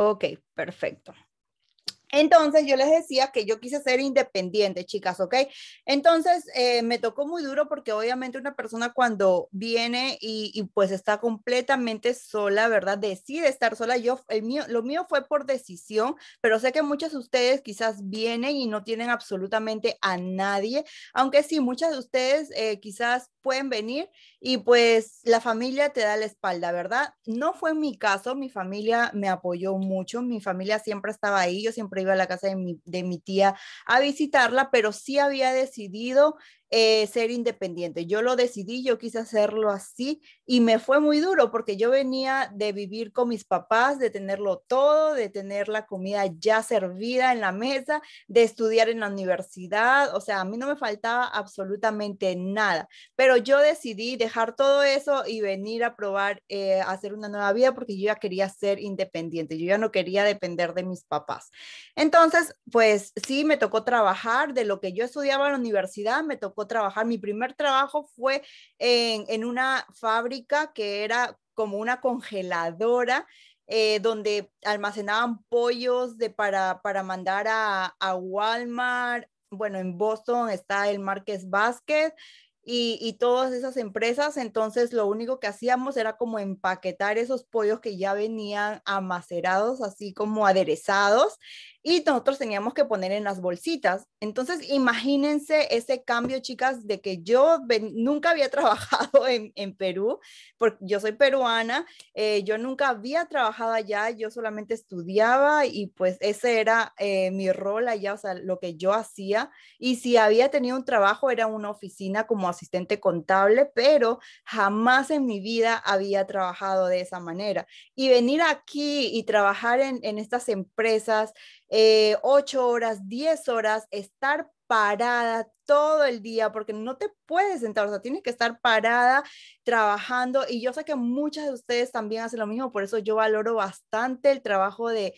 Ok, perfecto. Entonces yo les decía que yo quise ser independiente, chicas, ¿ok? Entonces eh, me tocó muy duro porque obviamente una persona cuando viene y, pues está completamente sola, ¿verdad? Decide estar sola. Yo, lo mío fue por decisión, pero sé que muchas de ustedes quizás vienen y no tienen absolutamente a nadie, aunque sí, muchas de ustedes eh, quizás pueden venir y pues la familia te da la espalda, ¿verdad? No fue mi caso, mi familia me apoyó mucho, mi familia siempre estaba ahí, yo siempre iba a la casa de mi, de mi tía a visitarla, pero sí había decidido eh, ser independiente. Yo lo decidí, yo quise hacerlo así y me fue muy duro porque yo venía de vivir con mis papás, de tenerlo todo, de tener la comida ya servida en la mesa, de estudiar en la universidad, o sea, a mí no me faltaba absolutamente nada, pero yo decidí dejar todo eso y venir a probar, eh, hacer una nueva vida porque yo ya quería ser independiente, yo ya no quería depender de mis papás. Entonces, pues sí, me tocó trabajar de lo que yo estudiaba en la universidad, me tocó trabajar. Mi primer trabajo fue en, una fábrica que era como una congeladora eh, donde almacenaban pollos de, para, para mandar a, Walmart. Bueno, en Boston está el Marques Vázquez y, y, todas esas empresas. Entonces, lo único que hacíamos era como empaquetar esos pollos que ya venían amacerados, así como aderezados, y nosotros teníamos que poner en las bolsitas. Entonces, imagínense ese cambio, chicas, de que yo nunca había trabajado en, Perú, porque yo soy peruana, eh, yo nunca había trabajado allá, yo solamente estudiaba y pues ese era eh, mi rol allá, o sea, lo que yo hacía. Y si había tenido un trabajo era una oficina como asistente contable, pero jamás en mi vida había trabajado de esa manera. Y venir aquí y trabajar en, en estas empresas, 8 eh, horas, 10 horas, estar parada todo el día porque no te puedes sentar, o sea, tienes que estar parada trabajando y yo sé que muchas de ustedes también hacen lo mismo, por eso yo valoro bastante el trabajo de,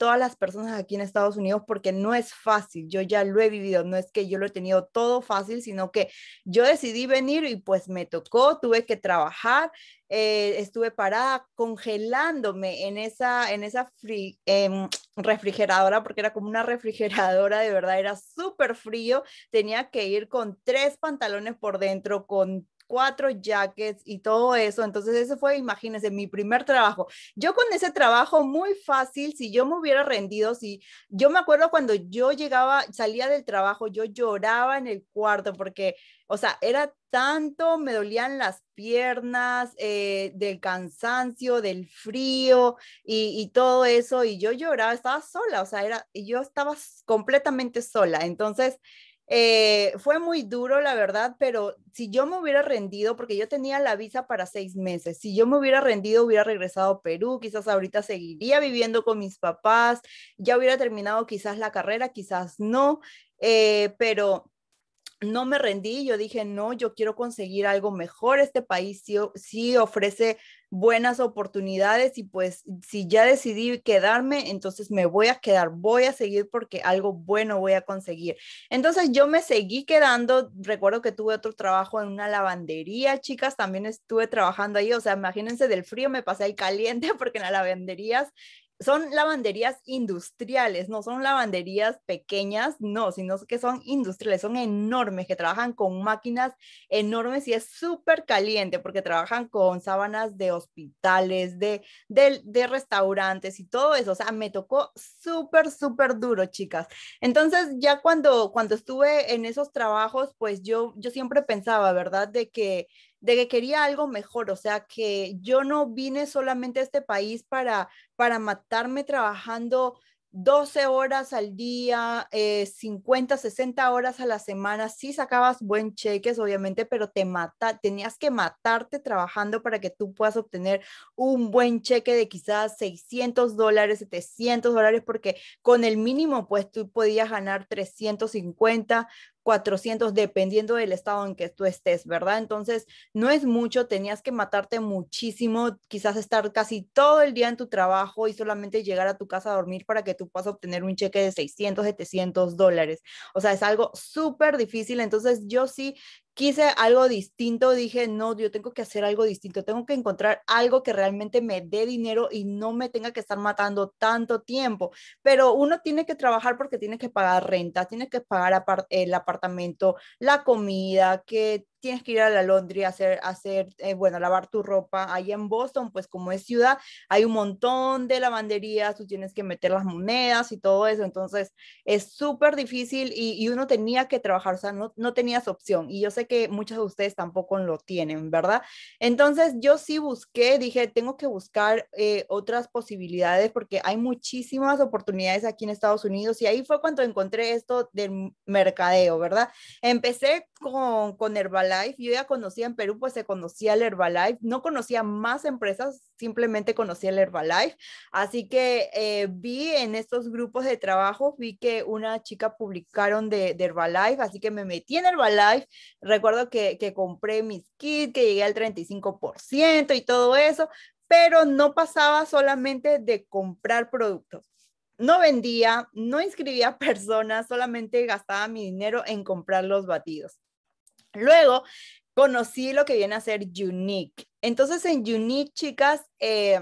todas las personas aquí en Estados Unidos porque no es fácil, yo ya lo he vivido, no es que yo lo he tenido todo fácil, sino que yo decidí venir y pues me tocó, tuve que trabajar, eh, estuve parada congelándome en esa, en esa em, refrigeradora, porque era como una refrigeradora, de verdad, era súper frío, tenía que ir con tres pantalones por dentro, con cuatro jackets y todo eso. Entonces ese fue, imagínense, mi primer trabajo. Yo con ese trabajo muy fácil, si yo me hubiera rendido, si yo me acuerdo cuando yo llegaba, salía del trabajo, yo lloraba en el cuarto porque, o sea, era tanto, me dolían las piernas eh, del cansancio, del frío y, todo eso. Y yo lloraba, estaba sola, o sea, era, yo estaba completamente sola. Entonces, eh, fue muy duro, la verdad, pero si yo me hubiera rendido, porque yo tenía la visa para seis meses, si yo me hubiera rendido, hubiera regresado a Perú, quizás ahorita seguiría viviendo con mis papás, ya hubiera terminado quizás la carrera, quizás no, eh, pero no me rendí, yo dije, no, yo quiero conseguir algo mejor, este país sí, ofrece buenas oportunidades y pues si ya decidí quedarme, entonces me voy a quedar, voy a seguir porque algo bueno voy a conseguir. Entonces yo me seguí quedando, recuerdo que tuve otro trabajo en una lavandería, chicas, también estuve trabajando ahí, o sea, imagínense del frío, me pasé ahí caliente porque en las lavanderías son lavanderías industriales, no son lavanderías pequeñas, no, sino que son industriales, son enormes, que trabajan con máquinas enormes y es súper caliente porque trabajan con sábanas de hospitales, de, de, de restaurantes y todo eso. O sea, me tocó súper, súper duro, chicas. Entonces, ya cuando, cuando estuve en esos trabajos, pues yo, yo siempre pensaba, ¿verdad? De que de que quería algo mejor, o sea, que yo no vine solamente a este país para, para matarme trabajando 12 horas al día, 50, eh, 60 horas a la semana, sí sacabas buen cheques, obviamente, pero te mata, tenías que matarte trabajando para que tú puedas obtener un buen cheque de quizás 600 dólares, 700 dólares, porque con el mínimo, pues tú podías ganar 350 400 dependiendo del estado en que tú estés, ¿verdad? Entonces, no es mucho, tenías que matarte muchísimo, quizás estar casi todo el día en tu trabajo y solamente llegar a tu casa a dormir para que tú puedas obtener un cheque de 600, 700 dólares. O sea, es algo súper difícil. Entonces, yo sí quise algo distinto, dije, no, yo tengo que hacer algo distinto, tengo que encontrar algo que realmente me dé dinero y no me tenga que estar matando tanto tiempo. Pero uno tiene que trabajar porque tiene que pagar renta, tiene que pagar el apartamento, la comida, que tienes que ir a la Londres a hacer, hacer eh, bueno, lavar tu ropa. ahí en Boston, pues como es ciudad, hay un montón de lavanderías, tú tienes que meter las monedas y todo eso. Entonces, es súper difícil y, uno tenía que trabajar, o sea, no, no tenías opción. Y yo sé que muchas de ustedes tampoco lo tienen, ¿verdad? Entonces, yo sí busqué, dije, tengo que buscar eh, otras posibilidades porque hay muchísimas oportunidades aquí en Estados Unidos y ahí fue cuando encontré esto del mercadeo, ¿verdad? Empecé con, Herbalife, yo ya conocía en Perú, pues se conocía el Herbalife, no conocía más empresas, simplemente conocía el Herbalife. Así que eh, vi en estos grupos de trabajo, vi que una chica publicaron de, Herbalife, así que me metí en Herbalife. Recuerdo que, que compré mis kits, que llegué al 35% y todo eso, pero no pasaba solamente de comprar productos no vendía, no inscribía personas, solamente gastaba mi dinero en comprar los batidos. Luego conocí lo que viene a ser Unique. Entonces en Unique, chicas, eh,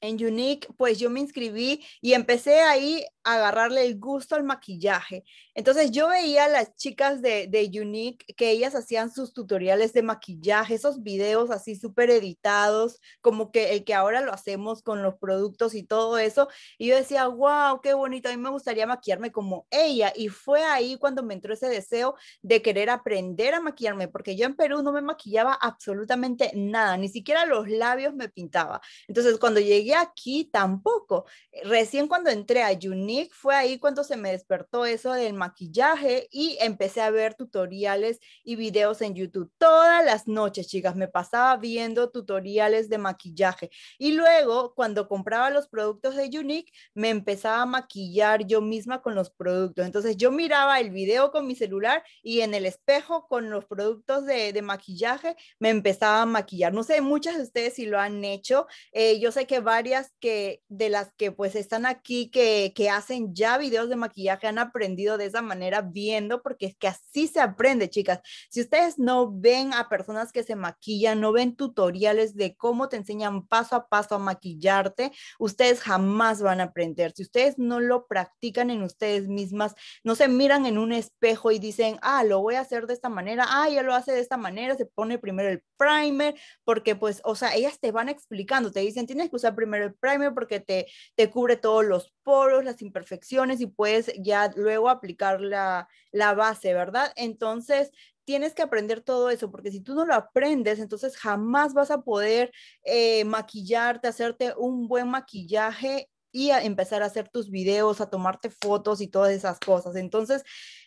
en Unique, pues yo me inscribí y empecé ahí agarrarle el gusto al maquillaje. Entonces yo veía a las chicas de, de Unique que ellas hacían sus tutoriales de maquillaje, esos videos así súper editados, como que el que ahora lo hacemos con los productos y todo eso. Y yo decía, wow, qué bonito, a mí me gustaría maquillarme como ella. Y fue ahí cuando me entró ese deseo de querer aprender a maquillarme, porque yo en Perú no me maquillaba absolutamente nada, ni siquiera los labios me pintaba. Entonces cuando llegué aquí tampoco. Recién cuando entré a Unique, fue ahí cuando se me despertó eso del maquillaje y empecé a ver tutoriales y videos en YouTube todas las noches, chicas. Me pasaba viendo tutoriales de maquillaje y luego cuando compraba los productos de Unique me empezaba a maquillar yo misma con los productos. Entonces yo miraba el video con mi celular y en el espejo con los productos de, de maquillaje me empezaba a maquillar. No sé, muchas de ustedes si lo han hecho. Eh, yo sé que varias que de las que pues están aquí que, que hacen hacen ya videos de maquillaje han aprendido de esa manera viendo, porque es que así se aprende, chicas. Si ustedes no ven a personas que se maquillan, no ven tutoriales de cómo te enseñan paso a paso a maquillarte, ustedes jamás van a aprender. Si ustedes no lo practican en ustedes mismas, no se miran en un espejo y dicen, ah, lo voy a hacer de esta manera, ah, ya lo hace de esta manera, se pone primero el primer, porque pues, o sea, ellas te van explicando, te dicen, tienes que usar primero el primer porque te, te cubre todos los poros, las imperfecciones y puedes ya luego aplicar la, la base, ¿verdad? Entonces, tienes que aprender todo eso, porque si tú no lo aprendes, entonces jamás vas a poder eh, maquillarte, hacerte un buen maquillaje y empezar a hacer tus videos, a tomarte fotos y todas esas cosas. Entonces,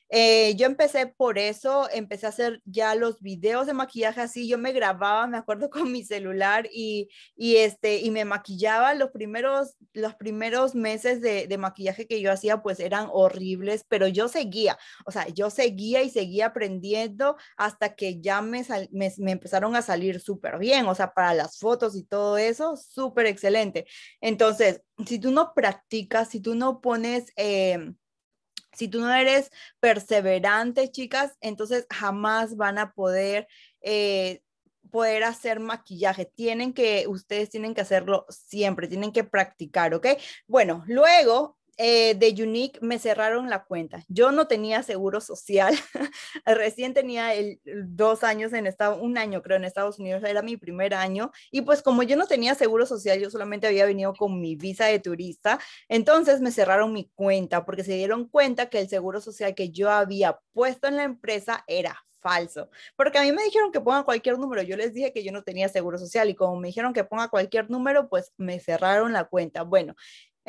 eh, yo empecé por eso, empecé a hacer ya los videos de maquillaje así, yo me grababa, me acuerdo, con mi celular y, este, y me maquillaba. Los primeros, los primeros meses de, maquillaje que yo hacía, pues eran horribles, pero yo seguía, o sea, yo seguía y seguía aprendiendo hasta que ya me, empezaron a salir súper bien, o sea, para las fotos y todo eso, súper excelente. Entonces, si tú no practicas, si tú no pones... Em, si tú no eres perseverante, chicas, entonces jamás van a poder... Eh, poder hacer maquillaje. Tienen que, ustedes tienen que hacerlo siempre, tienen que practicar, ¿ok? Bueno, luego eh, de Unique me cerraron la cuenta. Yo no tenía seguro social. Recién tenía dos años en Estados un año creo en Estados Unidos, era mi primer año. Y pues como yo no tenía seguro social, yo solamente había venido con mi visa de turista. Entonces me cerraron mi cuenta porque se dieron cuenta que el seguro social que yo había puesto en la empresa era falso. Porque a mí me dijeron que ponga cualquier número. Yo les dije que yo no tenía seguro social y como me dijeron que ponga cualquier número, pues me cerraron la cuenta. Bueno,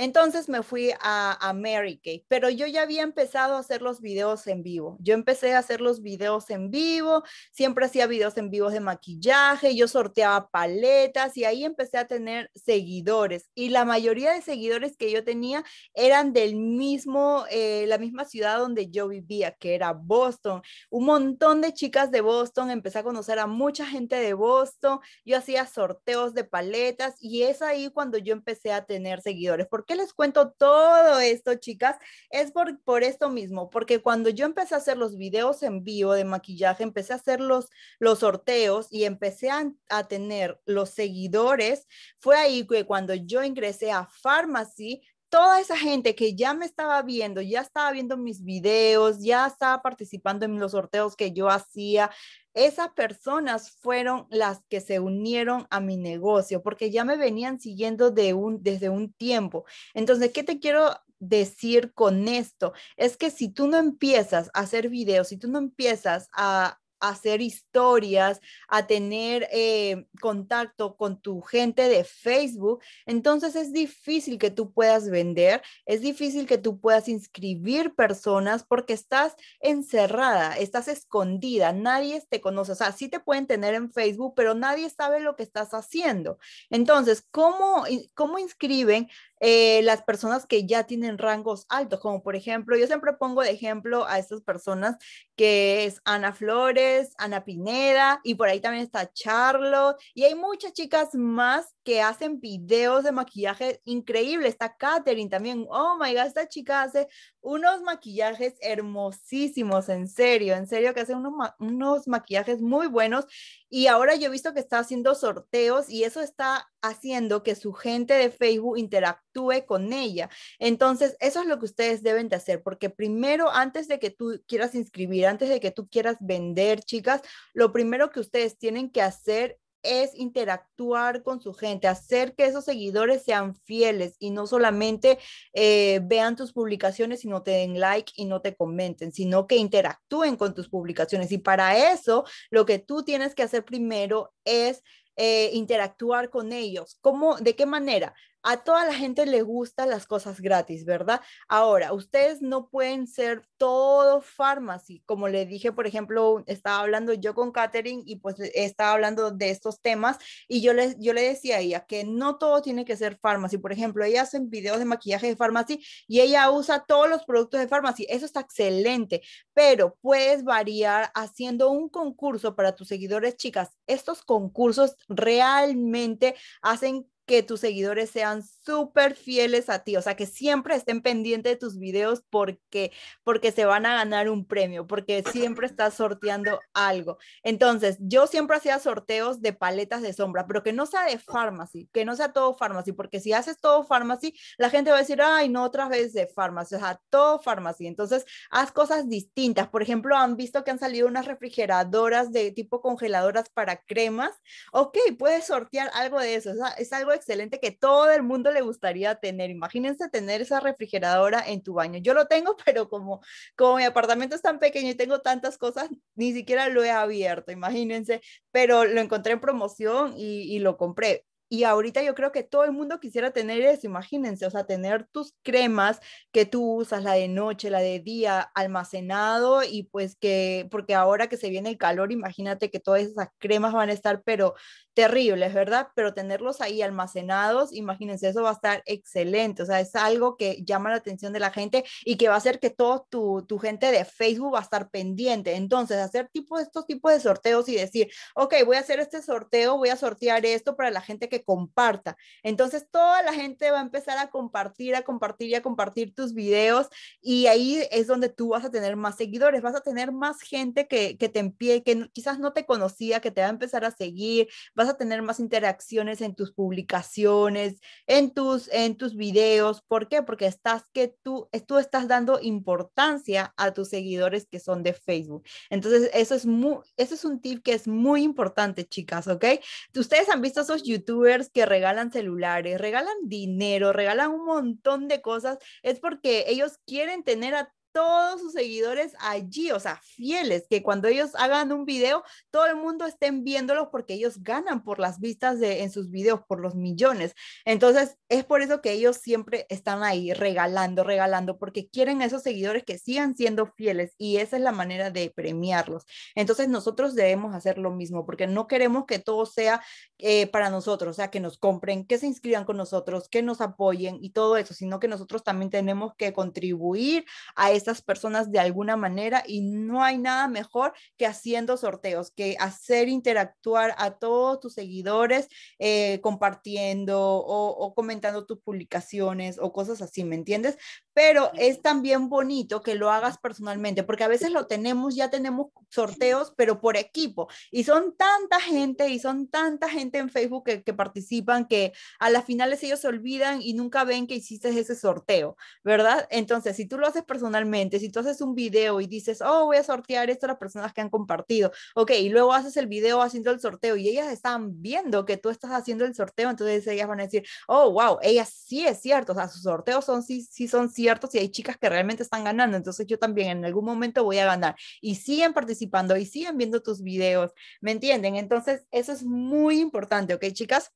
entonces me fui a, Mary pero yo ya había empezado a hacer los videos en vivo. Yo empecé a hacer los videos en vivo, siempre hacía videos en vivo de maquillaje, yo sorteaba paletas y ahí empecé a tener seguidores. Y la mayoría de seguidores que yo tenía eran del mismo, eh, la misma ciudad donde yo vivía, que era Boston. Un montón de chicas de Boston, empecé a conocer a mucha gente de Boston, yo hacía sorteos de paletas y es ahí cuando yo empecé a tener seguidores. Porque qué les cuento todo esto, chicas? Es por, esto mismo, porque cuando yo empecé a hacer los videos en vivo de maquillaje, empecé a hacer los, sorteos y empecé a, a tener los seguidores, fue ahí que cuando yo ingresé a Pharmacy, toda esa gente que ya me estaba viendo, ya estaba viendo mis videos, ya estaba participando en los sorteos que yo hacía, esas personas fueron las que se unieron a mi negocio porque ya me venían siguiendo de un, desde un tiempo. Entonces, ¿qué te quiero decir con esto? Es que si tú no empiezas a hacer videos, si tú no empiezas a hacer historias, a tener eh, contacto con tu gente de Facebook, entonces es difícil que tú puedas vender, es difícil que tú puedas inscribir personas porque estás encerrada, estás escondida, nadie te conoce, o sea, sí te pueden tener en Facebook, pero nadie sabe lo que estás haciendo. Entonces, ¿cómo, cómo inscriben eh, las personas que ya tienen rangos altos, como por ejemplo, yo siempre pongo de ejemplo a estas personas que es Ana Flores, Ana Pineda, y por ahí también está Charlo, y hay muchas chicas más que hacen videos de maquillaje increíble, está Katherine también, oh my god, esta chica hace unos maquillajes hermosísimos, en serio, en serio que hace unos, unos maquillajes muy buenos, y ahora yo he visto que está haciendo sorteos y eso está haciendo que su gente de Facebook interactúe con ella. Entonces, eso es lo que ustedes deben de hacer, porque primero, antes de que tú quieras inscribir, antes de que tú quieras vender, chicas, lo primero que ustedes tienen que hacer es interactuar con su gente, hacer que esos seguidores sean fieles y no solamente eh, vean tus publicaciones y no te den like y no te comenten, sino que interactúen con tus publicaciones. Y para eso, lo que tú tienes que hacer primero es eh, interactuar con ellos. ¿Cómo, ¿De qué manera? a toda la gente le gustan las cosas gratis, ¿verdad? Ahora, ustedes no pueden ser todo farmacia, Como le dije, por ejemplo, estaba hablando yo con Katherine y pues estaba hablando de estos temas y yo le, yo le decía a ella que no todo tiene que ser farmacia, Por ejemplo, ella hace videos de maquillaje de farmacia y ella usa todos los productos de farmacia, Eso está excelente, pero puedes variar haciendo un concurso para tus seguidores chicas. Estos concursos realmente hacen que tus seguidores sean súper fieles a ti, o sea, que siempre estén pendientes de tus videos porque, porque se van a ganar un premio, porque siempre estás sorteando algo. Entonces, yo siempre hacía sorteos de paletas de sombra, pero que no sea de Pharmacy, que no sea todo Pharmacy, porque si haces todo Pharmacy, la gente va a decir, ay, no, otra vez de Pharmacy, o sea, todo Pharmacy. Entonces, haz cosas distintas. Por ejemplo, han visto que han salido unas refrigeradoras de tipo congeladoras para cremas. Ok, puedes sortear algo de eso, es algo excelente que todo el mundo le gustaría tener. Imagínense tener esa refrigeradora en tu baño. Yo lo tengo, pero como, como mi apartamento es tan pequeño y tengo tantas cosas, ni siquiera lo he abierto, imagínense. Pero lo encontré en promoción y, y lo compré. Y ahorita yo creo que todo el mundo quisiera tener eso, imagínense, o sea, tener tus cremas que tú usas, la de noche, la de día, almacenado y pues que, porque ahora que se viene el calor, imagínate que todas esas cremas van a estar, pero terribles, ¿verdad? Pero tenerlos ahí almacenados, imagínense, eso va a estar excelente. O sea, es algo que llama la atención de la gente y que va a hacer que toda tu, gente de Facebook va a estar pendiente. Entonces, hacer tipo, estos tipos de sorteos y decir, ok, voy a hacer este sorteo, voy a sortear esto para la gente que comparta. Entonces, toda la gente va a empezar a compartir, a compartir y a compartir tus videos y ahí es donde tú vas a tener más seguidores, vas a tener más gente que, te empiece, que quizás no te conocía, que te va a empezar a seguir, vas a tener más interacciones en tus publicaciones, en tus, en tus videos. ¿Por qué? Porque estás que tú, tú estás dando importancia a tus seguidores que son de Facebook. Entonces, eso es muy, eso es un tip que es muy importante, chicas, ¿ok? Ustedes han visto esos youtubers que regalan celulares, regalan dinero, regalan un montón de cosas. Es porque ellos quieren tener a todos sus seguidores allí, o sea, fieles, que cuando ellos hagan un video, todo el mundo estén viéndolos porque ellos ganan por las vistas de, en sus videos, por los millones. Entonces, es por eso que ellos siempre están ahí regalando, regalando, porque quieren a esos seguidores que sigan siendo fieles y esa es la manera de premiarlos. Entonces, nosotros debemos hacer lo mismo porque no queremos que todo sea eh, para nosotros, o sea, que nos compren, que se inscriban con nosotros, que nos apoyen y todo eso, sino que nosotros también tenemos que contribuir a esa personas de alguna manera y no hay nada mejor que haciendo sorteos, que hacer interactuar a todos tus seguidores eh, compartiendo o, comentando tus publicaciones o cosas así, ¿me entiendes? Pero es también bonito que lo hagas personalmente, porque a veces lo tenemos, ya tenemos sorteos, pero por equipo. Y son tanta gente y son tanta gente en Facebook que, que participan que a las finales ellos se olvidan y nunca ven que hiciste ese sorteo, ¿verdad? Entonces, si tú lo haces personalmente, si tú haces un video y dices, oh, voy a sortear esto a las personas que han compartido, ok, y luego haces el video haciendo el sorteo y ellas están viendo que tú estás haciendo el sorteo, entonces ellas van a decir, oh, wow, ellas sí es cierto, o sea, sus sorteos son, sí, sí son ciertos y hay chicas que realmente están ganando, entonces yo también en algún momento voy a ganar. Y siguen participando y siguen viendo tus videos, ¿me entienden? Entonces, eso es muy importante, ¿ok, chicas?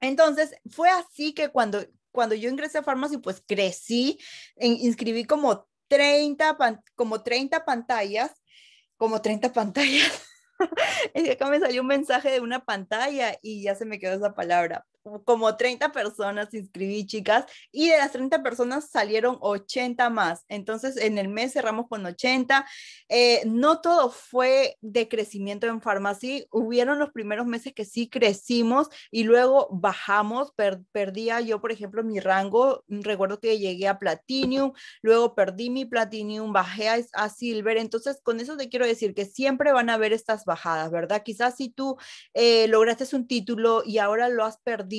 Entonces, fue así que cuando cuando yo ingresé a y pues crecí, inscribí como 30, como 30 pantallas, como 30 pantallas. es que acá me salió un mensaje de una pantalla y ya se me quedó esa palabra como 30 personas inscribí, chicas, y de las 30 personas salieron 80 más. Entonces, en el mes cerramos con 80. Eh, no todo fue de crecimiento en farmacia. Hubieron los primeros meses que sí crecimos y luego bajamos. Per perdía yo, por ejemplo, mi rango. Recuerdo que llegué a Platinum, luego perdí mi Platinum, bajé a, a Silver. Entonces, con eso te quiero decir que siempre van a haber estas bajadas, ¿verdad? Quizás si tú eh, lograste un título y ahora lo has perdido,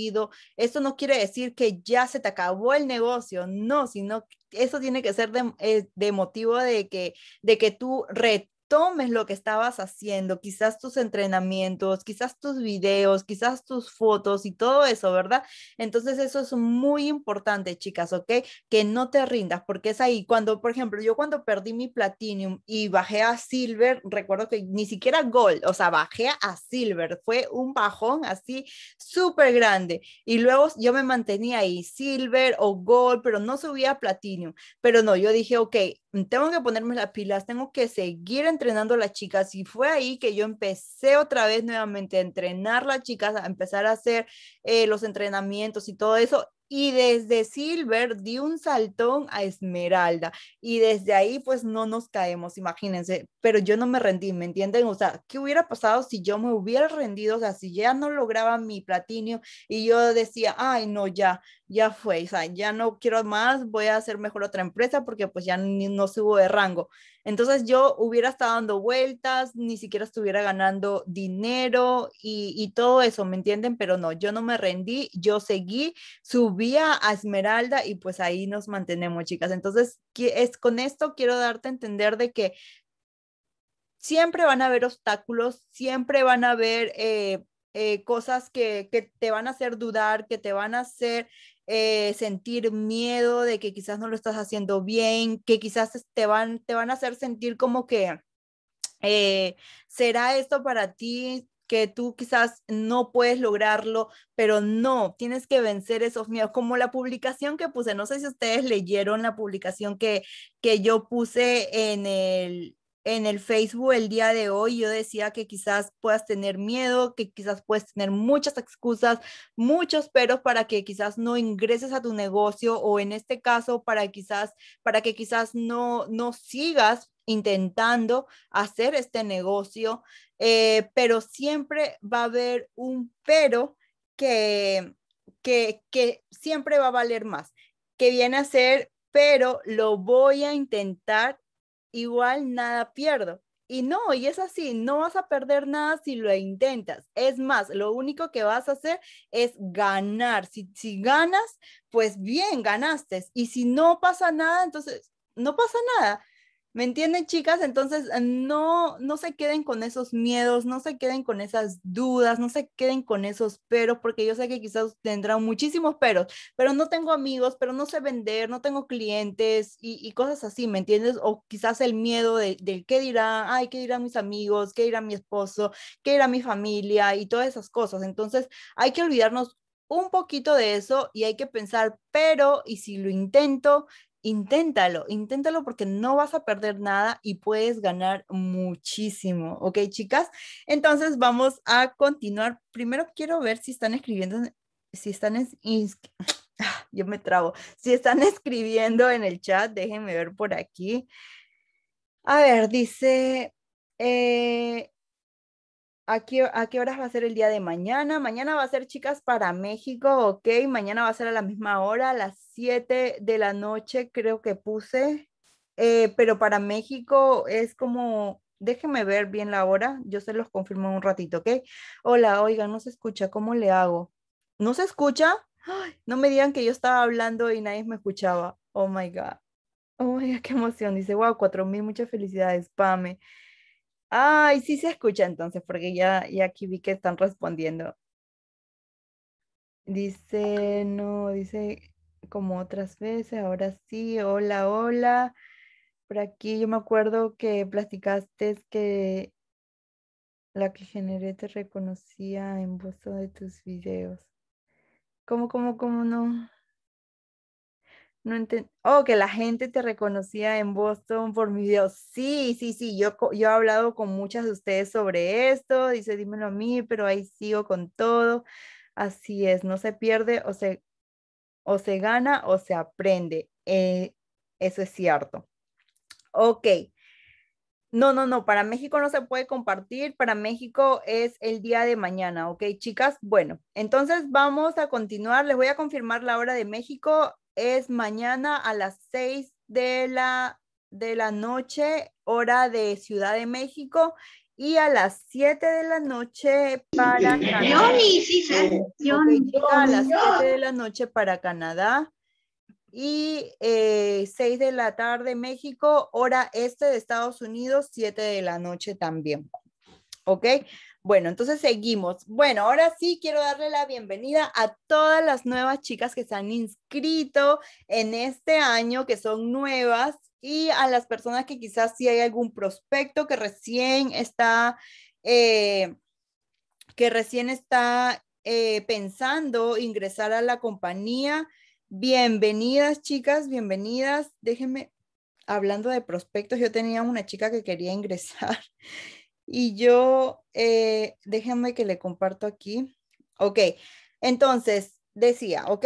esto no quiere decir que ya se te acabó el negocio, no, sino eso tiene que ser eh, de, motivo de que, de que tú re, tomes lo que estabas haciendo, quizás tus entrenamientos, quizás tus videos, quizás tus fotos y todo eso, ¿verdad? Entonces eso es muy importante, chicas, ¿ok? Que no te rindas, porque es ahí cuando, por ejemplo, yo cuando perdí mi platinum y bajé a silver, recuerdo que ni siquiera gold, o sea, bajé a silver, fue un bajón así súper grande. Y luego yo me mantenía ahí, silver o gold, pero no subía a platinum. Pero no, yo dije, ok, tengo que ponerme las pilas, tengo que seguir en entrenando las chicas y fue ahí que yo empecé otra vez nuevamente a entrenar las chicas, a empezar a hacer eh, los entrenamientos y todo eso. Y desde Silver di un saltón a Esmeralda y desde ahí pues no nos caemos, imagínense, pero yo no me rendí, ¿me entienden? O sea, ¿qué hubiera pasado si yo me hubiera rendido? O sea, si ya no lograba mi platino y yo decía, ay no, ya, ya fue, o sea, ya no quiero más, voy a hacer mejor otra empresa porque pues ya no subo de rango. Entonces yo hubiera estado dando vueltas, ni siquiera estuviera ganando dinero y, todo eso, ¿me entienden? Pero no, yo no me rendí, yo seguí, subía a Esmeralda y pues ahí nos mantenemos, chicas. Entonces, es, con esto quiero darte a entender de que siempre van a haber obstáculos, siempre van a haber... Eh, eh, cosas que, te van a hacer dudar, que te van a hacer eh, sentir miedo de que quizás no lo estás haciendo bien, que quizás te van, te van a hacer sentir como que eh, será esto para ti, que tú quizás no puedes lograrlo, pero no, tienes que vencer esos miedos, como la publicación que puse, no sé si ustedes leyeron la publicación que, que yo puse en el, en el Facebook el día de hoy, yo decía que quizás puedas tener miedo, que quizás puedes tener muchas excusas, muchos peros para que quizás no ingreses a tu negocio o en este caso para quizás para que quizás no no sigas intentando hacer este negocio, eh, pero siempre va a haber un pero que, que, que siempre va a valer más, que viene a ser, pero lo voy a intentar igual nada pierdo. Y no, y es así, no vas a perder nada si lo intentas. Es más, lo único que vas a hacer es ganar. Si, si ganas, pues bien, ganaste. Y si no pasa nada, entonces no pasa nada. ¿Me entienden, chicas? Entonces, no, no se queden con esos miedos, no se queden con esas dudas, no se queden con esos peros, porque yo sé que quizás tendrán muchísimos peros, pero no tengo amigos, pero no sé vender, no tengo clientes y, cosas así, ¿me entiendes? O quizás el miedo de, qué dirán, ay, qué dirán mis amigos, qué dirá mi esposo, qué dirá mi familia y todas esas cosas. Entonces, hay que olvidarnos un poquito de eso y hay que pensar, pero, ¿y si lo intento? inténtalo, inténtalo porque no vas a perder nada y puedes ganar muchísimo, ¿ok chicas? Entonces vamos a continuar. Primero quiero ver si están escribiendo, si están ah, Yo me trabo. Si están escribiendo en el chat, déjenme ver por aquí. A ver, dice, eh, ¿A qué, horas va a ser el día de mañana? Mañana va a ser, chicas, para México, ¿ok? Mañana va a ser a la misma hora, a las 7 de la noche, creo que puse. Eh, pero para México es como, déjenme ver bien la hora, yo se los confirmo un ratito, ¿ok? Hola, oigan, no se escucha, ¿cómo le hago? ¿No se escucha? no me digan que yo estaba hablando y nadie me escuchaba. Oh my God. Oh my God, qué emoción. Dice, wow, 4000, muchas felicidades, Pame. Ay, sí se escucha entonces, porque ya, ya aquí vi que están respondiendo. Dice, no, dice como otras veces, ahora sí, hola, hola. Por aquí yo me acuerdo que platicaste que la que generé te reconocía en voz de tus videos. ¿Cómo, cómo, cómo no? no entiendo. Oh, que la gente te reconocía en Boston por mi video. Sí, sí, sí, yo, yo he hablado con muchas de ustedes sobre esto, dice, dímelo a mí, pero ahí sigo con todo. Así es, no se pierde o se, o se gana o se aprende. Eh, eso es cierto. Ok. No, no, no, para México no se puede compartir, para México es el día de mañana, ¿ok, chicas? Bueno, entonces vamos a continuar, les voy a confirmar la hora de México es mañana a las 6 de la, de la noche, hora de Ciudad de México, y a las 7 de la noche para Canadá. Okay, a las 7 de la noche para Canadá y eh, 6 de la tarde México, hora este de Estados Unidos, 7 de la noche también. ¿Ok? Bueno, entonces seguimos. Bueno, ahora sí quiero darle la bienvenida a todas las nuevas chicas que se han inscrito en este año, que son nuevas, y a las personas que quizás si sí hay algún prospecto que recién está, eh, que recién está eh, pensando ingresar a la compañía. Bienvenidas, chicas, bienvenidas. Déjenme, hablando de prospectos, yo tenía una chica que quería ingresar y yo, eh, déjenme que le comparto aquí. Ok, entonces decía, ok,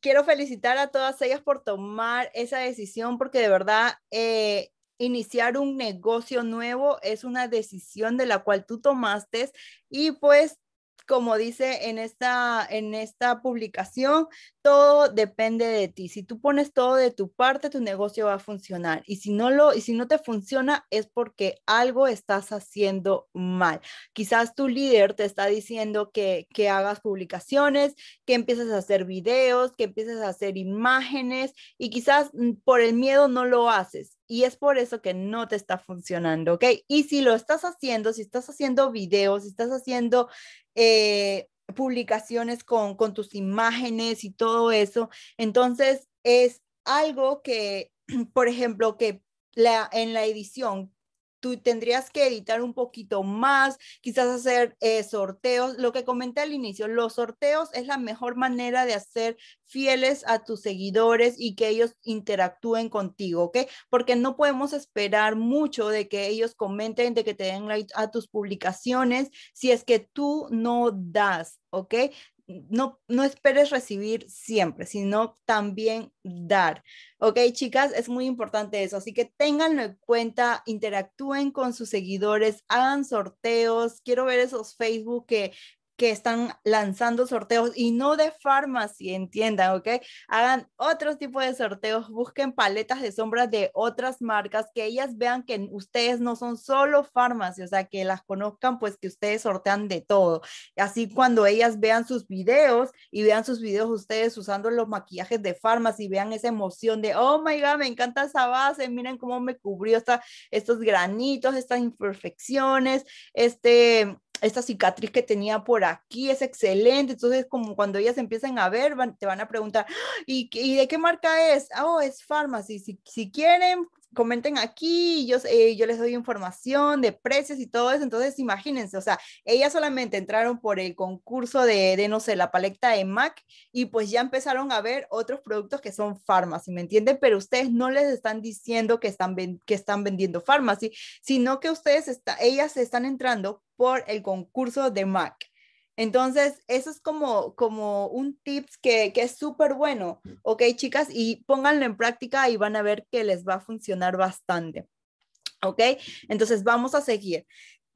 quiero felicitar a todas ellas por tomar esa decisión porque de verdad eh, iniciar un negocio nuevo es una decisión de la cual tú tomaste y pues como dice en esta, en esta publicación, todo depende de ti. Si tú pones todo de tu parte, tu negocio va a funcionar. Y si no lo, y si no te funciona, es porque algo estás haciendo mal. Quizás tu líder te está diciendo que, que hagas publicaciones, que empieces a hacer videos, que empieces a hacer imágenes, y quizás mm, por el miedo no lo haces y es por eso que no te está funcionando, ¿ok? Y si lo estás haciendo, si estás haciendo videos, si estás haciendo eh, publicaciones con, con tus imágenes y todo eso, entonces es algo que, por ejemplo, que la, en la edición tú tendrías que editar un poquito más, quizás hacer eh, sorteos. Lo que comenté al inicio, los sorteos es la mejor manera de hacer fieles a tus seguidores y que ellos interactúen contigo, ¿ok? Porque no podemos esperar mucho de que ellos comenten, de que te den like a tus publicaciones, si es que tú no das, ¿ok? no, no esperes recibir siempre, sino también dar. Ok, chicas, es muy importante eso. Así que ténganlo en cuenta, interactúen con sus seguidores, hagan sorteos. Quiero ver esos Facebook que que están lanzando sorteos y no de farmacia, entiendan, ¿ok? Hagan otros tipos de sorteos, busquen paletas de sombras de otras marcas, que ellas vean que ustedes no son solo farmacia, o sea, que las conozcan, pues que ustedes sortean de todo. Así cuando ellas vean sus videos y vean sus videos ustedes usando los maquillajes de farmacia y vean esa emoción de, oh my god, me encanta esa base, miren cómo me cubrió estos granitos, estas imperfecciones, este, esta cicatriz que tenía por aquí es excelente. Entonces, como cuando ellas empiezan a ver, te van a preguntar, ah, ¿y, de qué marca es? Oh, es Pharmacy. Si, si quieren, comenten aquí, yo, eh, yo les doy información de precios y todo eso, entonces imagínense, o sea, ellas solamente entraron por el concurso de, de no sé, la paleta de MAC y pues ya empezaron a ver otros productos que son Pharmacy, ¿me entienden? Pero ustedes no les están diciendo que están, que están vendiendo Pharmacy, sino que ustedes, está ellas están entrando por el concurso de MAC. Entonces, eso es como, como un tips que, que es súper bueno, ¿ok, chicas? Y pónganlo en práctica y van a ver que les va a funcionar bastante, ¿ok? Entonces, vamos a seguir.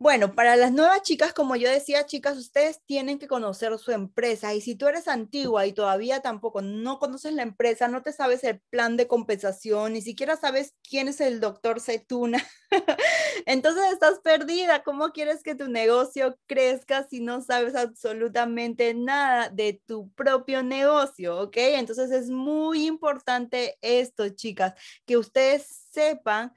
Bueno, para las nuevas chicas, como yo decía, chicas, ustedes tienen que conocer su empresa y si tú eres antigua y todavía tampoco no conoces la empresa, no te sabes el plan de compensación, ni siquiera sabes quién es el doctor Cetuna, entonces estás perdida. ¿Cómo quieres que tu negocio crezca si no sabes absolutamente nada de tu propio negocio? ¿Ok? Entonces es muy importante esto, chicas, que ustedes sepan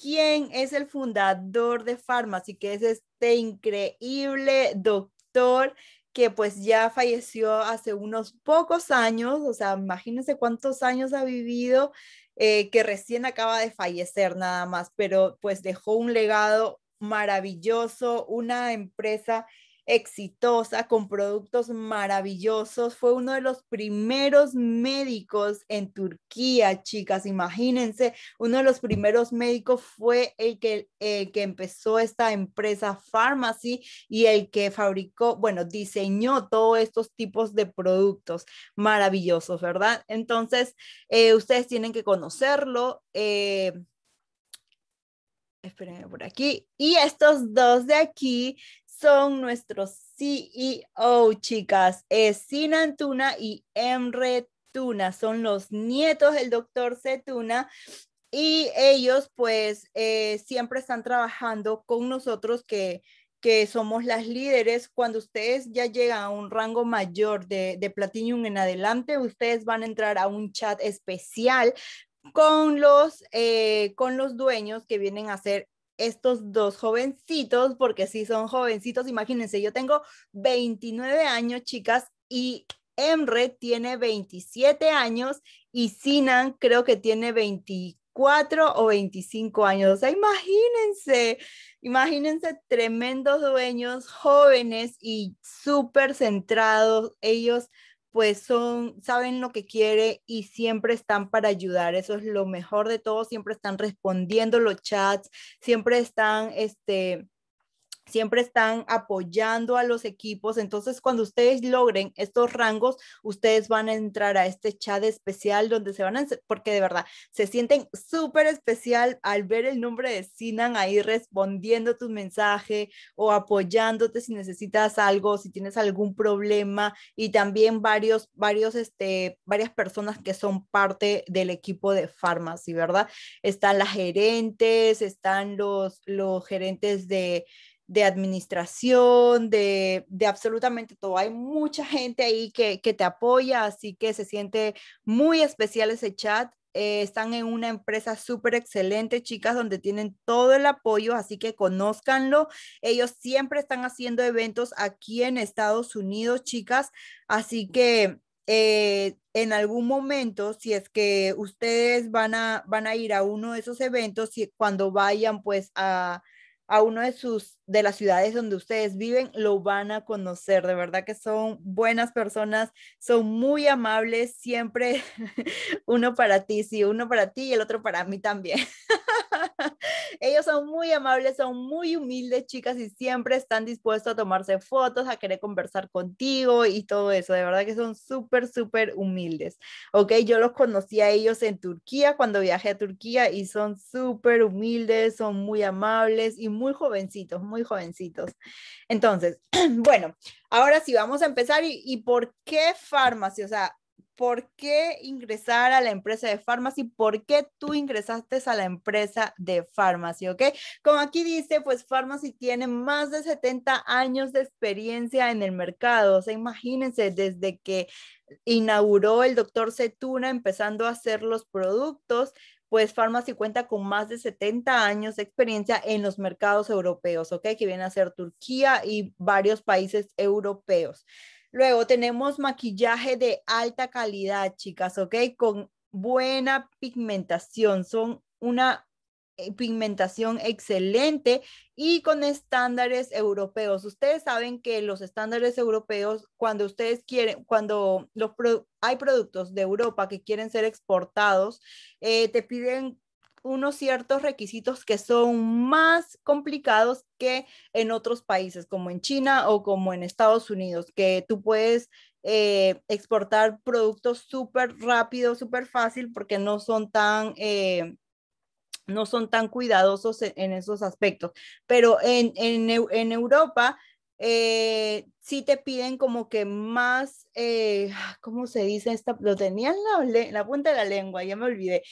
quién es el fundador de Pharmacy, que es este increíble doctor que pues ya falleció hace unos pocos años, o sea, imagínense cuántos años ha vivido, eh, que recién acaba de fallecer nada más, pero pues dejó un legado maravilloso, una empresa exitosa, con productos maravillosos. Fue uno de los primeros médicos en Turquía, chicas, imagínense, uno de los primeros médicos fue el que, que empezó esta empresa Pharmacy y el que fabricó, bueno, diseñó todos estos tipos de productos maravillosos, ¿verdad? Entonces, eh, ustedes tienen que conocerlo. Eh, espérenme por aquí. Y estos dos de aquí son nuestros CEO, chicas. Es Antuna y Emre Tuna. Son los nietos del doctor Setuna. Y ellos, pues, eh, siempre están trabajando con nosotros que, somos las líderes. Cuando ustedes ya llegan a un rango mayor de, de Platinum en adelante, ustedes van a entrar a un chat especial con los, eh, con los dueños que vienen a ser estos dos jovencitos, porque si son jovencitos, imagínense, yo tengo 29 años, chicas, y Emre tiene 27 años y Sinan creo que tiene 24 o 25 años. O sea, imagínense, imagínense tremendos dueños, jóvenes y súper centrados, ellos pues son, saben lo que quiere y siempre están para ayudar. Eso es lo mejor de todo, siempre están respondiendo los chats, siempre están, este, siempre están apoyando a los equipos. Entonces, cuando ustedes logren estos rangos, ustedes van a entrar a este chat especial donde se van a, porque de verdad, se sienten súper especial al ver el nombre de Sinan ahí respondiendo tu mensaje o apoyándote si necesitas algo, si tienes algún problema y también varios, varios, este, varias personas que son parte del equipo de Pharmacy, ¿verdad? Están las gerentes, están los, los gerentes de, de administración, de, de, absolutamente todo. Hay mucha gente ahí que, que, te apoya, así que se siente muy especial ese chat. Eh, están en una empresa súper excelente, chicas, donde tienen todo el apoyo, así que conózcanlo. Ellos siempre están haciendo eventos aquí en Estados Unidos, chicas, así que eh, en algún momento, si es que ustedes van a, van a ir a uno de esos eventos, si, cuando vayan pues a a uno de sus de las ciudades donde ustedes viven, lo van a conocer. De verdad que son buenas personas, son muy amables, siempre uno para ti, sí, uno para ti y el otro para mí también. Ellos son muy amables, son muy humildes, chicas, y siempre están dispuestos a tomarse fotos, a querer conversar contigo y todo eso. De verdad que son súper, súper humildes. Ok, yo los conocí a ellos en Turquía cuando viajé a Turquía y son súper humildes, son muy amables y muy muy jovencitos, muy jovencitos. Entonces, bueno, ahora sí vamos a empezar. ¿Y, por qué Pharmacy? O sea, ¿por qué ingresar a la empresa de farmacia? ¿Por qué tú ingresaste a la empresa de farmacia? ¿Ok? Como aquí dice, pues farmacia tiene más de 70 años de experiencia en el mercado. O sea, imagínense, desde que inauguró el doctor Cetuna empezando a hacer los productos, pues Pharmacy cuenta con más de 70 años de experiencia en los mercados europeos, ¿ok? Que viene a ser Turquía y varios países europeos. Luego tenemos maquillaje de alta calidad, chicas, ¿ok? Con buena pigmentación. Son una eh, pigmentación excelente y con estándares europeos. Ustedes saben que los estándares europeos, cuando ustedes quieren, cuando los hay productos de Europa que quieren ser exportados, eh, te piden unos ciertos requisitos que son más complicados que en otros países, como en China o como en Estados Unidos, que tú puedes eh, exportar productos súper rápido, súper fácil, porque no son tan... Eh, no son tan cuidadosos e, en, esos aspectos. Pero en, Europa eh, sí te piden como que más, eh, ¿cómo se dice? Esta, lo tenía en la, la punta de la lengua, ya me olvidé.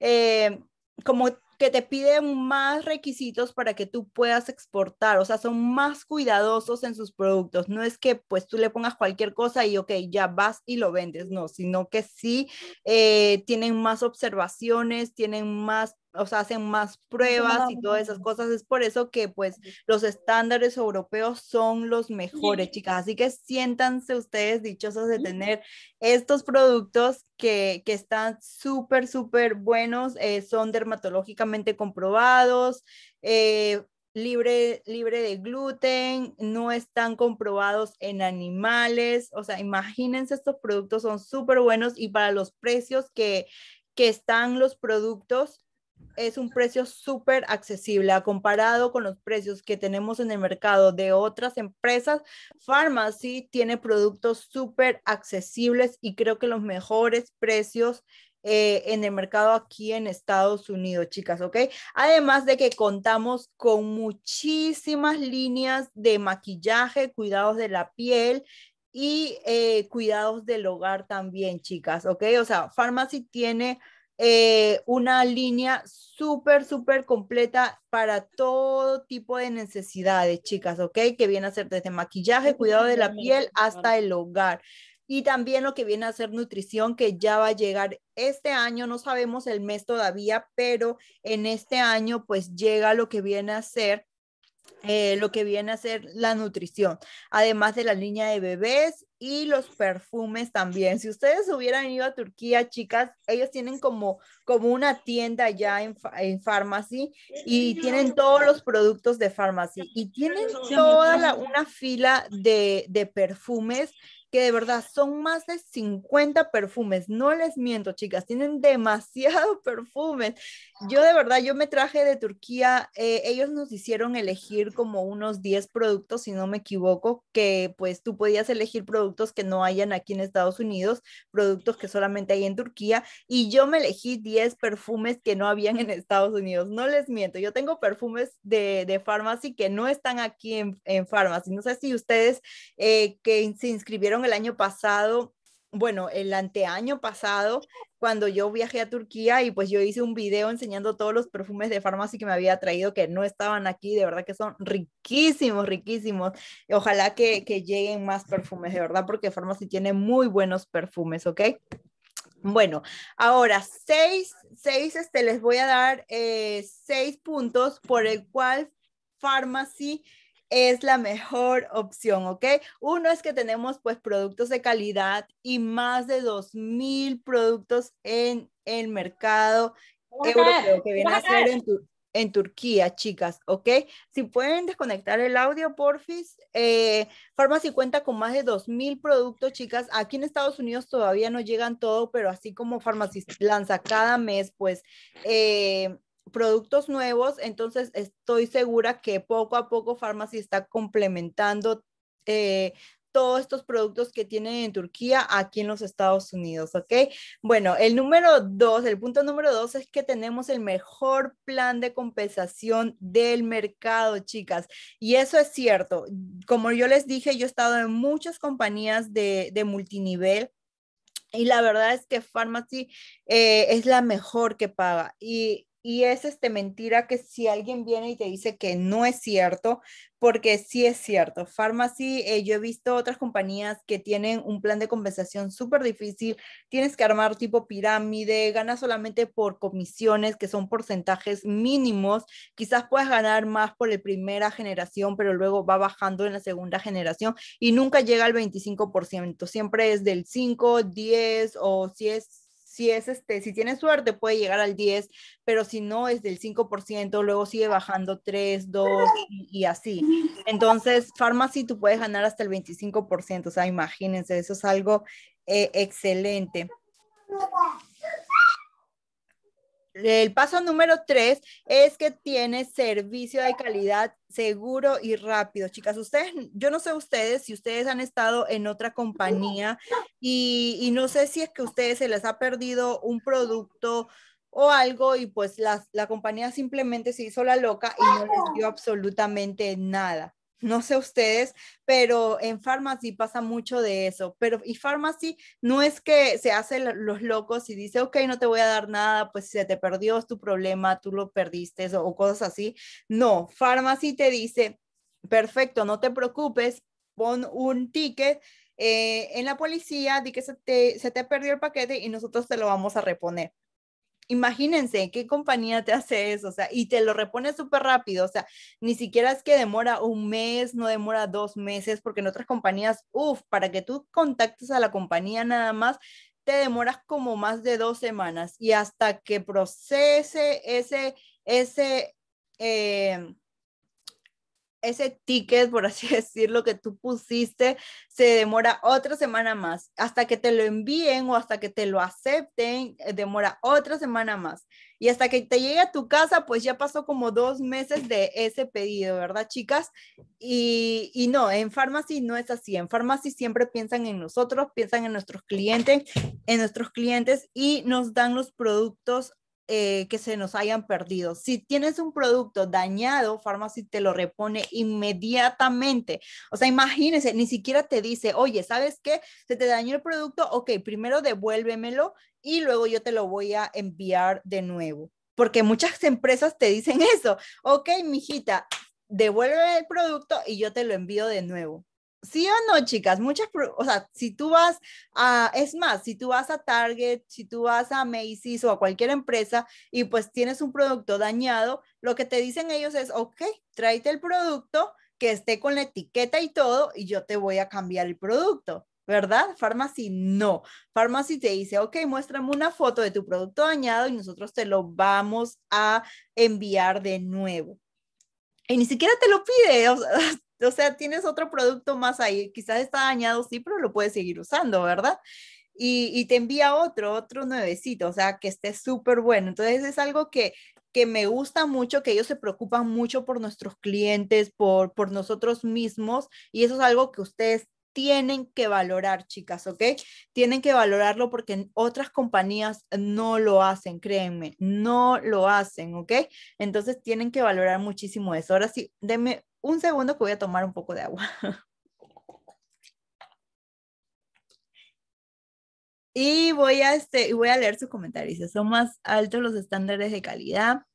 Eh, como que te piden más requisitos para que tú puedas exportar, o sea, son más cuidadosos en sus productos. No es que pues tú le pongas cualquier cosa y ok, ya vas y lo vendes, no, sino que sí tienen más observaciones, tienen más o sea, hacen más pruebas y todas esas cosas. Es por eso que pues los estándares europeos son los mejores, chicas. Así que siéntanse ustedes dichosos de tener estos productos que, que están súper, súper buenos, eh, son dermatológicamente comprobados. Eh, libre, libre de gluten, no están comprobados en animales, o sea, imagínense estos productos son súper buenos y para los precios que, que están los productos, es un precio súper accesible comparado con los precios que tenemos en el mercado de otras empresas. Pharmacy tiene productos súper accesibles y creo que los mejores precios eh, en el mercado aquí en Estados Unidos, chicas, ¿ok? Además de que contamos con muchísimas líneas de maquillaje, cuidados de la piel, y eh, cuidados del hogar también, chicas, ¿ok? O sea, Pharmacy tiene eh, una línea súper, súper completa para todo tipo de necesidades, chicas, ¿ok? Que viene a ser desde maquillaje, cuidado de la piel hasta el hogar. Y también lo que viene a ser nutrición, que ya va a llegar este año, no sabemos el mes todavía, pero en este año pues llega lo que viene a ser eh, lo que viene a ser la nutrición, además de la línea de bebés y los perfumes también. Si ustedes hubieran ido a Turquía, chicas, ellos tienen como, como una tienda ya en, en Pharmacy y tienen todos los productos de Pharmacy y tienen toda una fila de, de perfumes que de verdad son más de 50 perfumes. No les miento, chicas, tienen demasiado perfumes. Yo de verdad, yo me traje de Turquía, eh, ellos nos hicieron elegir como unos 10 productos, si no me equivoco, que pues tú podías elegir productos que no hayan aquí en Estados Unidos, productos que solamente hay en Turquía, y yo me elegí 10 perfumes que no habían en Estados Unidos. No les miento, yo tengo perfumes de, de que no están aquí en, en No sé si ustedes eh, que se inscribieron el año pasado, bueno, el anteaño pasado, cuando yo viajé a Turquía y pues yo hice un video enseñando todos los perfumes de farmacia que me había traído que no estaban aquí, de verdad que son riquísimos, riquísimos. Ojalá que, que lleguen más perfumes, de verdad, porque farmacia tiene muy buenos perfumes, ¿ok? Bueno, ahora seis, seis este, les voy a dar eh, seis puntos por el cual Pharmacy es la mejor opción, ¿ok? Uno es que tenemos pues productos de calidad y más de 2.000 productos en el mercado europeo que viene a ser en, Turquía, chicas, ¿ok? Si pueden desconectar el audio, porfis. Eh, Pharmacy cuenta con más de 2.000 productos, chicas. Aquí en Estados Unidos todavía no llegan todo, pero así como Pharmacy lanza cada mes, pues... Eh, productos nuevos, entonces estoy segura que poco a poco Pharmacy está complementando eh, todos estos productos que tienen en Turquía aquí en los Estados Unidos, ¿ok? Bueno, el número dos, el punto número dos es que tenemos el mejor plan de compensación del mercado, chicas. Y eso es cierto. Como yo les dije, yo he estado en muchas compañías de, multinivel. Y la verdad es que Pharmacy eh, es la mejor que paga. Y y es este mentira que si alguien viene y te dice que no es cierto, porque sí es cierto. Pharmacy, eh, yo he visto otras compañías que tienen un plan de compensación súper difícil, tienes que armar tipo pirámide, ganas solamente por comisiones, que son porcentajes mínimos, quizás puedas ganar más por la primera generación, pero luego va bajando en la segunda generación y nunca llega al 25%, siempre es del 5, 10 o si es si es este, si tiene suerte puede llegar al 10, pero si no es del 5%, luego sigue bajando 3, 2 y, así. Entonces, Pharmacy tú puedes ganar hasta el 25%, o sea, imagínense, eso es algo eh, excelente el paso número tres es que tiene servicio de calidad seguro y rápido. Chicas, ustedes, yo no sé ustedes si ustedes han estado en otra compañía y, no sé si es que a ustedes se les ha perdido un producto o algo y pues la, la compañía simplemente se hizo la loca y no les dio absolutamente nada. No sé ustedes, pero en Pharmacy pasa mucho de eso. Pero y Pharmacy no es que se hacen los locos y dice, ok, no te voy a dar nada, pues se te perdió tu problema, tú lo perdiste o, cosas así. No, Pharmacy te dice, perfecto, no te preocupes, pon un ticket eh, en la policía, di que se te, se te perdió el paquete y nosotros te lo vamos a reponer imagínense qué compañía te hace eso, o sea, y te lo repone súper rápido, o sea, ni siquiera es que demora un mes, no demora dos meses, porque en otras compañías, uff, para que tú contactes a la compañía nada más, te demoras como más de dos semanas y hasta que procese ese, ese, eh, ese ticket, por así decirlo, que tú pusiste, se demora otra semana más. Hasta que te lo envíen o hasta que te lo acepten, eh, demora otra semana más. Y hasta que te llegue a tu casa, pues ya pasó como dos meses de ese pedido, ¿verdad, chicas? Y, no, en Pharmacy no es así. En Pharmacy siempre piensan en nosotros, piensan en nuestros clientes, en nuestros clientes y nos dan los productos eh, que se nos hayan perdido. Si tienes un producto dañado, Pharmacy te lo repone inmediatamente. O sea, imagínense, ni siquiera te dice, oye, ¿sabes qué? Se te dañó el producto, ok, primero devuélvemelo y luego yo te lo voy a enviar de nuevo. Porque muchas empresas te dicen eso, ok, mijita, devuelve el producto y yo te lo envío de nuevo. Sí o no, chicas, muchas, o sea, si tú vas a, es más, si tú vas a Target, si tú vas a Macy's o a cualquier empresa y pues tienes un producto dañado, lo que te dicen ellos es, ok, tráete el producto que esté con la etiqueta y todo y yo te voy a cambiar el producto. ¿verdad? Pharmacy no. Pharmacy te dice, ok, muéstrame una foto de tu producto dañado y nosotros te lo vamos a enviar de nuevo. Y ni siquiera te lo pide, o sea, o sea, tienes otro producto más ahí, quizás está dañado, sí, pero lo puedes seguir usando, ¿verdad? Y, te envía otro, otro nuevecito, o sea, que esté súper bueno. Entonces es algo que, me gusta mucho, que ellos se preocupan mucho por nuestros clientes, por, por nosotros mismos, y eso es algo que ustedes tienen que valorar, chicas, ¿ok? Tienen que valorarlo porque otras compañías no lo hacen, créanme, no lo hacen, ¿ok? Entonces tienen que valorar muchísimo eso. Ahora sí, deme un segundo que voy a tomar un poco de agua. Y voy a, este, voy a leer sus comentarios. son más altos los estándares de calidad.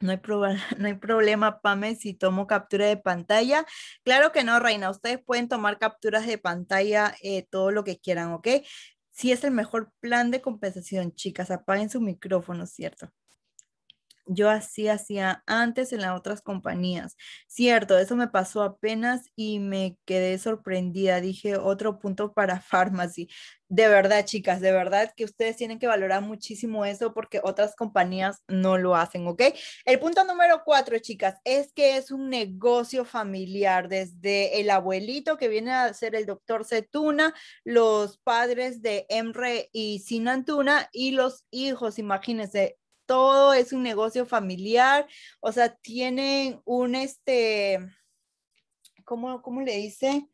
No hay, problema, Pame, si tomo captura de pantalla. Claro que no, Reina. Ustedes pueden tomar capturas de pantalla eh, todo lo que quieran, ¿ok? Si es el mejor plan de compensación, chicas. Apaguen su micrófono, ¿cierto? yo así hacía antes en las otras compañías. Cierto, eso me pasó apenas y me quedé sorprendida. Dije, otro punto para Pharmacy. De verdad, chicas, de verdad que ustedes tienen que valorar muchísimo eso porque otras compañías no lo hacen, ¿ok? El punto número cuatro, chicas, es que es un negocio familiar, desde el abuelito que viene a ser el doctor Cetuna, los padres de Emre y Sinantuna y los hijos, imagínense, todo es un negocio familiar, o sea, tienen un, este, ¿cómo, le dice?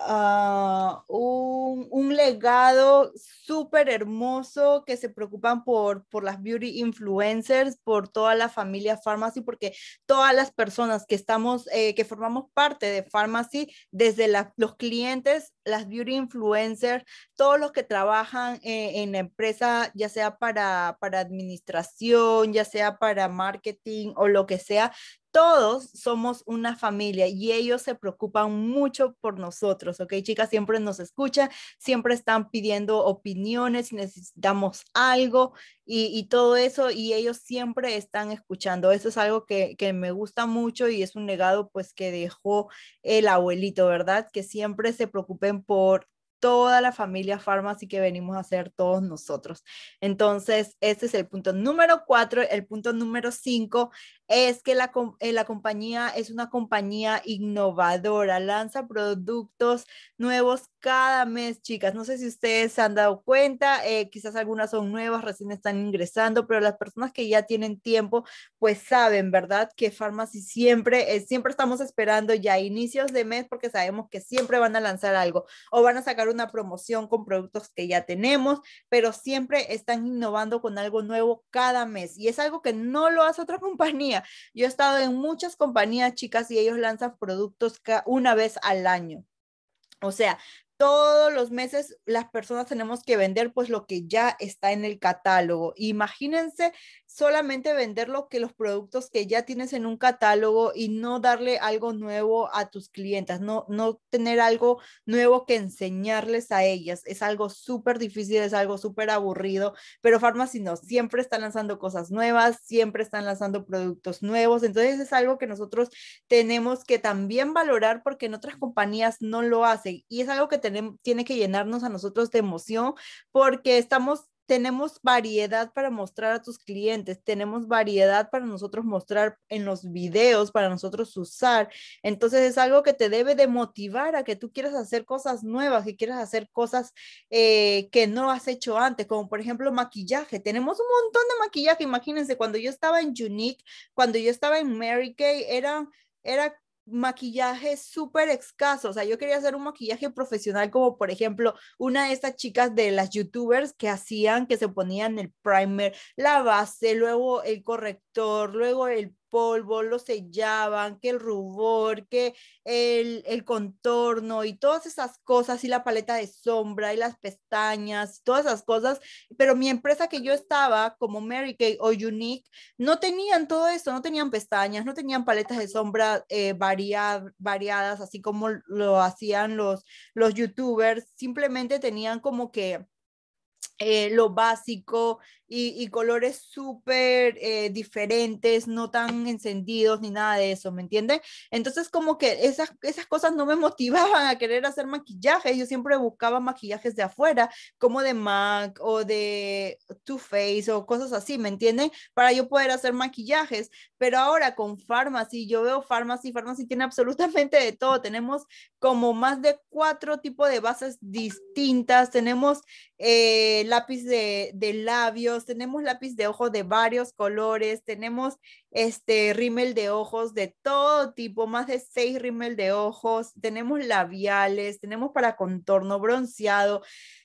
Ah, un, legado súper hermoso que se preocupan por, por las beauty influencers, por toda la familia Pharmacy, porque todas las personas que estamos, eh, que formamos parte de Pharmacy, desde los clientes, las beauty influencers, todos los que trabajan eh, en la empresa, ya sea para, para administración, ya sea para marketing o lo que sea, todos somos una familia y ellos se preocupan mucho por nosotros, ¿ok? Chicas, siempre nos escuchan, siempre están pidiendo opiniones necesitamos algo y, todo eso y ellos siempre están escuchando. Eso es algo que, me gusta mucho y es un legado pues que dejó el abuelito, ¿verdad? Que siempre se preocupen por toda la familia Pharma, así que venimos a ser todos nosotros. Entonces, ese es el punto número cuatro. El punto número cinco es que la, eh, la, compañía es una compañía innovadora, lanza productos nuevos cada mes, chicas. No sé si ustedes se han dado cuenta, eh, quizás algunas son nuevas, recién están ingresando, pero las personas que ya tienen tiempo, pues saben, ¿verdad? Que Pharmacy siempre, eh, siempre estamos esperando ya inicios de mes porque sabemos que siempre van a lanzar algo o van a sacar una promoción con productos que ya tenemos, pero siempre están innovando con algo nuevo cada mes y es algo que no lo hace otra compañía. Yo he estado en muchas compañías, chicas, y ellos lanzan productos una vez al año. O sea, todos los meses las personas tenemos que vender pues lo que ya está en el catálogo. Imagínense solamente vender lo que los productos que ya tienes en un catálogo y no darle algo nuevo a tus clientas, no, no tener algo nuevo que enseñarles a ellas. Es algo súper difícil, es algo súper aburrido, pero Pharmacy no, siempre están lanzando cosas nuevas, siempre están lanzando productos nuevos, entonces es algo que nosotros tenemos que también valorar porque en otras compañías no lo hacen y es algo que tenemos, tiene que llenarnos a nosotros de emoción porque estamos tenemos variedad para mostrar a tus clientes, tenemos variedad para nosotros mostrar en los videos, para nosotros usar. Entonces es algo que te debe de motivar a que tú quieras hacer cosas nuevas, que quieras hacer cosas eh, que no has hecho antes, como por ejemplo maquillaje. Tenemos un montón de maquillaje, imagínense, cuando yo estaba en Unique, cuando yo estaba en Mary Kay, era, era maquillaje súper escaso, o sea, yo quería hacer un maquillaje profesional como por ejemplo una de estas chicas de las youtubers que hacían, que se ponían el primer, la base, luego el corrector, luego el polvo, lo sellaban, que el rubor, que el, contorno y todas esas cosas y la paleta de sombra y las pestañas, todas esas cosas. Pero mi empresa que yo estaba, como Mary Kay o Unique, no tenían todo eso, no tenían pestañas, no tenían paletas de sombra eh, variadas, así como lo hacían los, los youtubers, simplemente tenían como que... Eh, lo básico, y, colores súper eh, diferentes, no tan encendidos ni nada de eso, ¿me entiendes? Entonces como que esas, esas cosas no me motivaban a querer hacer maquillaje, yo siempre buscaba maquillajes de afuera, como de MAC o de Too Faced o cosas así, ¿me entienden? Para yo poder hacer maquillajes, pero ahora con Pharmacy, yo veo Pharmacy, Pharmacy tiene absolutamente de todo, tenemos como más de cuatro tipos de bases distintas, tenemos eh, lápiz de, de labios, tenemos lápiz de ojo de varios colores, tenemos este rímel de ojos de todo tipo, más de seis rímel de ojos, tenemos labiales, tenemos para contorno, bronceado,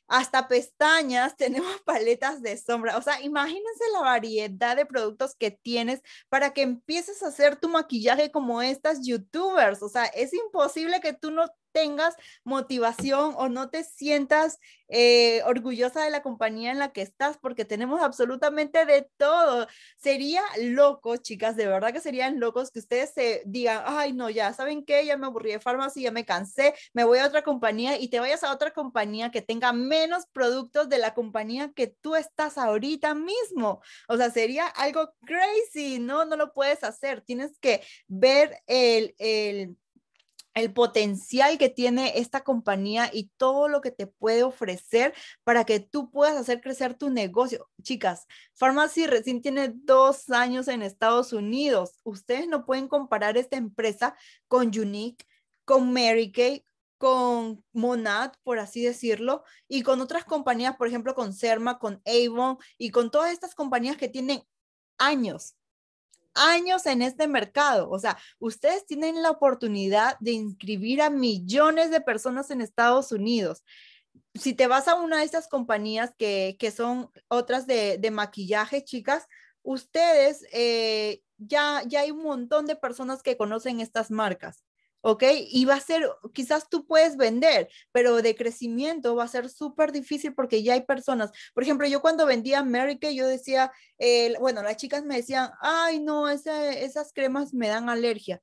hasta pestañas, tenemos paletas de sombra. O sea, imagínense la variedad de productos que tienes para que empieces a hacer tu maquillaje como estas youtubers. O sea, es imposible que tú no tengas motivación o no te sientas eh, orgullosa de la compañía en la que estás, porque tenemos absolutamente de todo. Sería loco, chicas, de verdad que serían locos que ustedes se digan, ay, no, ya, ¿saben qué? Ya me aburrí de farmacia, ya me cansé, me voy a otra compañía y te vayas a otra compañía que tenga menos productos de la compañía que tú estás ahorita mismo. O sea, sería algo crazy, ¿no? No lo puedes hacer. Tienes que ver el, el el potencial que tiene esta compañía y todo lo que te puede ofrecer para que tú puedas hacer crecer tu negocio. Chicas, Pharmacy recién tiene dos años en Estados Unidos. Ustedes no pueden comparar esta empresa con Unique, con Mary Kay, con Monad, por así decirlo, y con otras compañías, por ejemplo, con Serma con Avon y con todas estas compañías que tienen años años en este mercado. O sea, ustedes tienen la oportunidad de inscribir a millones de personas en Estados Unidos. Si te vas a una de estas compañías que, que son otras de, de maquillaje, chicas, ustedes eh, ya, ya hay un montón de personas que conocen estas marcas. ¿ok? Y va a ser, quizás tú puedes vender, pero de crecimiento va a ser súper difícil porque ya hay personas. Por ejemplo, yo cuando vendía Kay, yo decía, bueno, las chicas me decían, ay, no, esas cremas me dan alergia.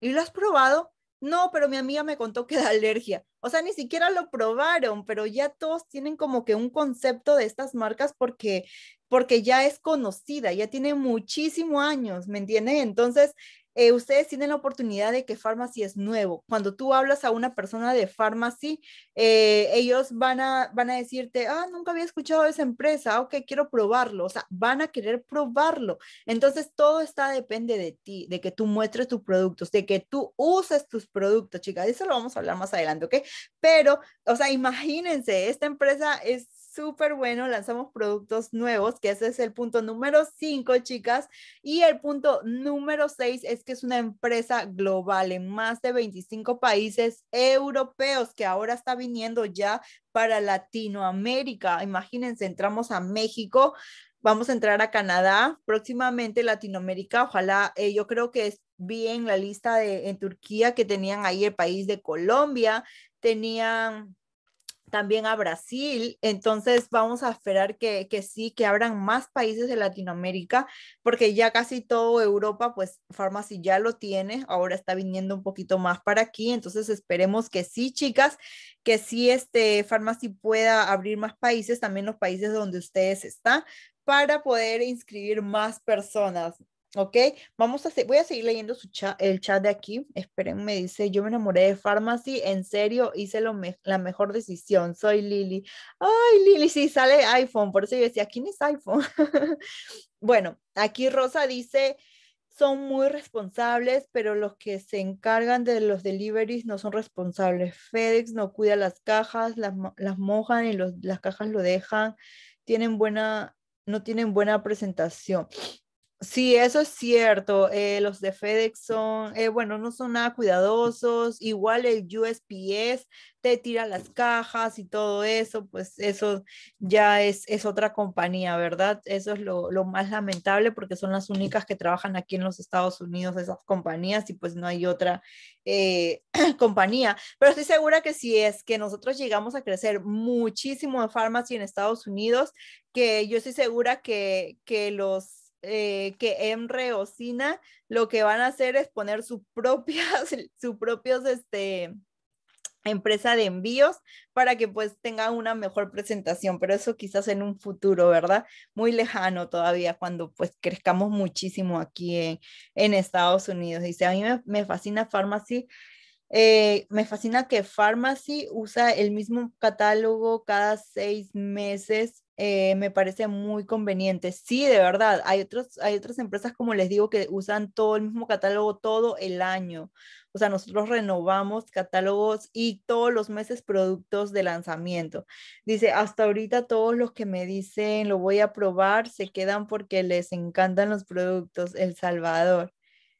¿Y lo has probado? No, pero mi amiga me contó que da alergia. O sea, ni siquiera lo probaron, pero ya todos tienen como que un concepto de estas marcas porque porque ya es conocida, ya tiene muchísimos años, ¿me entiendes? Entonces, eh, ustedes tienen la oportunidad de que Pharmacy es nuevo. Cuando tú hablas a una persona de Pharmacy, eh, ellos van a, van a decirte, ah, nunca había escuchado esa empresa, ok, quiero probarlo. O sea, van a querer probarlo. Entonces, todo está depende de ti, de que tú muestres tus productos, de que tú uses tus productos, chicas. Eso lo vamos a hablar más adelante, ¿ok? Pero, o sea, imagínense, esta empresa es súper bueno, lanzamos productos nuevos, que ese es el punto número 5, chicas. Y el punto número 6 es que es una empresa global en más de 25 países europeos que ahora está viniendo ya para Latinoamérica. Imagínense, entramos a México, vamos a entrar a Canadá, próximamente Latinoamérica, ojalá, eh, yo creo que es bien la lista de en Turquía que tenían ahí el país de Colombia, tenían también a Brasil. Entonces vamos a esperar que, sí, que abran más países de Latinoamérica, porque ya casi todo Europa, pues Pharmacy ya lo tiene, ahora está viniendo un poquito más para aquí. Entonces esperemos que sí, chicas, que sí este Pharmacy pueda abrir más países, también los países donde ustedes están, para poder inscribir más personas. ¿ok? Vamos a, voy a seguir leyendo su el chat de aquí. Esperen, me dice, yo me enamoré de Pharmacy, en serio, hice lo la mejor decisión, soy Lili. Ay, Lili, si sale iPhone, por eso yo decía, ¿quién es iPhone? bueno, aquí Rosa dice, son muy responsables, pero los que se encargan de los deliveries no son responsables. FedEx no cuida las cajas, las, las mojan y las cajas lo dejan. Tienen buena, no tienen buena presentación. Sí, eso es cierto. Eh, los de FedEx son, eh, bueno, no son nada cuidadosos. Igual el USPS te tira las cajas y todo eso, pues eso ya es, otra compañía, ¿verdad? Eso es lo, más lamentable porque son las únicas que trabajan aquí en los Estados Unidos, esas compañías, y pues no hay otra eh, compañía. Pero estoy segura que si es que nosotros llegamos a crecer muchísimo en farmacia en Estados Unidos, que yo estoy segura que los eh, que Emre o Sina lo que van a hacer es poner su propia sus propios, este, empresa de envíos para que pues tenga una mejor presentación, pero eso quizás en un futuro, ¿verdad? Muy lejano todavía cuando pues crezcamos muchísimo aquí en, Estados Unidos. Dice, a mí me, me fascina Pharmacy eh, me fascina que Pharmacy usa el mismo catálogo cada seis meses. Eh, me parece muy conveniente. Sí, de verdad. Hay, otros, hay otras empresas, como les digo, que usan todo el mismo catálogo todo el año. O sea, nosotros renovamos catálogos y todos los meses productos de lanzamiento. Dice, hasta ahorita todos los que me dicen lo voy a probar se quedan porque les encantan los productos. El Salvador.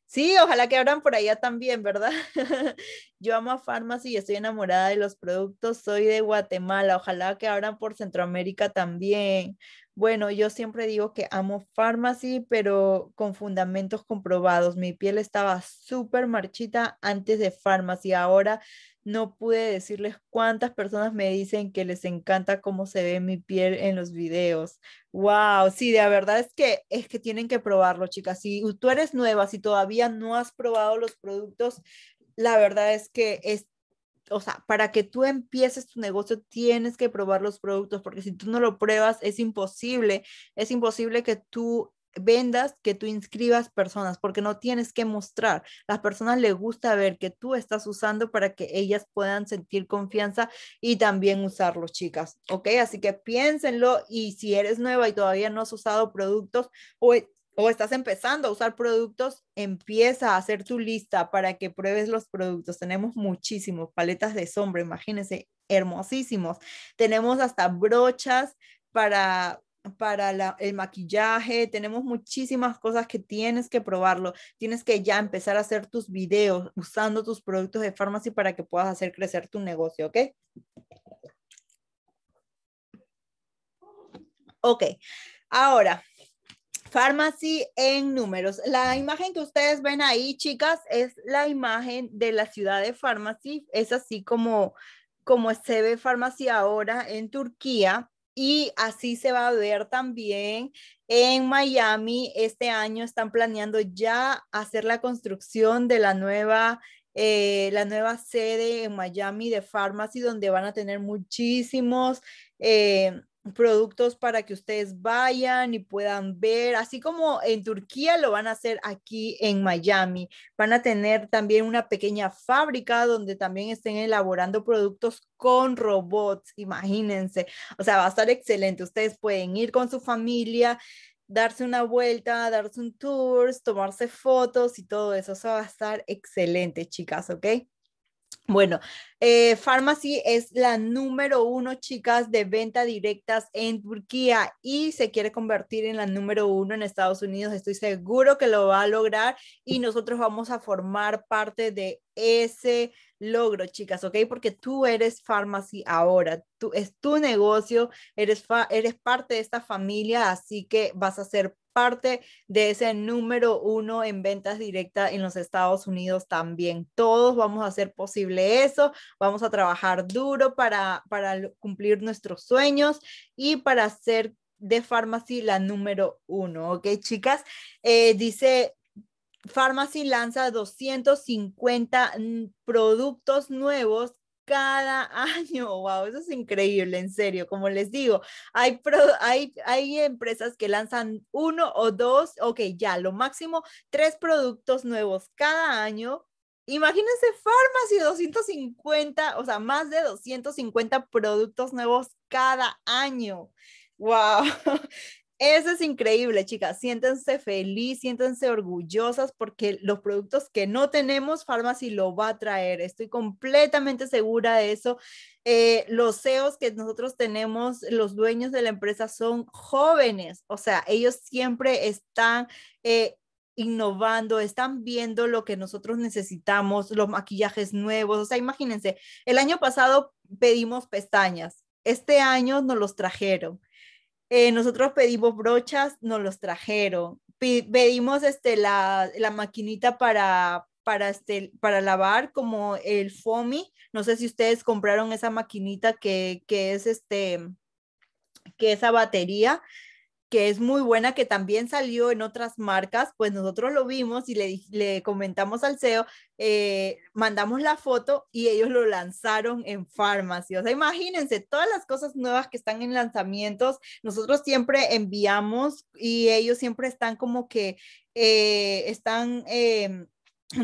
Sí, ojalá que abran por allá también, ¿verdad? Yo amo a y estoy enamorada de los productos. Soy de Guatemala. Ojalá que abran por Centroamérica también. Bueno, yo siempre digo que amo Pharmacy, pero con fundamentos comprobados. Mi piel estaba súper marchita antes de Pharmacy. Ahora no pude decirles cuántas personas me dicen que les encanta cómo se ve mi piel en los videos. Wow, sí, de verdad es que es que tienen que probarlo, chicas. Si tú eres nueva, si todavía no has probado los productos, la verdad es que es o sea, para que tú empieces tu negocio tienes que probar los productos, porque si tú no lo pruebas es imposible, es imposible que tú vendas, que tú inscribas personas, porque no tienes que mostrar. Las personas les gusta ver que tú estás usando para que ellas puedan sentir confianza y también usarlo, chicas. ¿Ok? Así que piénsenlo y si eres nueva y todavía no has usado productos o o estás empezando a usar productos, empieza a hacer tu lista para que pruebes los productos. Tenemos muchísimos, paletas de sombra, imagínense, hermosísimos. Tenemos hasta brochas para para el maquillaje, tenemos muchísimas cosas que tienes que probarlo, tienes que ya empezar a hacer tus videos usando tus productos de farmacia para que puedas hacer crecer tu negocio, ¿ok? Ok, ahora, Pharmacy en números. La imagen que ustedes ven ahí, chicas, es la imagen de la ciudad de Pharmacy. Es así como, como se ve Pharmacy ahora en Turquía. Y así se va a ver también en Miami. Este año están planeando ya hacer la construcción de la nueva eh, la nueva sede en Miami de Pharmacy, donde van a tener muchísimos eh, productos para que ustedes vayan y puedan ver, así como en Turquía lo van a hacer aquí en Miami. Van a tener también una pequeña fábrica donde también estén elaborando productos con robots, imagínense. O sea, va a estar excelente. Ustedes pueden ir con su familia, darse una vuelta, darse un tour, tomarse fotos y todo eso. Eso va a estar excelente, chicas, ¿ok? Bueno, eh, Pharmacy es la número uno, chicas, de venta directas en Turquía y se quiere convertir en la número uno en Estados Unidos. Estoy seguro que lo va a lograr y nosotros vamos a formar parte de ese logro, chicas, ¿ok? Porque tú eres Pharmacy ahora, tú, es tu negocio, eres, eres parte de esta familia, así que vas a ser parte de ese número uno en ventas directas en los Estados Unidos también. Todos vamos a hacer posible eso, vamos a trabajar duro para, para cumplir nuestros sueños y para hacer de Pharmacy la número uno, ¿ok, chicas? Eh, dice Pharmacy lanza 250 productos nuevos cada año. Wow, eso es increíble, en serio. Como les digo, hay, hay, hay empresas que lanzan uno o dos, ok, ya, lo máximo tres productos nuevos cada año. Imagínense Pharmacy 250, o sea, más de 250 productos nuevos cada año. Wow, Eso es increíble, chicas. Siéntense feliz, siéntense orgullosas porque los productos que no tenemos, Pharmacy lo va a traer. Estoy completamente segura de eso. Eh, los CEOs que nosotros tenemos, los dueños de la empresa son jóvenes, o sea, ellos siempre están... Eh, innovando, están viendo lo que nosotros necesitamos, los maquillajes nuevos, o sea, imagínense, el año pasado pedimos pestañas, este año nos los trajeron. Eh, nosotros pedimos brochas, nos los trajeron. pedimos este, la, maquinita para, para, este, para lavar, como el FOMI. No sé si ustedes compraron esa maquinita que, es este que esa batería que es muy buena, que también salió en otras marcas, pues nosotros lo vimos y le, le comentamos al CEO, eh, mandamos la foto y ellos lo lanzaron en farmacia. O sea, imagínense todas las cosas nuevas que están en lanzamientos. Nosotros siempre enviamos y ellos siempre están como que eh, están... Em,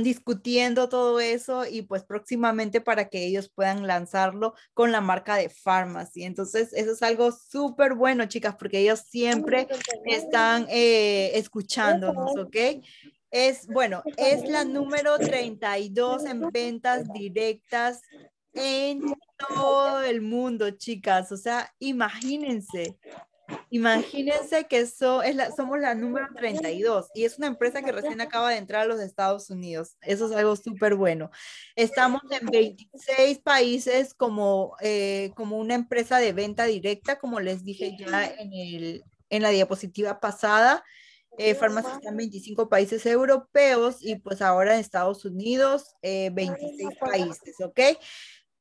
discutiendo todo eso y pues próximamente para que ellos puedan lanzarlo con la marca de Pharmacy. Entonces, eso es algo súper bueno, chicas, porque ellos siempre están eh, escuchándonos, ¿ok? Es, bueno, es la número 32 en ventas directas en todo el mundo, chicas. O sea, imagínense, Imagínense que so, es la, somos la número 32 y es una empresa que recién acaba de entrar a los Estados Unidos. Eso es algo súper bueno. Estamos en 26 países como, eh, como una empresa de venta directa, como les dije ya en, el, en la diapositiva pasada. Eh, en 25 países europeos y pues ahora en Estados Unidos, eh, 26 países, ¿ok?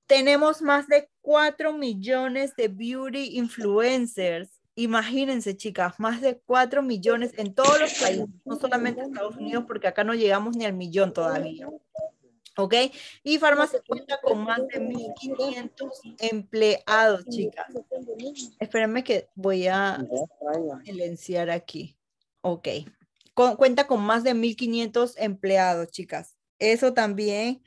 Tenemos más de 4 millones de beauty influencers Imagínense, chicas, más de 4 millones en todos los países, no solamente en Estados Unidos, porque acá no llegamos ni al millón todavía. ¿Ok? Y se cuenta con más de 1.500 empleados, chicas. Espérenme que voy a silenciar aquí. Ok. cuenta con más de 1.500 empleados, chicas. Eso también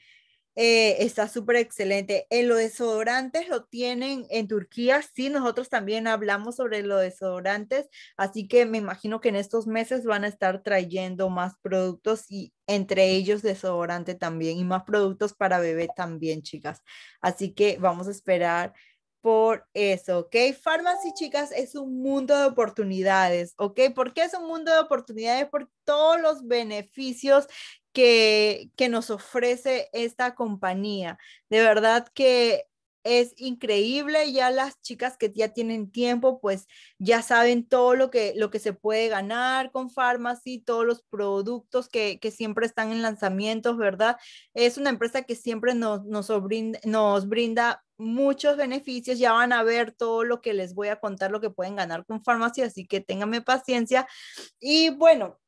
eh, está súper excelente. En los desodorantes lo tienen en Turquía, sí, nosotros también hablamos sobre los desodorantes, así que me imagino que en estos meses van a estar trayendo más productos y entre ellos desodorante también y más productos para bebé también, chicas. Así que vamos a esperar por eso, ¿ok? Pharmacy, chicas, es un mundo de oportunidades, ¿ok? ¿Por qué es un mundo de oportunidades? Por todos los beneficios que, que nos ofrece esta compañía. De verdad que es increíble, ya las chicas que ya tienen tiempo, pues ya saben todo lo que, lo que se puede ganar con Pharmacy, todos los productos que, siempre están en lanzamientos, ¿verdad? Es una empresa que siempre nos, brinda, nos brinda muchos beneficios, ya van a ver todo lo que les voy a contar, lo que pueden ganar con Pharmacy, así que ténganme paciencia. Y bueno,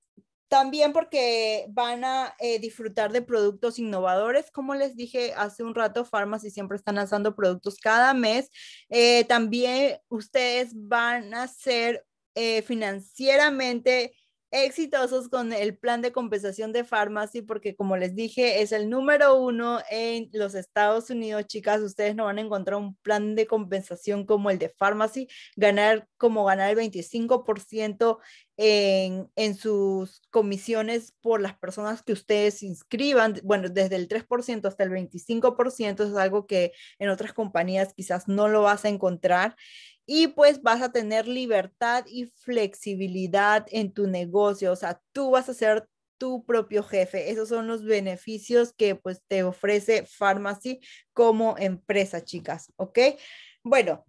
también porque van a eh, disfrutar de productos innovadores. Como les dije hace un rato, Pharmacy siempre están lanzando productos cada mes. Eh, también ustedes van a ser eh, financieramente exitosos con el plan de compensación de Pharmacy porque como les dije es el número uno en los Estados Unidos chicas ustedes no van a encontrar un plan de compensación como el de Pharmacy ganar como ganar el 25% en, en sus comisiones por las personas que ustedes inscriban bueno desde el 3% hasta el 25% es algo que en otras compañías quizás no lo vas a encontrar y pues vas a tener libertad y flexibilidad en tu negocio, o sea, tú vas a ser tu propio jefe. Esos son los beneficios que pues te ofrece Pharmacy como empresa, chicas, ¿ok? Bueno,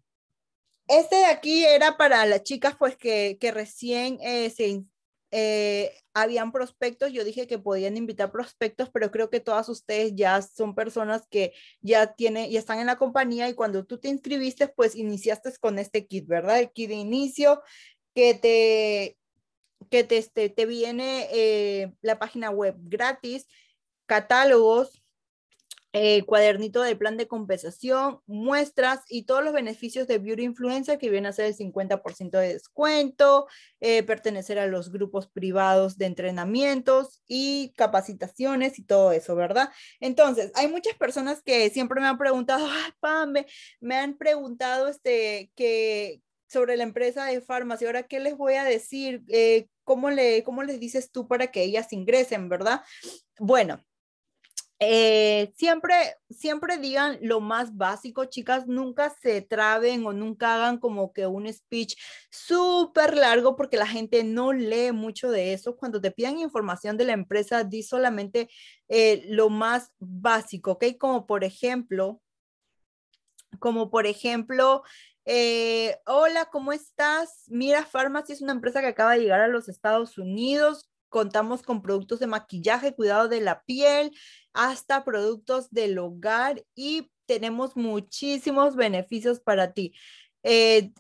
este de aquí era para las chicas pues que, que recién eh, se instalaron. Eh, habían prospectos, yo dije que podían invitar prospectos, pero creo que todas ustedes ya son personas que ya tienen, ya están en la compañía y cuando tú te inscribiste, pues iniciaste con este kit, ¿verdad? El kit de inicio que te, que te, este, te, viene eh, la página web gratis, catálogos, eh, cuadernito del plan de compensación, muestras y todos los beneficios de Beauty Influencer que vienen a ser el 50% de descuento, eh, pertenecer a los grupos privados de entrenamientos y capacitaciones y todo eso, ¿verdad? Entonces, hay muchas personas que siempre me han preguntado, me, han preguntado este, que, sobre la empresa de farmacia. Ahora, ¿qué les voy a decir? Eh, ¿cómo, le, ¿Cómo les dices tú para que ellas ingresen, verdad? Bueno, eh, siempre, siempre digan lo más básico, chicas, nunca se traben o nunca hagan como que un speech súper largo porque la gente no lee mucho de eso. Cuando te pidan información de la empresa, di solamente eh, lo más básico, ¿ok? Como por ejemplo, como por ejemplo, eh, hola, ¿cómo estás? Mira, Pharmacy es una empresa que acaba de llegar a los Estados Unidos contamos con productos de maquillaje, cuidado de la piel, hasta productos del hogar y tenemos muchísimos beneficios para ti. Eh,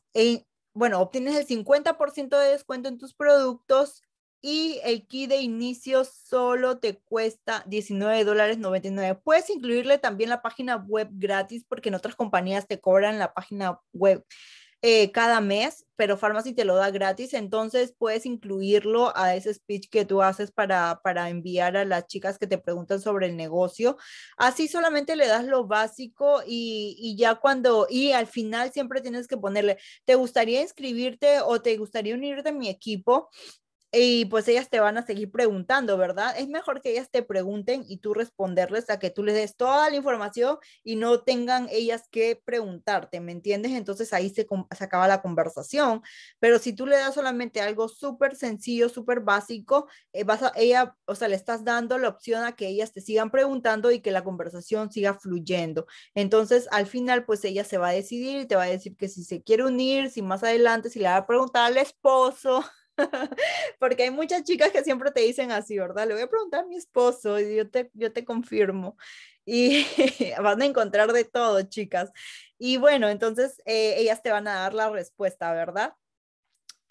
bueno, obtienes el 50% de descuento en tus productos y el kit de inicio solo te cuesta $19.99. dólares Puedes incluirle también la página web gratis porque en otras compañías te cobran la página web eh, cada mes, pero Pharmacy te lo da gratis, entonces puedes incluirlo a ese speech que tú haces para, enviar a las chicas que te preguntan sobre el negocio. Así solamente le das lo básico y, y ya cuando, y al final siempre tienes que ponerle, ¿te gustaría inscribirte o te gustaría unirte a mi equipo? y pues ellas te van a seguir preguntando, ¿verdad? Es mejor que ellas te pregunten y tú responderles a que tú les des toda la información y no tengan ellas que preguntarte, ¿me entiendes? Entonces ahí se, acaba la conversación, pero si tú le das solamente algo súper sencillo, súper básico, eh, vas a, ella, o sea, le estás dando la opción a que ellas te sigan preguntando y que la conversación siga fluyendo. Entonces al final pues ella se va a decidir y te va a decir que si se quiere unir, si más adelante, si le va a preguntar al esposo porque hay muchas chicas que siempre te dicen así, ¿verdad? Le voy a preguntar a mi esposo y yo te, yo te confirmo. Y van a encontrar de todo, chicas. Y bueno, entonces eh, ellas te van a dar la respuesta, ¿verdad?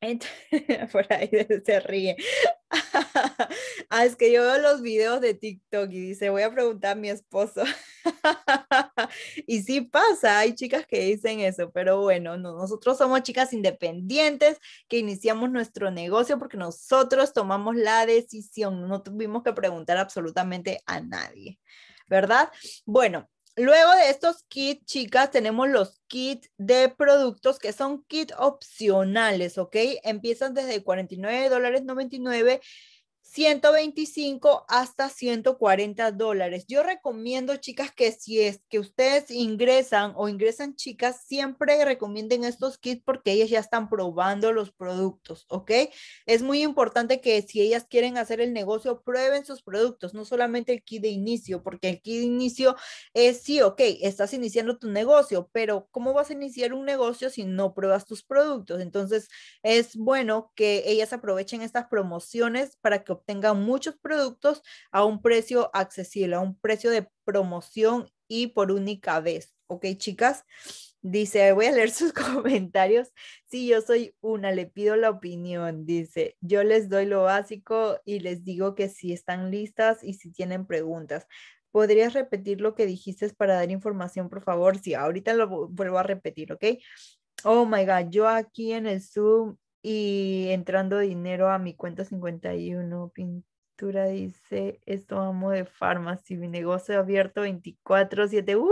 por ahí se ríe. Ah, es que yo veo los videos de TikTok y dice, voy a preguntar a mi esposo. y sí pasa, hay chicas que dicen eso, pero bueno, nosotros somos chicas independientes que iniciamos nuestro negocio porque nosotros tomamos la decisión, no tuvimos que preguntar absolutamente a nadie, ¿verdad? Bueno, Luego de estos kits, chicas, tenemos los kits de productos que son kits opcionales, ¿ok? Empiezan desde $49.99 dólares 125 hasta 140 dólares. Yo recomiendo, chicas, que si es que ustedes ingresan o ingresan chicas, siempre recomienden estos kits porque ellas ya están probando los productos, ¿ok? Es muy importante que si ellas quieren hacer el negocio, prueben sus productos, no solamente el kit de inicio, porque el kit de inicio es sí, ok, estás iniciando tu negocio, pero ¿cómo vas a iniciar un negocio si no pruebas tus productos? Entonces, es bueno que ellas aprovechen estas promociones para que tengan muchos productos a un precio accesible, a un precio de promoción y por única vez. ¿Ok, chicas? Dice, voy a leer sus comentarios. Sí, yo soy una, le pido la opinión. Dice, yo les doy lo básico y les digo que si están listas y si tienen preguntas. ¿Podrías repetir lo que dijiste para dar información, por favor? Sí, ahorita lo vuelvo a repetir, ¿ok? Oh my God, yo aquí en el Zoom y entrando dinero a mi cuenta 51. Pintura dice, esto amo de Pharmacy, mi negocio abierto 24/7. ¡Uh!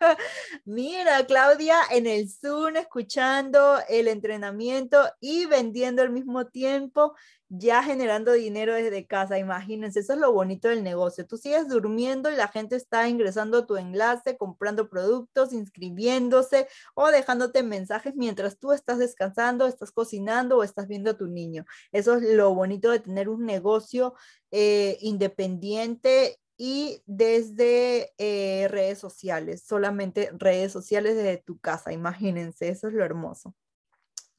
Mira, Claudia en el Zoom escuchando el entrenamiento y vendiendo al mismo tiempo, ya generando dinero desde casa. Imagínense, eso es lo bonito del negocio. Tú sigues durmiendo y la gente está ingresando a tu enlace, comprando productos, inscribiéndose o dejándote mensajes mientras tú estás descansando, estás cocinando o estás viendo a tu niño. Eso es lo bonito de tener un negocio eh, independiente y desde eh, redes sociales, solamente redes sociales desde tu casa, imagínense, eso es lo hermoso.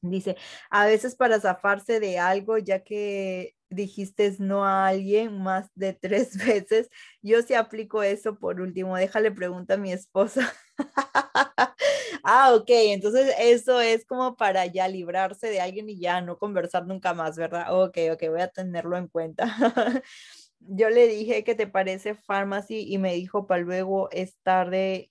Dice, a veces para zafarse de algo, ya que dijiste no a alguien más de tres veces, yo sí aplico eso por último, déjale pregunta a mi esposa. ah, ok, entonces eso es como para ya librarse de alguien y ya no conversar nunca más, ¿verdad? Ok, ok, voy a tenerlo en cuenta. yo le dije que te parece Pharmacy y me dijo para luego es tarde,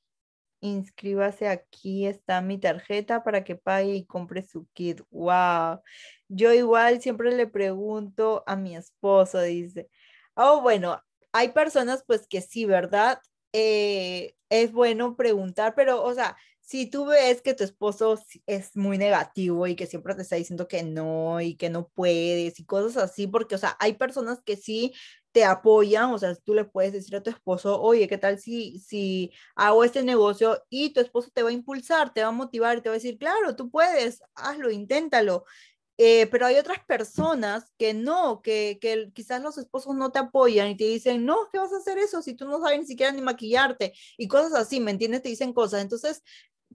inscríbase aquí, está mi tarjeta para que pague y compre su kit. ¡Wow! Yo igual siempre le pregunto a mi esposo, dice, oh, bueno, hay personas pues que sí, ¿verdad? Eh, es bueno preguntar, pero, o sea, si tú ves que tu esposo es muy negativo y que siempre te está diciendo que no y que no puedes y cosas así, porque, o sea, hay personas que sí te apoyan, o sea, tú le puedes decir a tu esposo, oye, ¿qué tal si, si hago este negocio? Y tu esposo te va a impulsar, te va a motivar, te va a decir, claro, tú puedes, hazlo, inténtalo. Eh, pero hay otras personas que no, que, que, quizás los esposos no te apoyan y te dicen, no, ¿qué vas a hacer eso si tú no sabes ni siquiera ni maquillarte? Y cosas así, ¿me entiendes? Te dicen cosas. Entonces,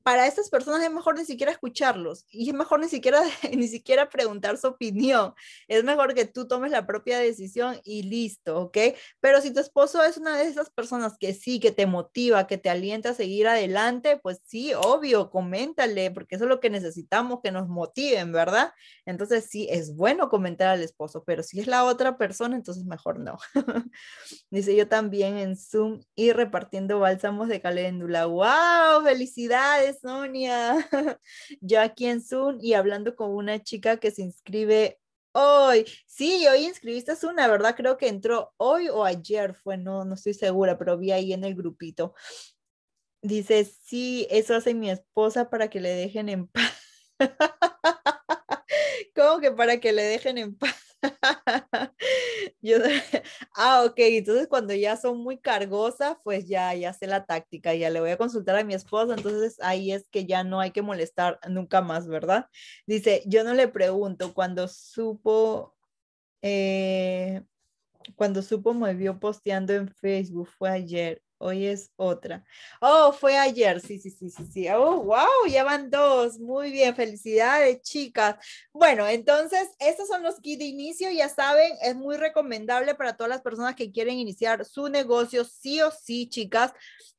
para estas personas es mejor ni siquiera escucharlos y es mejor ni siquiera, ni siquiera preguntar su opinión. Es mejor que tú tomes la propia decisión y listo, ¿ok? Pero si tu esposo es una de esas personas que sí, que te motiva, que te alienta a seguir adelante, pues sí, obvio, coméntale, porque eso es lo que necesitamos, que nos motiven, ¿verdad? Entonces sí, es bueno comentar al esposo, pero si es la otra persona, entonces mejor no. Dice yo también en Zoom y repartiendo bálsamos de caléndula. ¡Wow! ¡Felicidades! Sonia. Yo aquí en Zoom y hablando con una chica que se inscribe hoy. Sí, hoy inscribiste Zoom, la verdad creo que entró hoy o ayer fue, no, no estoy segura, pero vi ahí en el grupito. Dice, sí, eso hace mi esposa para que le dejen en paz. ¿Cómo que para que le dejen en paz? ah, ok, entonces cuando ya son muy cargosas, pues ya, ya sé la táctica, ya le voy a consultar a mi esposo entonces ahí es que ya no hay que molestar nunca más, ¿verdad? Dice, yo no le pregunto, cuando supo, eh, cuando supo me vio posteando en Facebook, fue ayer, Hoy es otra. Oh, fue ayer. Sí, sí, sí, sí, sí. Oh, wow, ya van dos. Muy bien, felicidades, chicas. Bueno, entonces, estos son los kits de inicio. Ya saben, es muy recomendable para todas las personas que quieren iniciar su negocio, sí o sí, chicas.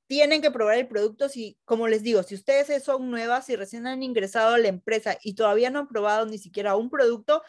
Tienen que probar el producto. Si, como les digo, si ustedes eh, son nuevas y recién han ingresado a la empresa y todavía no han probado ni siquiera un producto,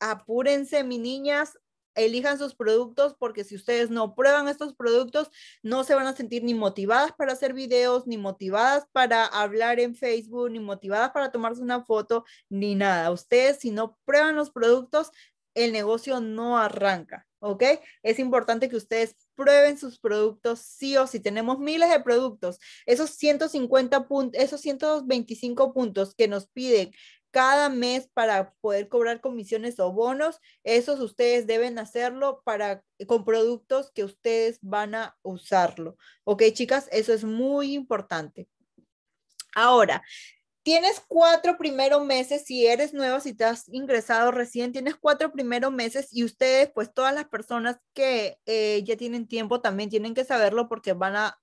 apúrense, mi niñas, elijan sus productos porque si ustedes no prueban estos productos, no se van a sentir ni motivadas para hacer videos, ni motivadas para hablar en Facebook, ni motivadas para tomarse una foto, ni nada. Ustedes si no prueban los productos, el negocio no arranca, ¿ok? Es importante que ustedes prueben sus productos sí o sí. Tenemos miles de productos. Esos 150 puntos, esos 125 puntos que nos piden cada mes para poder cobrar comisiones o bonos. Esos ustedes deben hacerlo para con productos que ustedes van a usarlo. ¿Ok, chicas? Eso es muy importante. Ahora, tienes cuatro primeros meses, si eres nuevo, si te has ingresado recién, tienes cuatro primeros meses y ustedes, pues todas las personas que eh, ya tienen tiempo también tienen que saberlo porque van a,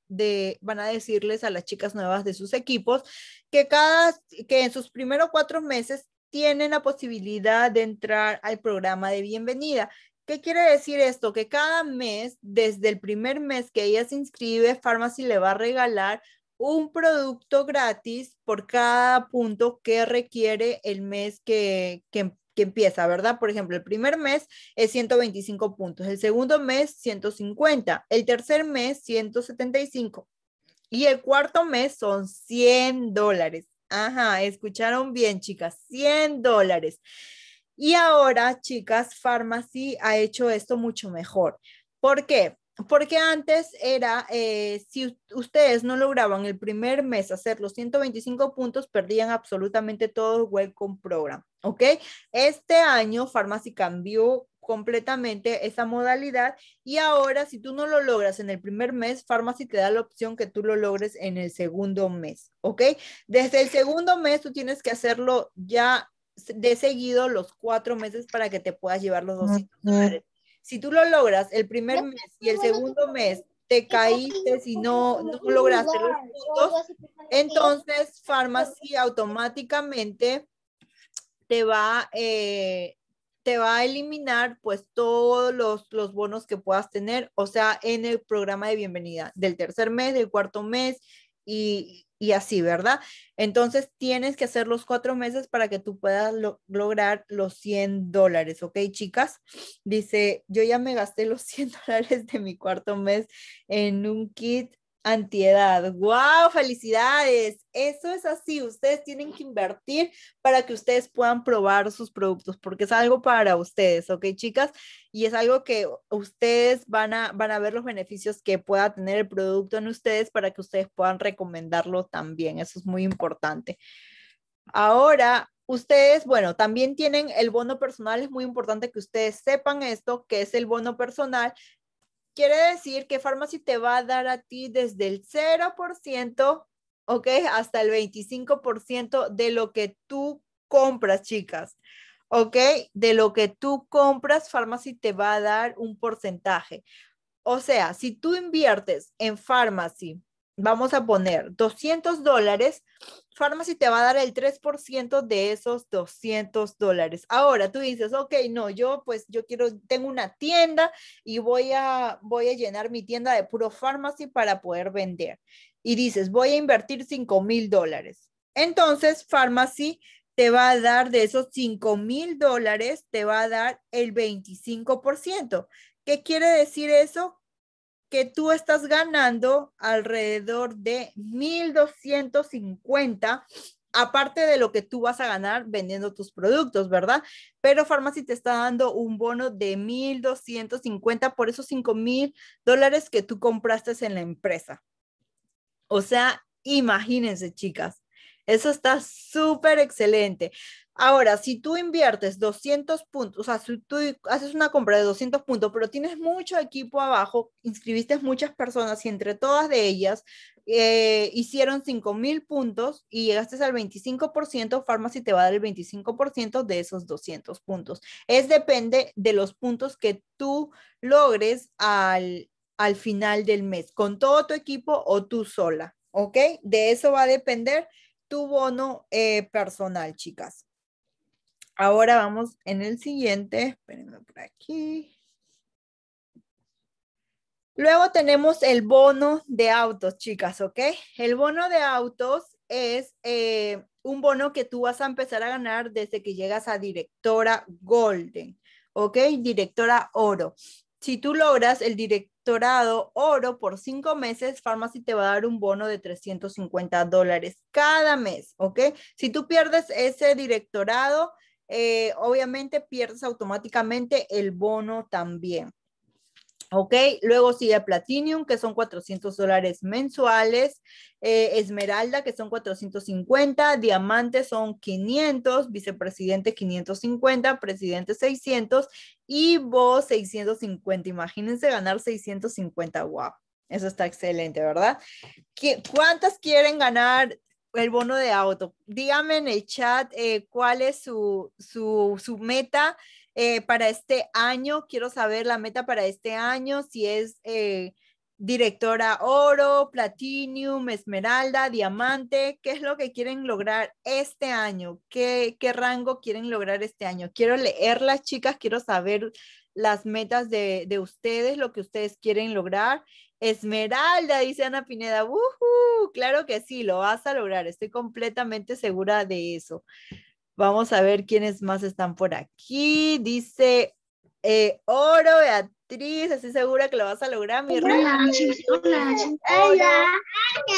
van a decirles a las chicas nuevas de sus equipos que, cada, que en sus primeros cuatro meses tienen la posibilidad de entrar al programa de bienvenida. ¿Qué quiere decir esto? Que cada mes, desde el primer mes que ella se inscribe, Pharmacy le va a regalar un producto gratis por cada punto que requiere el mes que, empieza, ¿verdad? Por ejemplo, el primer mes es 125 puntos, el segundo mes 150, el tercer mes 175 y el cuarto mes son 100 dólares. Ajá, escucharon bien, chicas, 100 dólares. Y ahora, chicas, Pharmacy ha hecho esto mucho mejor. ¿Por qué? porque antes era, eh, si ustedes no lograban el primer mes hacer los 125 puntos, perdían absolutamente todo el Welcome Program, ¿ok? Este año Pharmacy cambió completamente esa modalidad y ahora si tú no lo logras en el primer mes, Pharmacy te da la opción que tú lo logres en el segundo mes, ¿ok? Desde el segundo mes tú tienes que hacerlo ya de seguido los cuatro meses para que te puedas llevar los 200 dólares. Si tú lo logras el primer mes y el segundo mes te caíste si no, lograste los puntos, entonces farmacia automáticamente te va, eh, te va a eliminar pues todos los, los, bonos que puedas tener, o sea, en el programa de bienvenida del tercer mes, del cuarto mes y, y así, ¿verdad? Entonces tienes que hacer los cuatro meses para que tú puedas lograr los 100 dólares, ¿ok, chicas? Dice, yo ya me gasté los 100 dólares de mi cuarto mes en un kit antiedad. ¡Wow! ¡Felicidades! Eso es así. Ustedes tienen que invertir para que ustedes puedan probar sus productos, porque es algo para ustedes, ¿ok, chicas? Y es algo que ustedes van a, van a ver los beneficios que pueda tener el producto en ustedes para que ustedes puedan recomendarlo también. Eso es muy importante. Ahora, ustedes, bueno, también tienen el bono personal, es muy importante que ustedes sepan esto, que es el bono personal, Quiere decir que Pharmacy te va a dar a ti desde el 0%, ¿ok? Hasta el 25% de lo que tú compras, chicas. ¿Ok? De lo que tú compras, Pharmacy te va a dar un porcentaje. O sea, si tú inviertes en Pharmacy vamos a poner 200 dólares, Pharmacy te va a dar el 3% de esos 200 dólares. Ahora tú dices, ok, no, yo pues yo quiero, tengo una tienda y voy a, voy a llenar mi tienda de puro Pharmacy para poder vender. Y dices, voy a invertir 5 mil dólares. Entonces, Pharmacy te va a dar de esos 5 mil dólares, te va a dar el 25%. ¿Qué quiere decir eso? que tú estás ganando alrededor de 1.250, aparte de lo que tú vas a ganar vendiendo tus productos, ¿verdad? Pero Farmacy te está dando un bono de 1.250 por esos 5.000 dólares que tú compraste en la empresa. O sea, imagínense, chicas, eso está súper excelente. Ahora, si tú inviertes 200 puntos, o sea, si tú haces una compra de 200 puntos, pero tienes mucho equipo abajo, inscribiste muchas personas y entre todas de ellas eh, hicieron 5.000 puntos y llegaste al 25%, Pharmacy te va a dar el 25% de esos 200 puntos. Es depende de los puntos que tú logres al, final del mes, con todo tu equipo o tú sola, ¿ok? De eso va a depender tu bono eh, personal, chicas. Ahora vamos en el siguiente, espérenme por aquí. Luego tenemos el bono de autos, chicas, ¿ok? El bono de autos es eh, un bono que tú vas a empezar a ganar desde que llegas a directora Golden, ¿ok? Directora Oro. Si tú logras el directorado oro por cinco meses, Pharmacy te va a dar un bono de 350 dólares cada mes, ¿ok? Si tú pierdes ese directorado, eh, obviamente pierdes automáticamente el bono también. ¿Ok? Luego sigue Platinum, que son 400 dólares mensuales. Eh, Esmeralda, que son 450. Diamante son 500. Vicepresidente 550. Presidente 600. Y vos 650. Imagínense ganar 650. ¡Wow! Eso está excelente, ¿verdad? ¿Cuántas quieren ganar el bono de auto. Dígame en el chat eh, cuál es su, su, su meta eh, para este año. Quiero saber la meta para este año, si es eh, directora oro, platinum, esmeralda, diamante. ¿Qué es lo que quieren lograr este año? ¿Qué, rango quieren lograr este año? Quiero leer las chicas, quiero saber las metas de, ustedes, lo que ustedes quieren lograr. Esmeralda, dice Ana Pineda, uh claro que sí, lo vas a lograr, estoy completamente segura de eso. Vamos a ver quiénes más están por aquí. Dice eh, Oro, Beatriz, estoy segura que lo vas a lograr, mi hola, hola,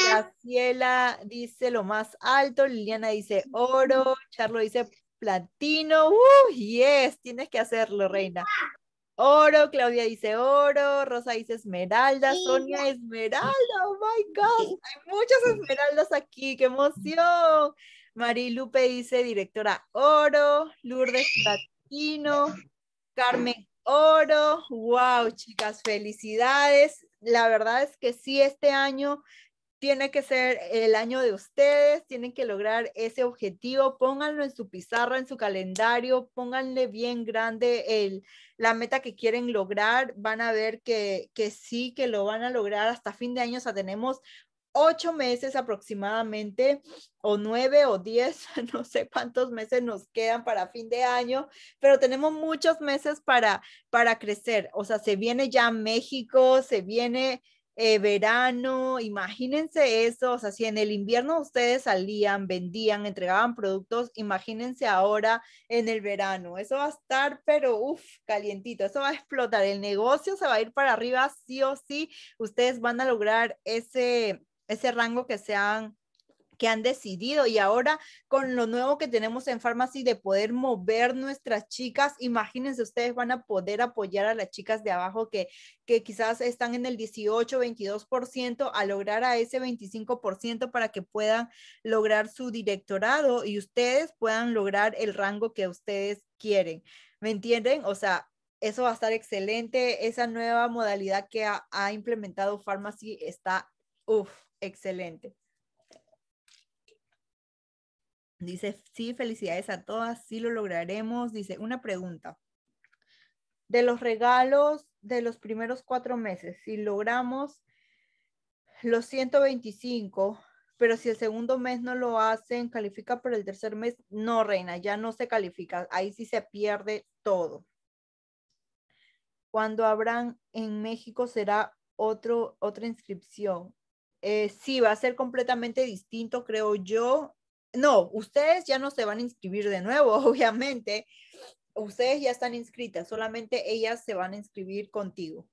Graciela dice lo más alto, Liliana dice oro, Charlo dice platino. Uh, yes, tienes que hacerlo, reina oro, Claudia dice oro, Rosa dice esmeralda, Sonia esmeralda, oh my god, hay muchas esmeraldas aquí, qué emoción. Lupe dice directora oro, Lourdes Platino, Carmen oro, wow chicas, felicidades. La verdad es que sí, este año tiene que ser el año de ustedes, tienen que lograr ese objetivo, pónganlo en su pizarra, en su calendario, pónganle bien grande la meta que quieren lograr, van a ver que, sí, que lo van a lograr hasta fin de año, o sea, tenemos ocho meses aproximadamente, o nueve o diez, no sé cuántos meses nos quedan para fin de año, pero tenemos muchos meses para, para crecer. O sea, se viene ya México, se viene eh, verano, imagínense eso, o sea, si en el invierno ustedes salían, vendían, entregaban productos, imagínense ahora en el verano, eso va a estar, pero uff, calientito, eso va a explotar, el negocio se va a ir para arriba sí o sí, ustedes van a lograr ese, ese rango que sean que han decidido y ahora con lo nuevo que tenemos en Pharmacy de poder mover nuestras chicas, imagínense ustedes van a poder apoyar a las chicas de abajo que, que quizás están en el 18, 22% a lograr a ese 25% para que puedan lograr su directorado y ustedes puedan lograr el rango que ustedes quieren. ¿Me entienden? O sea, eso va a estar excelente. Esa nueva modalidad que ha, implementado Pharmacy está, uff, excelente. Dice, sí, felicidades a todas, sí lo lograremos. Dice, una pregunta. De los regalos de los primeros cuatro meses, si logramos los 125, pero si el segundo mes no lo hacen, califica por el tercer mes. No, reina, ya no se califica. Ahí sí se pierde todo. Cuando habrán en México será otro, otra inscripción. Eh, sí, va a ser completamente distinto, creo yo no, ustedes ya no se van a inscribir de nuevo, obviamente. Ustedes ya están inscritas, solamente ellas se van a inscribir contigo.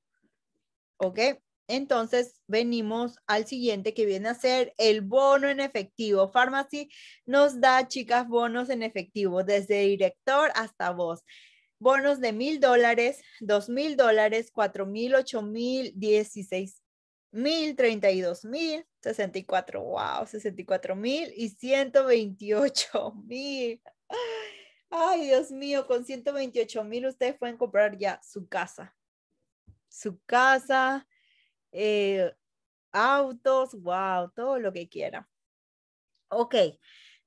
¿Ok? Entonces, venimos al siguiente que viene a ser el bono en efectivo. Pharmacy nos da, chicas, bonos en efectivo, desde director hasta vos. Bonos de mil dólares, dos mil dólares, cuatro mil, ocho mil, dieciséis mil, treinta y dos mil, 64, wow, 64 mil y 128 mil. Ay, Dios mío, con 128 mil ustedes pueden comprar ya su casa, su casa, eh, autos, wow, todo lo que quieran. Ok,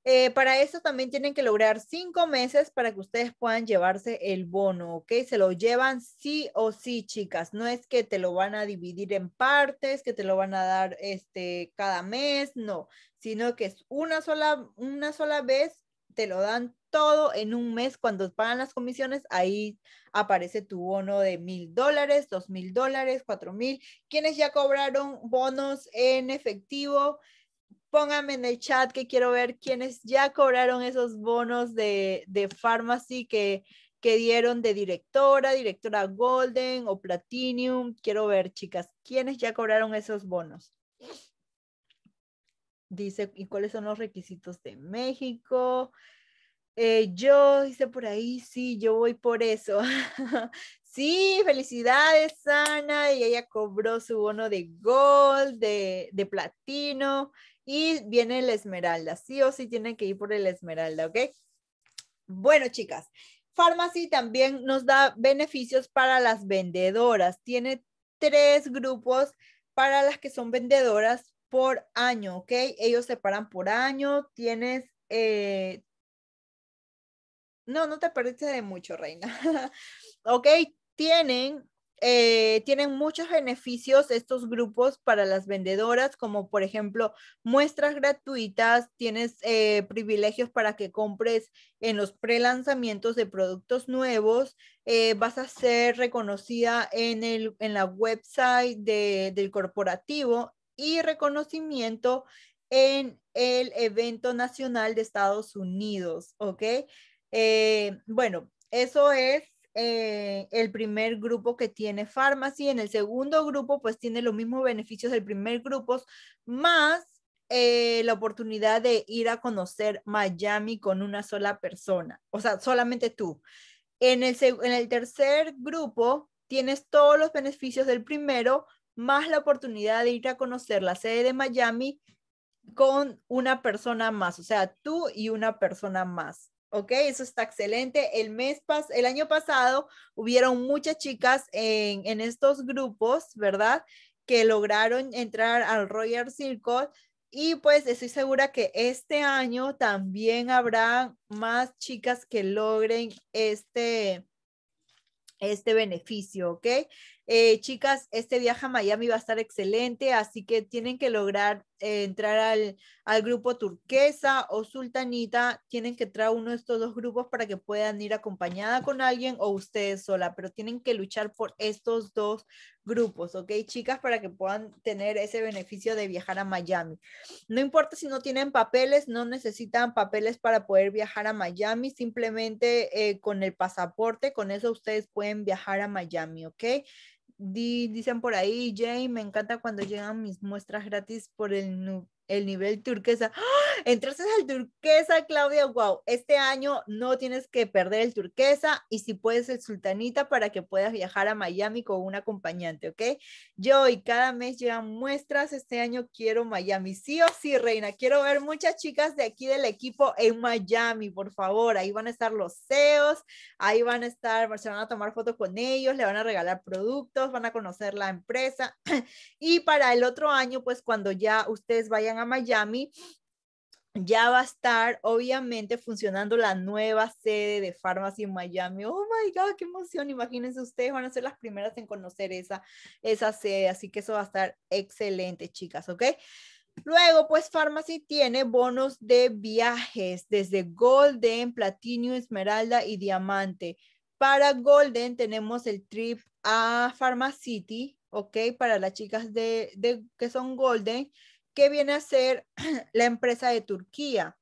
eh, para eso también tienen que lograr cinco meses para que ustedes puedan llevarse el bono, ¿ok? Se lo llevan sí o sí, chicas. No es que te lo van a dividir en partes, que te lo van a dar este cada mes, no, sino que es una sola, una sola vez, te lo dan todo en un mes cuando pagan las comisiones, ahí aparece tu bono de mil dólares, dos mil dólares, cuatro mil. Quienes ya cobraron bonos en efectivo, pónganme en el chat que quiero ver quiénes ya cobraron esos bonos de, de Pharmacy que, que dieron de directora, directora Golden o Platinum. Quiero ver, chicas, quiénes ya cobraron esos bonos. Dice, ¿y cuáles son los requisitos de México? Eh, yo hice por ahí, sí, yo voy por eso. sí, felicidades, Ana. Y ella cobró su bono de gold, de, de platino. Y viene la esmeralda, sí o sí tienen que ir por el esmeralda, ¿ok? Bueno, chicas, Pharmacy también nos da beneficios para las vendedoras. Tiene tres grupos para las que son vendedoras por año, ¿ok? Ellos se paran por año, tienes... Eh... No, no te perdiste de mucho, Reina. ok, tienen eh, tienen muchos beneficios estos grupos para las vendedoras, como por ejemplo muestras gratuitas, tienes eh, privilegios para que compres en los prelanzamientos de productos nuevos, eh, vas a ser reconocida en, la website del corporativo y reconocimiento en el evento nacional de Estados Unidos, ¿ok? bueno, eso es eh, el primer grupo que tiene Pharmacy, en el segundo grupo pues tiene los mismos beneficios del primer grupo, más eh, la oportunidad de ir a conocer Miami con una sola persona, o sea, solamente tú. En el, en el tercer grupo tienes todos los beneficios del primero, más la oportunidad de ir a conocer la sede de Miami con una persona más, o sea, tú y una persona más. ¿ok? Eso está excelente. El mes pas el año pasado hubieron muchas chicas en, en estos grupos, ¿verdad? Que lograron entrar al Royal Circle y pues estoy segura que este año también habrá más chicas que logren este, este beneficio, ¿ok? Eh, chicas, este viaje a Miami va a estar excelente, así que tienen que lograr eh, entrar al, grupo turquesa o sultanita. Tienen que entrar uno de estos dos grupos para que puedan ir acompañada con alguien o ustedes sola, pero tienen que luchar por estos dos grupos, ¿ok, chicas? Para que puedan tener ese beneficio de viajar a Miami. No importa si no tienen papeles, no necesitan papeles para poder viajar a Miami, simplemente eh, con el pasaporte, con eso ustedes pueden viajar a Miami, ¿ok? dicen por ahí, Jay, me encanta cuando llegan mis muestras gratis por el el nivel turquesa. ¡Ah! Entonces el turquesa, Claudia, wow, este año no tienes que perder el turquesa y si puedes el sultanita para que puedas viajar a Miami con un acompañante, ¿ok? Yo y cada mes llegan muestras, este año quiero Miami, sí o sí, reina, quiero ver muchas chicas de aquí del equipo en Miami, por favor, ahí van a estar los CEOs, ahí van a estar, se van a tomar fotos con ellos, le van a regalar productos, van a conocer la empresa y para el otro año, pues cuando ya ustedes vayan a Miami, ya va a estar obviamente funcionando la nueva sede de Pharmacy en Miami. Oh my God, qué emoción. Imagínense ustedes, van a ser las primeras en conocer esa, esa sede. Así que eso va a estar excelente, chicas, ¿ok? Luego, pues Pharmacy tiene bonos de viajes desde Golden, Platinum Esmeralda y Diamante. Para Golden tenemos el trip a City ¿ok? Para las chicas de, de que son Golden ¿Qué viene a ser la empresa de Turquía.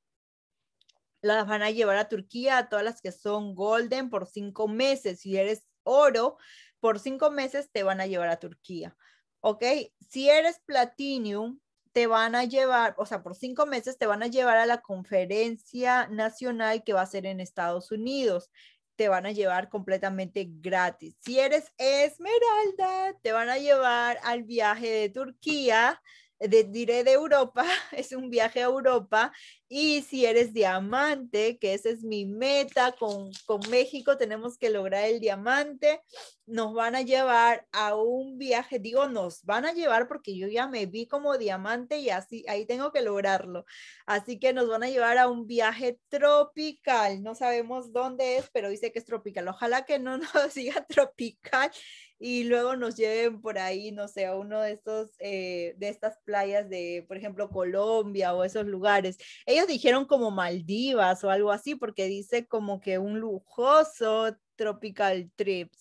Las van a llevar a Turquía a todas las que son golden por cinco meses. Si eres oro, por cinco meses te van a llevar a Turquía. ¿Ok? Si eres platinum, te van a llevar, o sea, por cinco meses te van a llevar a la conferencia nacional que va a ser en Estados Unidos. Te van a llevar completamente gratis. Si eres esmeralda, te van a llevar al viaje de Turquía de, diré de Europa, es un viaje a Europa. Y si eres diamante, que esa es mi meta, con, con México tenemos que lograr el diamante nos van a llevar a un viaje, digo nos van a llevar porque yo ya me vi como diamante y así ahí tengo que lograrlo. Así que nos van a llevar a un viaje tropical, no sabemos dónde es, pero dice que es tropical. Ojalá que no nos diga tropical y luego nos lleven por ahí, no sé, a uno de estos, eh, de estas playas de, por ejemplo, Colombia o esos lugares. Ellos dijeron como Maldivas o algo así, porque dice como que un lujoso tropical trip.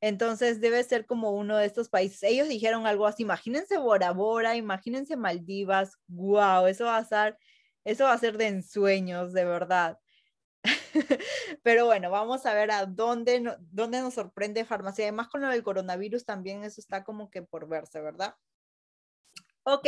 Entonces debe ser como uno de estos países. Ellos dijeron algo así, imagínense Bora Bora, imagínense Maldivas, wow, eso va a ser, eso va a ser de ensueños, de verdad. Pero bueno, vamos a ver a dónde, dónde nos sorprende farmacia. Además, con lo del coronavirus también eso está como que por verse, ¿verdad? Ok,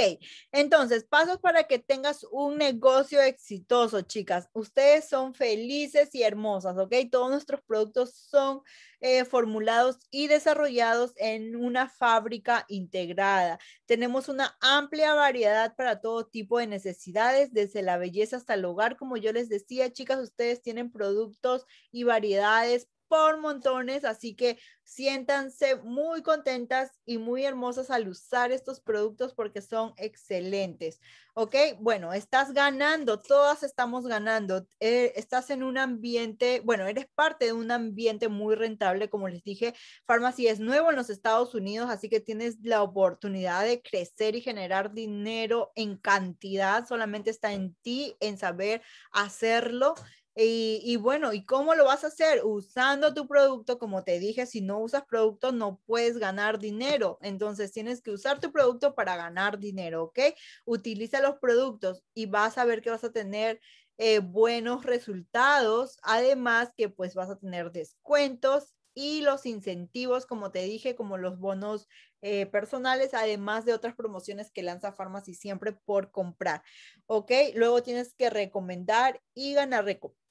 entonces, pasos para que tengas un negocio exitoso, chicas. Ustedes son felices y hermosas, ¿ok? Todos nuestros productos son eh, formulados y desarrollados en una fábrica integrada. Tenemos una amplia variedad para todo tipo de necesidades, desde la belleza hasta el hogar. Como yo les decía, chicas, ustedes tienen productos y variedades por montones, así que siéntanse muy contentas y muy hermosas al usar estos productos porque son excelentes. ¿Ok? Bueno, estás ganando, todas estamos ganando. Eh, estás en un ambiente, bueno, eres parte de un ambiente muy rentable, como les dije, farmacia es nuevo en los Estados Unidos, así que tienes la oportunidad de crecer y generar dinero en cantidad, solamente está en ti, en saber hacerlo y, bueno, ¿y cómo lo vas a hacer? Usando tu producto, como te dije, si no usas producto no puedes ganar dinero. Entonces tienes que usar tu producto para ganar dinero, ¿ok? Utiliza los productos y vas a ver que vas a tener eh, buenos resultados. Además que pues vas a tener descuentos y los incentivos, como te dije, como los bonos eh, personales, además de otras promociones que lanza Pharmacy siempre por comprar, ¿ok? Luego tienes que recomendar y ganar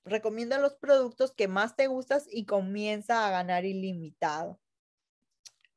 recomienda los productos que más te gustas y comienza a ganar ilimitado.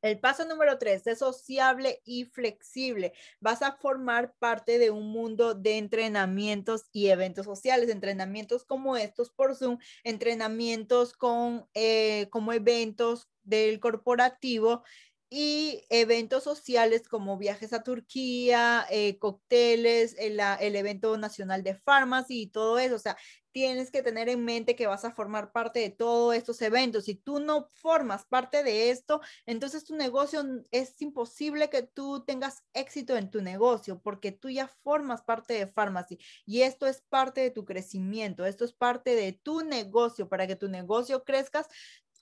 El paso número tres, es sociable y flexible. Vas a formar parte de un mundo de entrenamientos y eventos sociales, entrenamientos como estos por Zoom, entrenamientos con, eh, como eventos del corporativo y eventos sociales como viajes a Turquía, eh, cócteles, el, evento nacional de farmacia y todo eso. O sea, tienes que tener en mente que vas a formar parte de todos estos eventos. Si tú no formas parte de esto, entonces tu negocio es imposible que tú tengas éxito en tu negocio porque tú ya formas parte de Pharmacy y esto es parte de tu crecimiento, esto es parte de tu negocio. Para que tu negocio crezcas,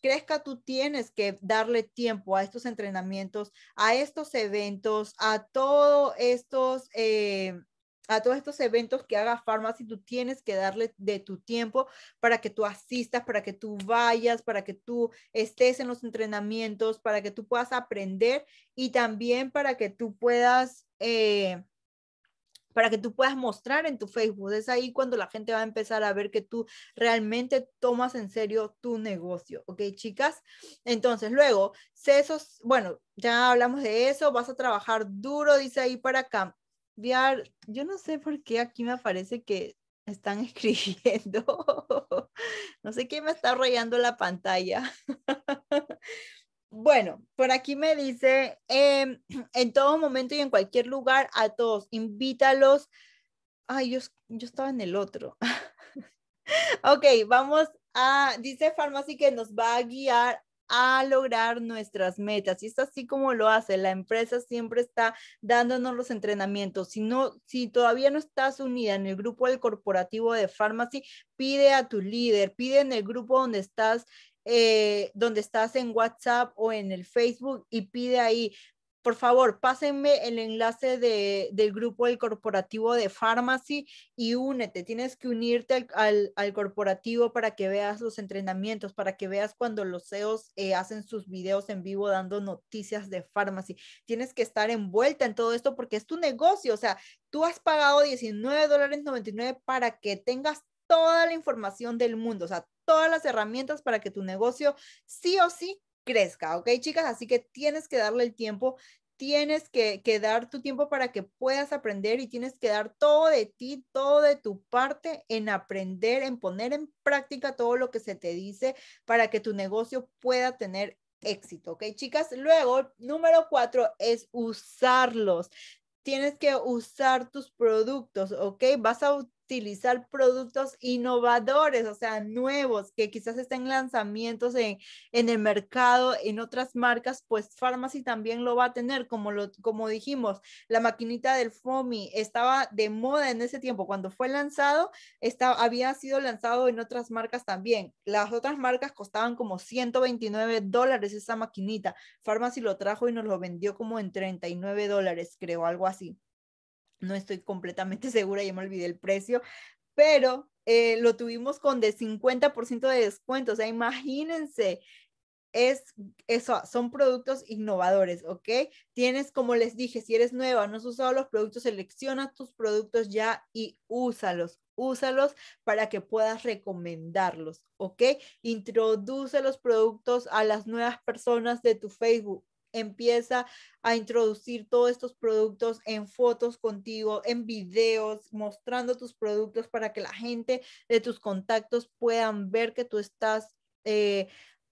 crezca, tú tienes que darle tiempo a estos entrenamientos, a estos eventos, a todos estos... Eh, a todos estos eventos que haga Pharmacy, tú tienes que darle de tu tiempo para que tú asistas, para que tú vayas, para que tú estés en los entrenamientos, para que tú puedas aprender y también para que tú puedas... Eh, para que tú puedas mostrar en tu Facebook. Es ahí cuando la gente va a empezar a ver que tú realmente tomas en serio tu negocio, ¿ok, chicas? Entonces, luego, sesos, bueno, ya hablamos de eso, vas a trabajar duro, dice ahí, para, yo no sé por qué aquí me aparece que están escribiendo. no sé quién me está rayando la pantalla. Bueno, por aquí me dice, em, en todo momento y en cualquier lugar, a todos, invítalos. Ay, yo, yo estaba en el otro. ok, vamos a, dice Farmacy que nos va a guiar a lograr nuestras metas. Y es así como lo hace. La empresa siempre está dándonos los entrenamientos. Si, no, si todavía no estás unida en el grupo del corporativo de Pharmacy, pide a tu líder, pide en el grupo donde estás eh, donde estás en WhatsApp o en el Facebook y pide ahí, por favor, pásenme el enlace del grupo del corporativo de Pharmacy y únete. Tienes que unirte al, corporativo para que veas los entrenamientos, para que veas cuando los CEOs eh, hacen sus videos en vivo dando noticias de Pharmacy. Tienes que estar envuelta en todo esto porque es tu negocio. O sea, tú has pagado $19.99 dólares para que tengas toda la información del mundo, o sea, todas las herramientas para que tu negocio sí o sí crezca, ¿ok, chicas? Así que tienes que darle el tiempo, tienes que, dar tu tiempo para que puedas aprender y tienes que dar todo de ti, todo de tu parte en aprender, en poner en práctica todo lo que se te dice para que tu negocio pueda tener éxito, ¿ok, chicas? Luego, número cuatro es usarlos tienes que usar tus productos, ¿ok? Vas a utilizar productos innovadores, o sea, nuevos, que quizás estén lanzamientos en, el mercado, en otras marcas, pues Pharmacy también lo va a tener, como, lo, como dijimos, la maquinita del FOMI estaba de moda en ese tiempo, cuando fue lanzado, estaba, había sido lanzado en otras marcas también. Las otras marcas costaban como 129 dólares esa maquinita. Pharmacy lo trajo y nos lo vendió como en 39 dólares, creo, algo así no estoy completamente segura, ya me olvidé el precio, pero eh, lo tuvimos con de 50% de descuento, o sea, imagínense, es eso, son productos innovadores, ¿ok? Tienes, como les dije, si eres nueva, no has usado los productos, selecciona tus productos ya y úsalos, úsalos para que puedas recomendarlos, ¿ok? Introduce los productos a las nuevas personas de tu Facebook, empieza a introducir todos estos productos en fotos contigo, en videos, mostrando tus productos para que la gente de tus contactos puedan ver que tú estás eh,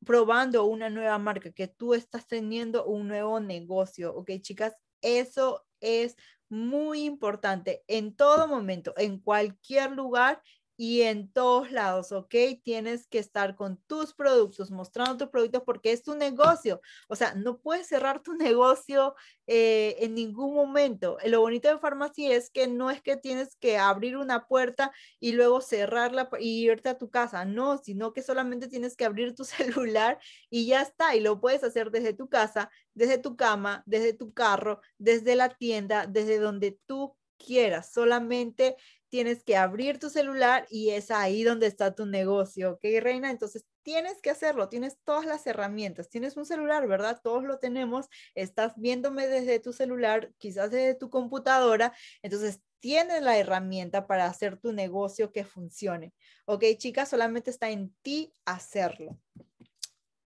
probando una nueva marca, que tú estás teniendo un nuevo negocio, ¿ok, chicas? Eso es muy importante en todo momento, en cualquier lugar y en todos lados, ¿ok? Tienes que estar con tus productos, mostrando tus productos porque es tu negocio. O sea, no puedes cerrar tu negocio eh, en ningún momento. Lo bonito de farmacia es que no es que tienes que abrir una puerta y luego cerrarla y irte a tu casa, no, sino que solamente tienes que abrir tu celular y ya está. Y lo puedes hacer desde tu casa, desde tu cama, desde tu carro, desde la tienda, desde donde tú quieras. Solamente tienes que abrir tu celular y es ahí donde está tu negocio, ¿ok, Reina? Entonces tienes que hacerlo, tienes todas las herramientas, tienes un celular, ¿verdad? Todos lo tenemos, estás viéndome desde tu celular, quizás desde tu computadora, entonces tienes la herramienta para hacer tu negocio que funcione, ¿ok, chicas? Solamente está en ti hacerlo.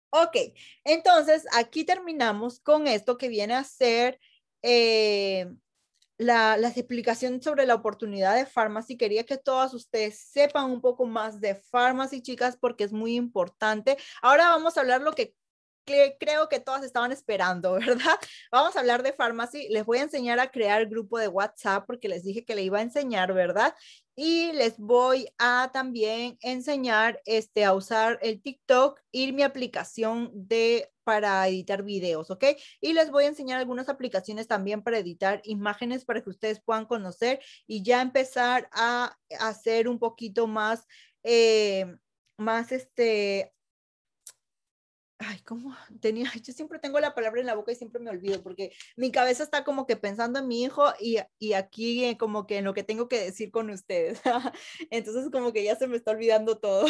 Ok, entonces aquí terminamos con esto que viene a ser... Eh, la, explicación sobre la oportunidad de Pharmacy. Quería que todas ustedes sepan un poco más de Pharmacy, chicas, porque es muy importante. Ahora vamos a hablar lo que creo que todas estaban esperando, ¿verdad? Vamos a hablar de Pharmacy. Les voy a enseñar a crear grupo de WhatsApp porque les dije que le iba a enseñar, ¿verdad? y les voy a también enseñar este, a usar el TikTok y mi aplicación de para editar videos, ¿ok? Y les voy a enseñar algunas aplicaciones también para editar imágenes para que ustedes puedan conocer y ya empezar a hacer un poquito más, eh, más este, ay, ¿cómo tenía? Yo siempre tengo la palabra en la boca y siempre me olvido porque mi cabeza está como que pensando en mi hijo y, y aquí eh, como que en lo que tengo que decir con ustedes. Entonces como que ya se me está olvidando todo.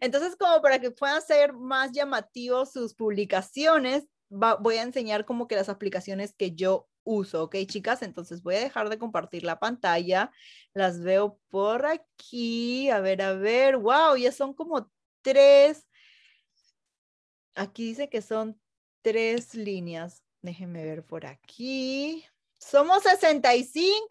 Entonces como para que puedan ser más llamativos sus publicaciones, voy a enseñar como que las aplicaciones que yo uso, ¿ok chicas? Entonces voy a dejar de compartir la pantalla. Las veo por aquí. A ver, a ver. Wow, ya son como tres aquí dice que son tres líneas. Déjenme ver por aquí. Somos 65.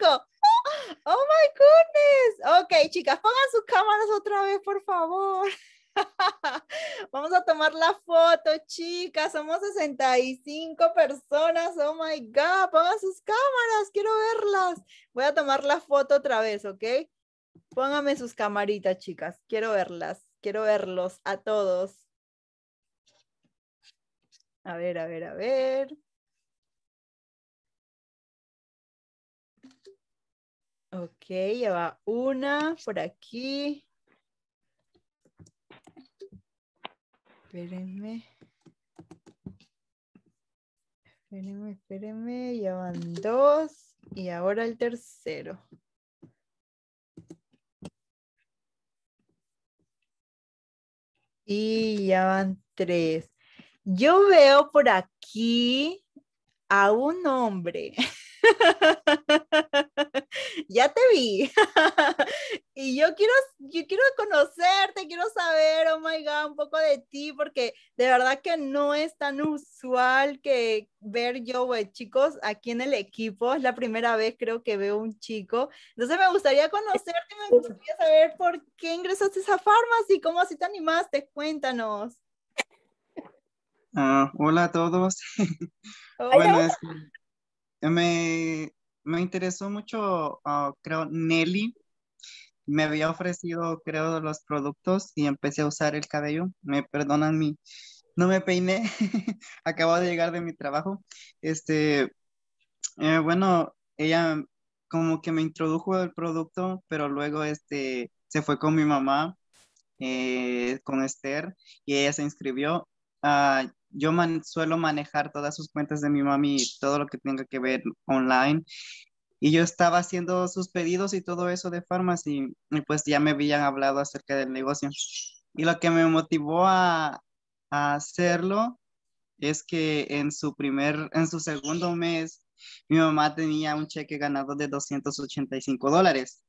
Oh, my goodness. Ok, chicas, pongan sus cámaras otra vez, por favor. Vamos a tomar la foto, chicas. Somos 65 personas. Oh my God. Pongan sus cámaras. Quiero verlas. Voy a tomar la foto otra vez, ¿ok? Pónganme sus camaritas, chicas. Quiero verlas. Quiero verlos a todos. A ver, a ver, a ver. Ok, ya va una por aquí. Espérenme. Espérenme, espérenme. Ya van dos. Y ahora el tercero. Y ya van tres. Yo veo por aquí a un hombre. ya te vi. y yo quiero, yo quiero conocerte, quiero saber, oh my God, un poco de ti, porque de verdad que no es tan usual que ver yo, chicos, aquí en el equipo. Es la primera vez creo que veo un chico. Entonces me gustaría conocerte, me gustaría saber por qué ingresaste a esa farmacia y cómo así te animaste. Cuéntanos. Ah, hola a todos. bueno, me, interesó mucho, ah, creo, Nelly. Me había ofrecido, creo, los productos y empecé a usar el cabello. Me perdonan mi... No me peiné. Acabo de llegar de mi trabajo. Este, eh, bueno, ella como que me introdujo el producto, pero luego este, se fue con mi mamá, eh, con Esther, y ella se inscribió. Ah, yo suelo manejar todas sus cuentas de mi mami, todo lo que tenga que ver online. Y yo estaba haciendo sus pedidos y todo eso de farmacia y pues ya me habían hablado acerca del negocio. Y lo que me motivó a, hacerlo es que en su primer, en su segundo mes, mi mamá tenía un cheque ganado de 285 dólares.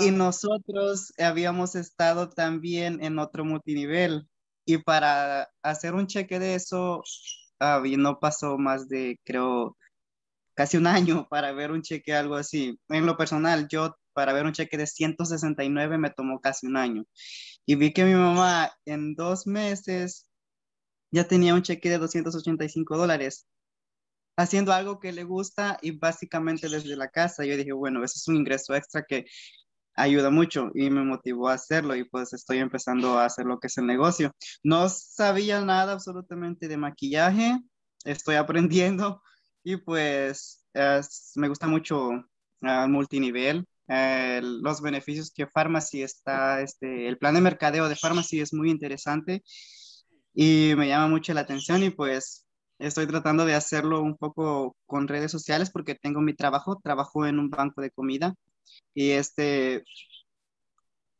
Y nosotros habíamos estado también en otro multinivel y para hacer un cheque de eso, ah, no pasó más de, creo, casi un año para ver un cheque, algo así. En lo personal, yo para ver un cheque de 169 me tomó casi un año. Y vi que mi mamá en dos meses ya tenía un cheque de 285 dólares haciendo algo que le gusta y básicamente desde la casa. Yo dije, bueno, eso es un ingreso extra que ayuda mucho y me motivó a hacerlo y pues estoy empezando a hacer lo que es el negocio. No sabía nada absolutamente de maquillaje, estoy aprendiendo y pues me gusta mucho el ah, multinivel, eh, los beneficios que Pharmacy está, este, el plan de mercadeo de Pharmacy es muy interesante y me llama mucho la atención y pues estoy tratando de hacerlo un poco con redes sociales porque tengo mi trabajo, trabajo en un banco de comida y este,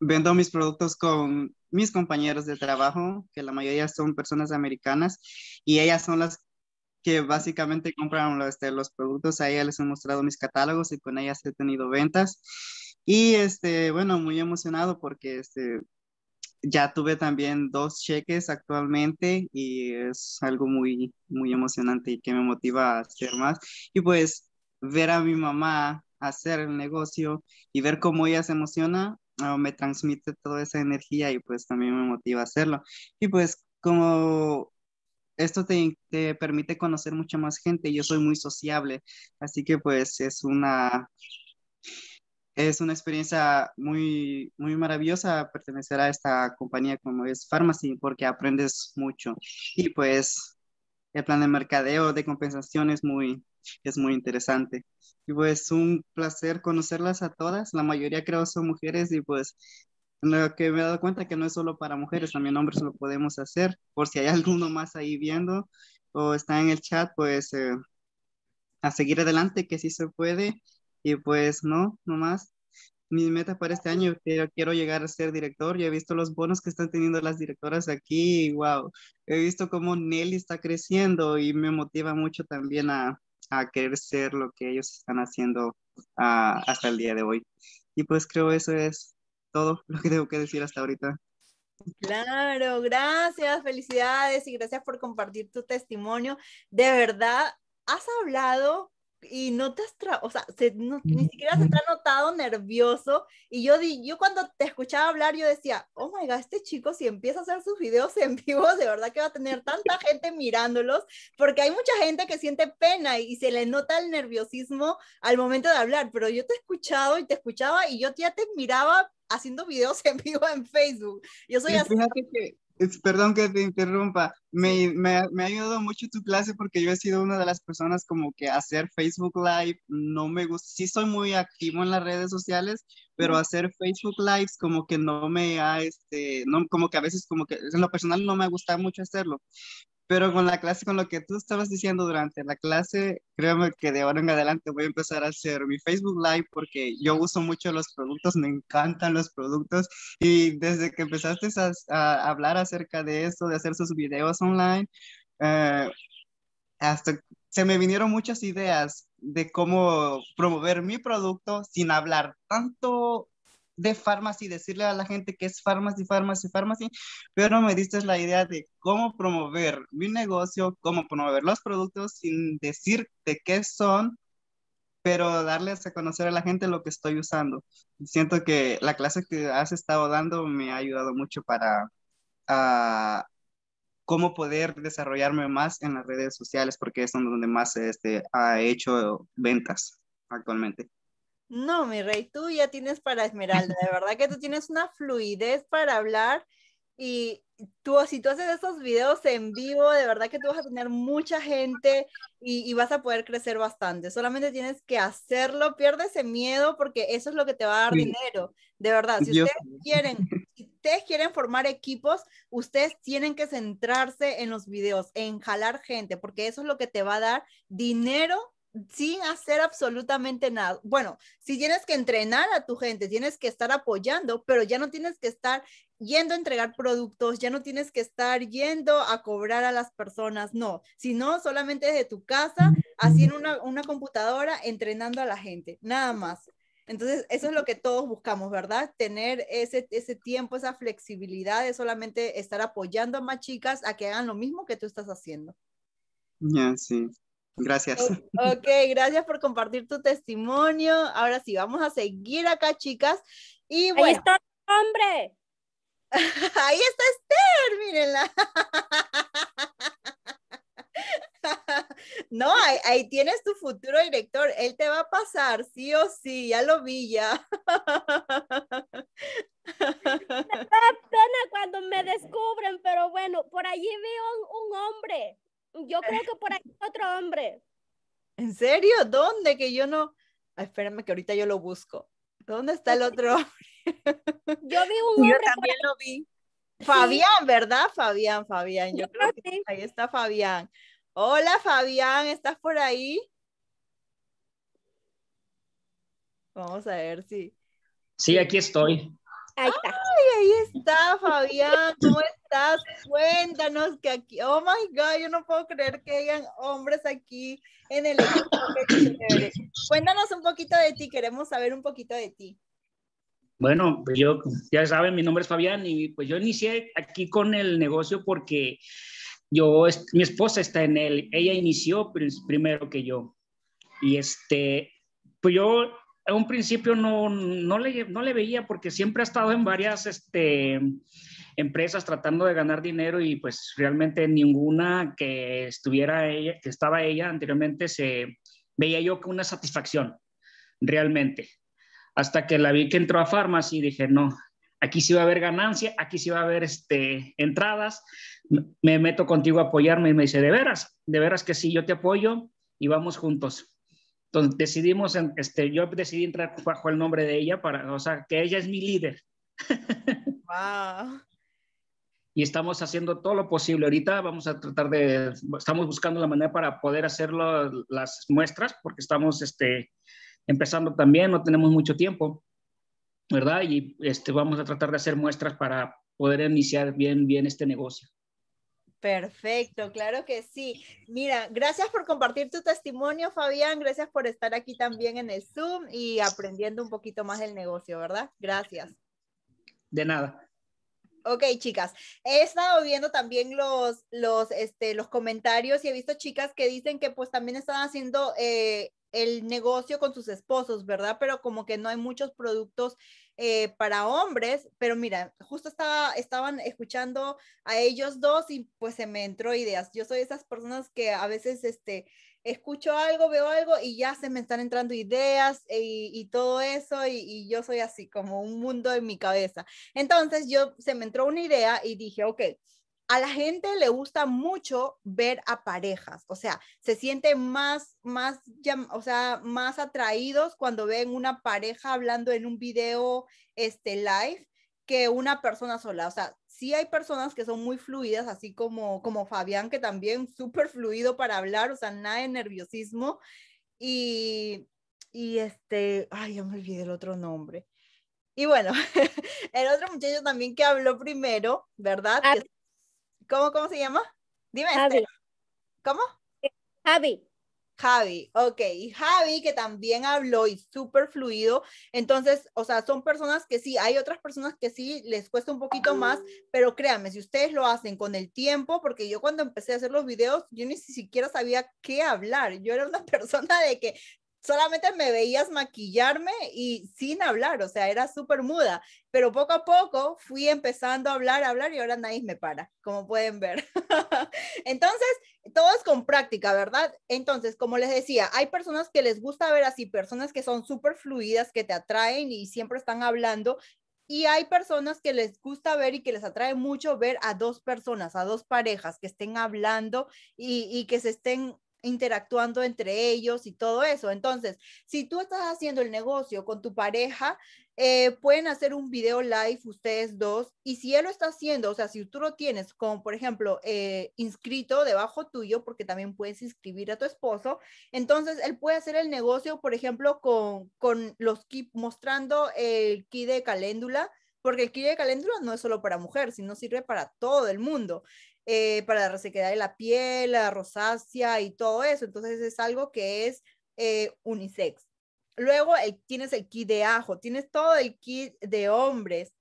vendo mis productos con mis compañeros de trabajo, que la mayoría son personas americanas, y ellas son las que básicamente compraron este, los, productos. A ellas les he mostrado mis catálogos y con ellas he tenido ventas. Y este, bueno, muy emocionado porque este, ya tuve también dos cheques actualmente y es algo muy, muy emocionante y que me motiva a hacer más. Y pues ver a mi mamá hacer el negocio y ver cómo ella se emociona, ah, me transmite toda esa energía y pues también me motiva a hacerlo. Y pues como esto te, permite conocer mucha más gente, yo soy muy sociable, así que pues es una... Es una experiencia muy, muy maravillosa pertenecer a esta compañía como es Pharmacy porque aprendes mucho y pues el plan de mercadeo de compensación es muy, es muy interesante. Y pues un placer conocerlas a todas, la mayoría creo son mujeres y pues lo que me he dado cuenta que no es solo para mujeres, también hombres lo podemos hacer, por si hay alguno más ahí viendo o está en el chat, pues eh, a seguir adelante, que sí se puede y pues no, no más. Mi meta para este año, quiero, quiero llegar a ser director. Ya he visto los bonos que están teniendo las directoras aquí, y wow. He visto cómo Nelly está creciendo y me motiva mucho también a, a querer ser lo que ellos están haciendo ah, hasta el día de hoy. Y pues creo eso es todo lo que tengo que decir hasta ahorita. Claro, gracias, felicidades y gracias por compartir tu testimonio. De verdad, has hablado y no te has, o sea, ni siquiera se te ha notado nervioso. Y yo, yo cuando te escuchaba hablar, yo decía, oh my god, este chico si empieza a hacer sus videos en vivo, de verdad que va a tener tanta gente mirándolos, porque hay mucha gente que siente pena y, se le nota el nerviosismo al momento de hablar, pero yo te he escuchado y te escuchaba y yo ya te miraba haciendo videos en vivo en Facebook. Yo soy así perdón que te interrumpa, me, ha ayudado mucho tu clase porque yo he sido una de las personas como que hacer Facebook Live no me gusta, sí soy muy activo en las redes sociales, pero hacer Facebook Lives como que no me ha, este, no, como que a veces como que en lo personal no me gusta mucho hacerlo, pero con la clase, con lo que tú estabas diciendo durante la clase, créeme que de ahora en adelante voy a empezar a hacer mi Facebook Live porque yo uso mucho los productos, me encantan los productos y desde que empezaste a, hablar acerca de esto, de hacer sus videos online, eh, hasta se me vinieron muchas ideas de cómo promover mi producto sin hablar tanto de pharmacy, decirle a la gente que es farmacia, farmacia, farmacia, pero me diste la idea de cómo promover mi negocio, cómo promover los productos sin decir de qué son, pero darles a conocer a la gente lo que estoy usando. Siento que la clase que has estado dando me ha ayudado mucho para ah, cómo poder desarrollarme más en las redes sociales, porque es donde más este, ha hecho ventas actualmente. No, mi rey, tú ya tienes para Esmeralda, de verdad que tú tienes una fluidez para hablar y tú, si tú haces esos videos en vivo, de verdad que tú vas a tener mucha gente y, vas a poder crecer bastante. Solamente tienes que hacerlo, pierde ese miedo porque eso es lo que te va a dar dinero. De verdad, si ustedes quieren, si ustedes quieren formar equipos, ustedes tienen que centrarse en los videos, en jalar gente, porque eso es lo que te va a dar dinero sin hacer absolutamente nada. Bueno, si tienes que entrenar a tu gente, tienes que estar apoyando, pero ya no tienes que estar yendo a entregar productos, ya no tienes que estar yendo a cobrar a las personas, no, sino solamente desde tu casa, haciendo una, una computadora, entrenando a la gente, nada más. Entonces, eso es lo que todos buscamos, ¿verdad? Tener ese, tiempo, esa flexibilidad de solamente estar apoyando a más chicas a que hagan lo mismo que tú estás haciendo. Ya, sí. Gracias. Ok, gracias por compartir tu testimonio. Ahora sí, vamos a seguir acá, chicas. Y bueno. Ahí está el hombre. Ahí está Esther, mírenla. No, ahí, tienes tu futuro director. Él te va a pasar, sí o sí, ya lo vi ya. Me da pena cuando me descubren, pero bueno, por allí vi un hombre. Yo creo que por ahí otro hombre. ¿En serio? ¿Dónde? Que yo no. espérame que ahorita yo lo busco. ¿Dónde está el otro hombre? Yo vi un hombre. Yo también lo vi. Fabián, ¿verdad? Fabián, Fabián. Yo, creo que ahí está Fabián. Hola, Fabián, ¿estás por ahí? Vamos a ver si. Sí, aquí estoy. Ahí está. Ay, ahí está, Fabián. ¿Cómo estás? Cuéntanos que aquí, oh my God, yo no puedo creer que hayan hombres aquí en el equipo. Cuéntanos un poquito de ti, queremos saber un poquito de ti. Bueno, pues yo, ya saben, mi nombre es Fabián y pues yo inicié aquí con el negocio porque yo, mi esposa está en él, ella inició primero que yo. Y este, pues yo a un principio no, no, le, veía porque siempre ha estado en varias este, empresas tratando de ganar dinero y pues realmente ninguna que estuviera ella, que estaba ella anteriormente se veía yo con una satisfacción realmente. Hasta que la vi que entró a farmacia y dije, no, aquí sí va a haber ganancia, aquí sí va a haber este, entradas, me meto contigo a apoyarme y me dice, de veras, de veras que sí, yo te apoyo y vamos juntos. Entonces decidimos, este, yo decidí entrar bajo el nombre de ella para, o sea, que ella es mi líder. Wow. y estamos haciendo todo lo posible. Ahorita vamos a tratar de, estamos buscando la manera para poder hacer las muestras porque estamos este, empezando también, no tenemos mucho tiempo, ¿verdad? Y este, vamos a tratar de hacer muestras para poder iniciar bien, bien este negocio. Perfecto, claro que sí. Mira, gracias por compartir tu testimonio, Fabián. Gracias por estar aquí también en el Zoom y aprendiendo un poquito más del negocio, ¿verdad? Gracias. De nada. Ok, chicas. He estado viendo también los, los, este, los comentarios y he visto chicas que dicen que pues también están haciendo eh, el negocio con sus esposos, ¿verdad? Pero como que no hay muchos productos eh, para hombres. Pero mira, justo estaba, estaban escuchando a ellos dos y pues se me entró ideas. Yo soy de esas personas que a veces, este, escucho algo, veo algo y ya se me están entrando ideas eh, y, todo eso y, yo soy así como un mundo en mi cabeza. Entonces yo se me entró una idea y dije, ok. A la gente le gusta mucho ver a parejas, o sea, se siente más, más, o sea, más atraídos cuando ven una pareja hablando en un video, este, live, que una persona sola. O sea, sí hay personas que son muy fluidas, así como, como Fabián, que también súper fluido para hablar, o sea, nada de nerviosismo. Y, este, ay, ya me olvidé el otro nombre. Y bueno, el otro muchacho también que habló primero, ¿verdad? ¿Cómo, ¿Cómo, se llama? Dime. Javi. Este, ¿Cómo? Javi. Javi, ok, Javi que también habló y súper fluido, entonces, o sea, son personas que sí, hay otras personas que sí les cuesta un poquito más, pero créanme, si ustedes lo hacen con el tiempo, porque yo cuando empecé a hacer los videos, yo ni siquiera sabía qué hablar, yo era una persona de que solamente me veías maquillarme y sin hablar, o sea, era súper muda, pero poco a poco fui empezando a hablar, a hablar y ahora nadie me para, como pueden ver. Entonces, todo es con práctica, ¿verdad? Entonces, como les decía, hay personas que les gusta ver así, personas que son súper fluidas, que te atraen y siempre están hablando. Y hay personas que les gusta ver y que les atrae mucho ver a dos personas, a dos parejas que estén hablando y, que se estén interactuando entre ellos y todo eso. Entonces, si tú estás haciendo el negocio con tu pareja, eh, pueden hacer un video live ustedes dos y si él lo está haciendo, o sea, si tú lo tienes como por ejemplo eh, inscrito debajo tuyo, porque también puedes inscribir a tu esposo, entonces él puede hacer el negocio, por ejemplo, con, con los kit, mostrando el kit de caléndula, porque el kit de caléndula no es solo para mujer, sino sirve para todo el mundo. Eh, para la resequedad de la piel, la rosácea y todo eso. Entonces es algo que es eh, unisex. Luego tienes el kit de ajo, tienes todo el kit de hombres,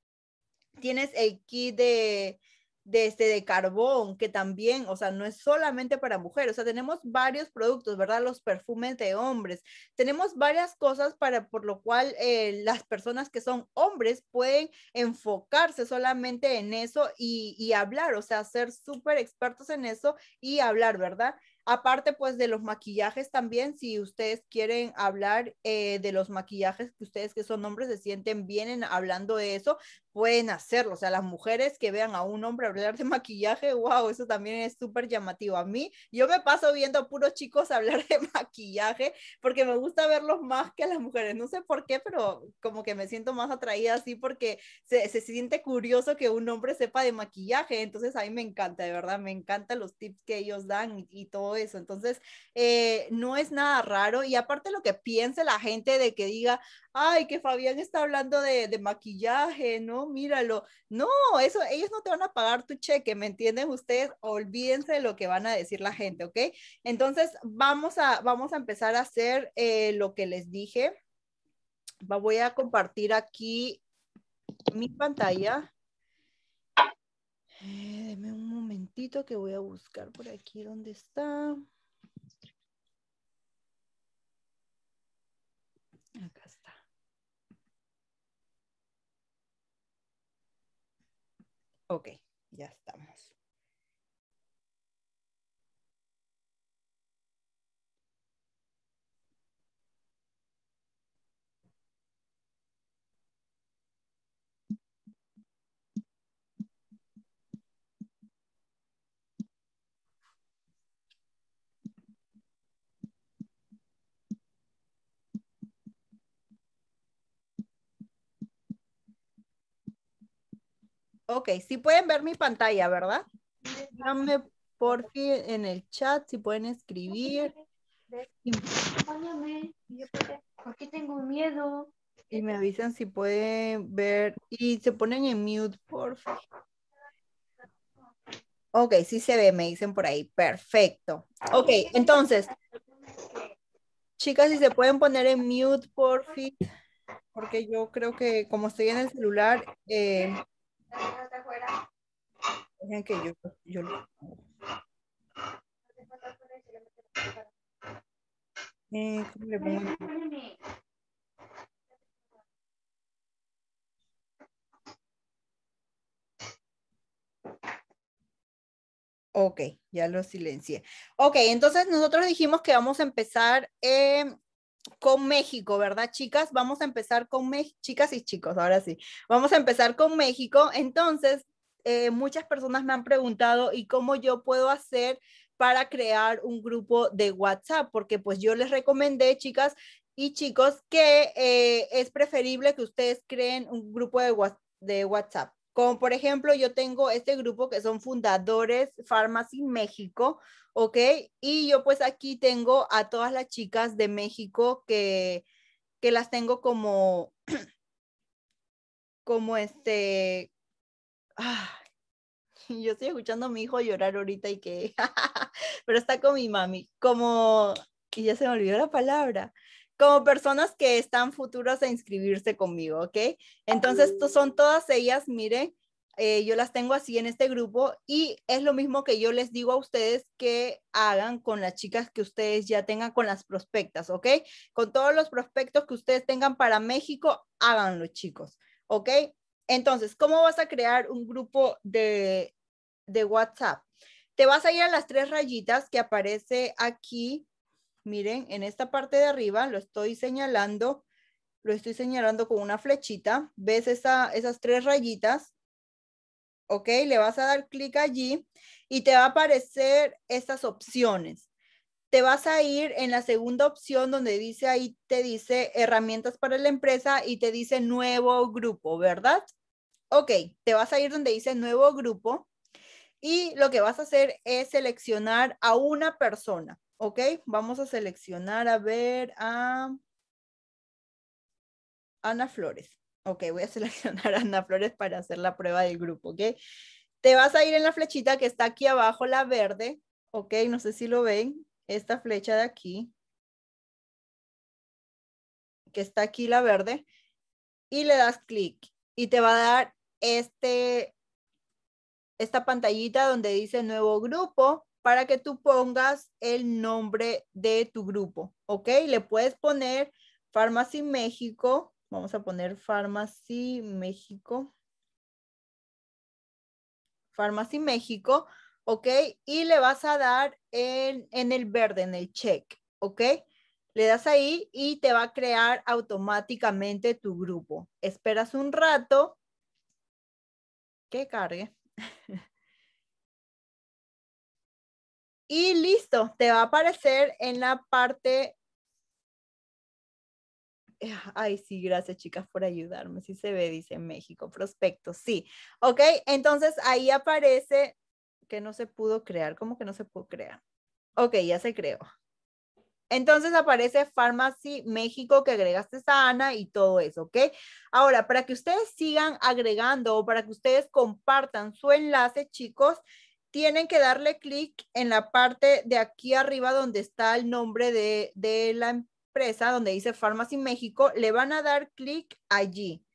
tienes el kit de, este de carbón, que también, o sea, no es solamente para mujeres, o sea, tenemos varios productos, ¿verdad? Los perfumes de hombres, tenemos varias cosas para, por lo cual eh, las personas que son hombres pueden enfocarse solamente en eso y, y hablar, o sea, ser súper expertos en eso y hablar, ¿verdad? Aparte, pues de los maquillajes también, si ustedes quieren hablar eh, de los maquillajes, que ustedes que son hombres se sienten bien en hablando de eso, pueden hacerlo. O sea, las mujeres que vean a un hombre hablar de maquillaje, wow, eso también es súper llamativo. A mí, yo me paso viendo a puros chicos hablar de maquillaje porque me gusta verlos más que a las mujeres. No sé por qué, pero como que me siento más atraída así porque se, se siente curioso que un hombre sepa de maquillaje. Entonces, a mí me encanta, de verdad, me encantan los tips que ellos dan y, todo eso. Entonces, eh, no es nada raro. Y aparte lo que piense la gente de que diga, ay, que Fabián está hablando de, maquillaje, ¿no? Míralo. No, eso, ellos no te van a pagar tu cheque, ¿me entienden ustedes? Olvídense de lo que van a decir la gente, ¿ok? Entonces, vamos a, vamos a empezar a hacer eh, lo que les dije. Voy a compartir aquí mi pantalla. Eh, deme un momentito que voy a buscar por aquí dónde está. Ok, ya estamos. Ok, sí pueden ver mi pantalla, ¿verdad? Díganme por fin en el chat si pueden escribir. Acompáñame, porque tengo miedo? Y me avisan si pueden ver. Y se ponen en mute, por favor. Ok, sí se ve, me dicen por ahí. Perfecto. Ok, entonces. Chicas, si se pueden poner en mute, por favor. Porque yo creo que como estoy en el celular, eh, que yo, yo eh, le Ok, ya lo silencié. Ok, entonces nosotros dijimos que vamos a empezar eh, con México, ¿verdad, chicas? Vamos a empezar con México, chicas y chicos, ahora sí. Vamos a empezar con México. Entonces, eh, muchas personas me han preguntado, ¿y cómo yo puedo hacer para crear un grupo de WhatsApp? Porque pues yo les recomendé, chicas y chicos, que eh, es preferible que ustedes creen un grupo de WhatsApp. Como por ejemplo, yo tengo este grupo que son fundadores Pharmacy México, ¿ok? Y yo pues aquí tengo a todas las chicas de México que, que las tengo como, como este, yo estoy escuchando a mi hijo llorar ahorita y que, pero está con mi mami, como, y ya se me olvidó la palabra, como personas que están futuras a inscribirse conmigo, ¿ok? Entonces, son todas ellas, miren, eh, yo las tengo así en este grupo y es lo mismo que yo les digo a ustedes que hagan con las chicas que ustedes ya tengan con las prospectas, ¿ok? Con todos los prospectos que ustedes tengan para México, háganlo, chicos, ¿ok? Entonces, ¿cómo vas a crear un grupo de, de WhatsApp? Te vas a ir a las tres rayitas que aparece aquí Miren, en esta parte de arriba lo estoy señalando, lo estoy señalando con una flechita. ¿Ves esas tres rayitas? ¿Ok? Le vas a dar clic allí y te va a aparecer estas opciones. Te vas a ir en la segunda opción donde dice ahí, te dice herramientas para la empresa y te dice nuevo grupo, ¿verdad? Ok, te vas a ir donde dice nuevo grupo y lo que vas a hacer es seleccionar a una persona. Ok, vamos a seleccionar a ver a Ana Flores. Ok, voy a seleccionar a Ana Flores para hacer la prueba del grupo, ¿ok? Te vas a ir en la flechita que está aquí abajo, la verde, ¿ok? No sé si lo ven, esta flecha de aquí, que está aquí la verde, y le das clic y te va a dar este, esta pantallita donde dice nuevo grupo para que tú pongas el nombre de tu grupo, ¿ok? Le puedes poner Pharmacy México, vamos a poner Pharmacy México, Pharmacy México, ¿ok? Y le vas a dar en, en el verde, en el check, ¿ok? Le das ahí y te va a crear automáticamente tu grupo. Esperas un rato que cargue. Y listo, te va a aparecer en la parte... Eh, ay, sí, gracias chicas por ayudarme. si se ve, dice México, prospecto, sí. Ok, entonces ahí aparece que no se pudo crear. ¿Cómo que no se pudo crear? Ok, ya se creó. Entonces aparece Pharmacy México que agregaste a Ana y todo eso, ¿ok? Ahora, para que ustedes sigan agregando o para que ustedes compartan su enlace, chicos, tienen que darle clic en la parte de aquí arriba donde está el nombre de, la empresa, donde dice Pharmacy México, le van a dar clic allí.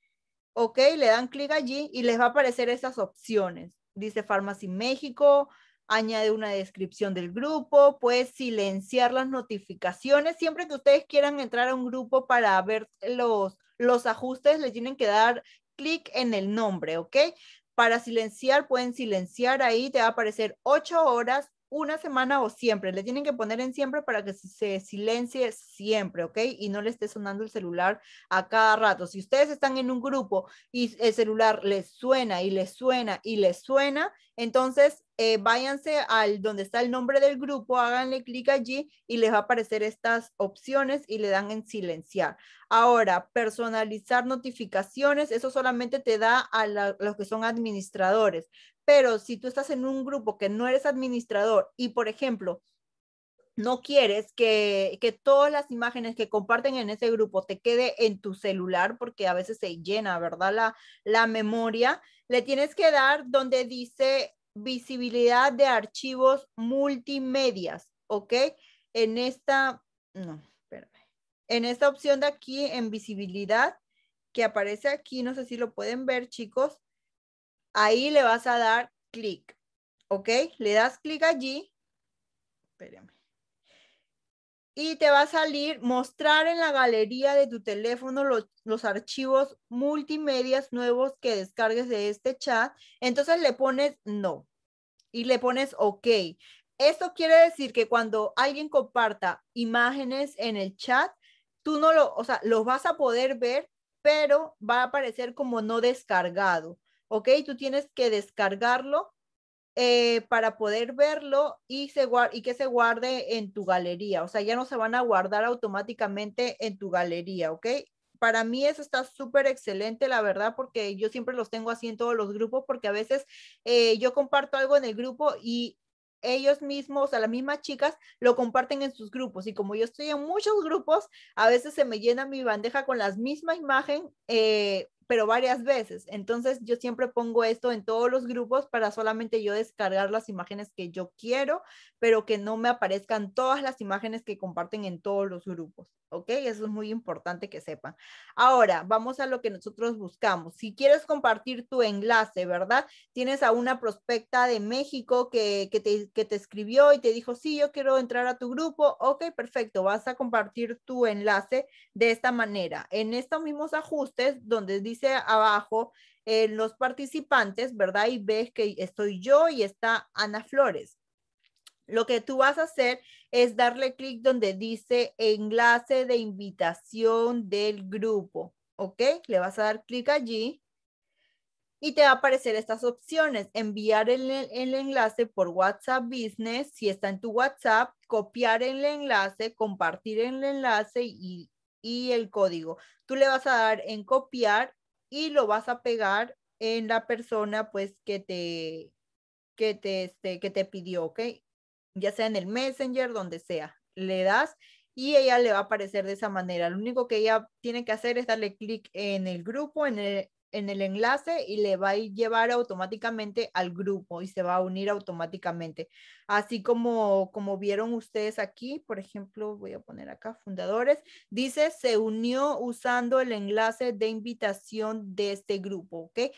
¿Ok? Le dan clic allí y les va a aparecer esas opciones. Dice Pharmacy México, añade una descripción del grupo, puede silenciar las notificaciones. Siempre que ustedes quieran entrar a un grupo para ver los, los ajustes, le tienen que dar clic en el nombre, ¿ok? Para silenciar, pueden silenciar ahí, te va a aparecer ocho horas, una semana o siempre. Le tienen que poner en siempre para que se silencie siempre, ¿ok? Y no le esté sonando el celular a cada rato. Si ustedes están en un grupo y el celular les suena y les suena y les suena, entonces eh, váyanse al donde está el nombre del grupo, háganle clic allí y les va a aparecer estas opciones y le dan en silenciar. Ahora, personalizar notificaciones, eso solamente te da a, los que son administradores, pero si tú estás en un grupo que no eres administrador y, por ejemplo, no quieres que, todas las imágenes que comparten en ese grupo te quede en tu celular porque a veces se llena, ¿verdad? La, la memoria, le tienes que dar donde dice visibilidad de archivos multimedias, ¿ok? En esta, no, espérame. En esta opción de aquí, en visibilidad, que aparece aquí, no sé si lo pueden ver, chicos, ahí le vas a dar clic, ¿ok? Le das clic allí, espérame y te va a salir mostrar en la galería de tu teléfono los, archivos multimedias nuevos que descargues de este chat. Entonces le pones no y le pones ok. Esto quiere decir que cuando alguien comparta imágenes en el chat, tú no lo, o sea, los vas a poder ver, pero va a aparecer como no descargado. ¿Ok? Tú tienes que descargarlo eh, para poder verlo y, se y que se guarde en tu galería. O sea, ya no se van a guardar automáticamente en tu galería, ¿ok? Para mí eso está súper excelente, la verdad, porque yo siempre los tengo así en todos los grupos, porque a veces eh, yo comparto algo en el grupo y ellos mismos, o sea, las mismas chicas lo comparten en sus grupos. Y como yo estoy en muchos grupos, a veces se me llena mi bandeja con las mismas imagen eh, pero varias veces. Entonces yo siempre pongo esto en todos los grupos para solamente yo descargar las imágenes que yo quiero, pero que no me aparezcan todas las imágenes que comparten en todos los grupos. ¿Ok? Eso es muy importante que sepan. Ahora, vamos a lo que nosotros buscamos. Si quieres compartir tu enlace, ¿verdad? Tienes a una prospecta de México que, que, te, que te escribió y te dijo, sí, yo quiero entrar a tu grupo. Ok, perfecto. Vas a compartir tu enlace de esta manera. En estos mismos ajustes donde dice dice abajo en eh, los participantes, ¿verdad? Y ves que estoy yo y está Ana Flores. Lo que tú vas a hacer es darle clic donde dice enlace de invitación del grupo, ¿ok? Le vas a dar clic allí y te va a aparecer estas opciones. Enviar el, enlace por WhatsApp Business, si está en tu WhatsApp, copiar el enlace, compartir el enlace y, y el código. Tú le vas a dar en copiar y lo vas a pegar en la persona pues que te, que te, este, que te pidió, ¿ok? Ya sea en el Messenger, donde sea, le das y ella le va a aparecer de esa manera. Lo único que ella tiene que hacer es darle clic en el grupo, en el, en el enlace y le va a llevar automáticamente al grupo y se va a unir automáticamente. Así como, como vieron ustedes aquí, por ejemplo, voy a poner acá fundadores, dice se unió usando el enlace de invitación de este grupo, ¿ok?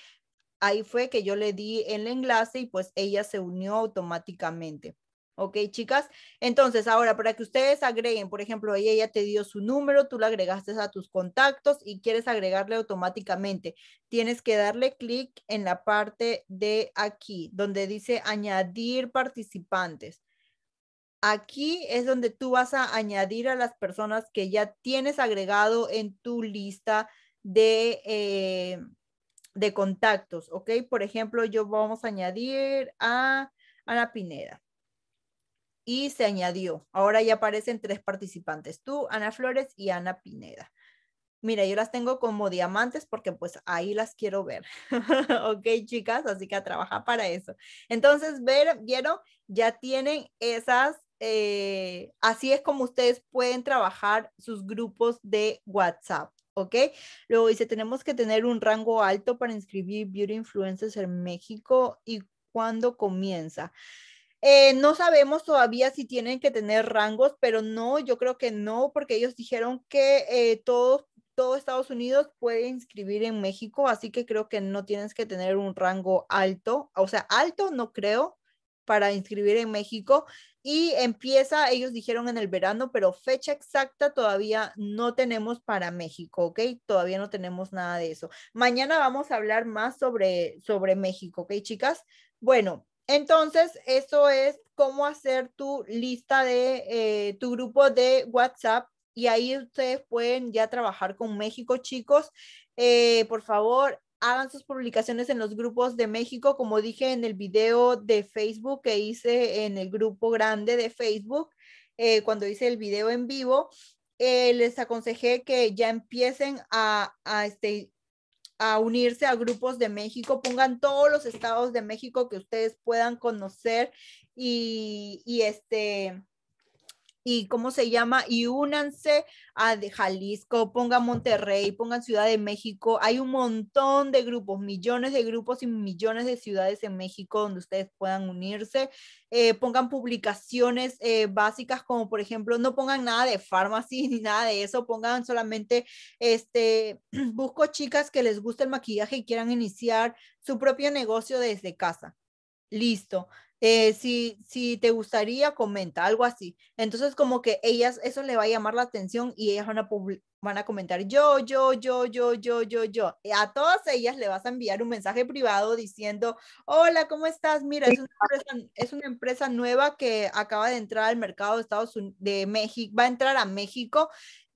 Ahí fue que yo le di el enlace y pues ella se unió automáticamente. ¿Ok, chicas? Entonces, ahora, para que ustedes agreguen, por ejemplo, ella ya te dio su número, tú le agregaste a tus contactos y quieres agregarle automáticamente. Tienes que darle clic en la parte de aquí, donde dice añadir participantes. Aquí es donde tú vas a añadir a las personas que ya tienes agregado en tu lista de, eh, de contactos, ¿ok? Por ejemplo, yo vamos a añadir a Ana Pineda y se añadió. Ahora ya aparecen tres participantes, tú, Ana Flores y Ana Pineda. Mira, yo las tengo como diamantes porque pues ahí las quiero ver. ok, chicas, así que a trabajar para eso. Entonces, ver, vieron, ya tienen esas, eh, así es como ustedes pueden trabajar sus grupos de WhatsApp. ¿ok? Luego dice, tenemos que tener un rango alto para inscribir Beauty Influencers en México y cuándo comienza. Eh, no sabemos todavía si tienen que tener rangos, pero no, yo creo que no, porque ellos dijeron que eh, todos todo Estados Unidos puede inscribir en México, así que creo que no tienes que tener un rango alto, o sea, alto no creo para inscribir en México y empieza, ellos dijeron en el verano, pero fecha exacta todavía no tenemos para México, ¿ok? Todavía no tenemos nada de eso. Mañana vamos a hablar más sobre, sobre México, ¿ok, chicas? Bueno, entonces, eso es cómo hacer tu lista de eh, tu grupo de WhatsApp y ahí ustedes pueden ya trabajar con México, chicos. Eh, por favor, hagan sus publicaciones en los grupos de México, como dije en el video de Facebook que hice en el grupo grande de Facebook, eh, cuando hice el video en vivo. les aconsejé que ya empiecen a, este, a unirse a grupos de México, pongan todos los estados de México que ustedes puedan conocer y, y este, y cómo se llama, y únanse a Jalisco, pongan Monterrey, pongan Ciudad de México. Hay un montón de grupos, millones de grupos y millones de ciudades en México donde ustedes puedan unirse. Eh, pongan publicaciones eh, básicas como por ejemplo, no pongan nada de farmacia ni nada de eso, pongan solamente, este, busco chicas que les guste el maquillaje y quieran iniciar su propio negocio desde casa. Listo. Eh, si, si te gustaría, comenta, algo así. Entonces, como que ellas, eso le va a llamar la atención y ellas van a, van a comentar yo, yo, yo, yo, yo, yo, yo. a todas ellas le vas a enviar un mensaje privado diciendo, hola, ¿cómo estás? Mira, es una empresa, es una empresa nueva que acaba de entrar al mercado de Estados Unidos, de México, va a entrar a México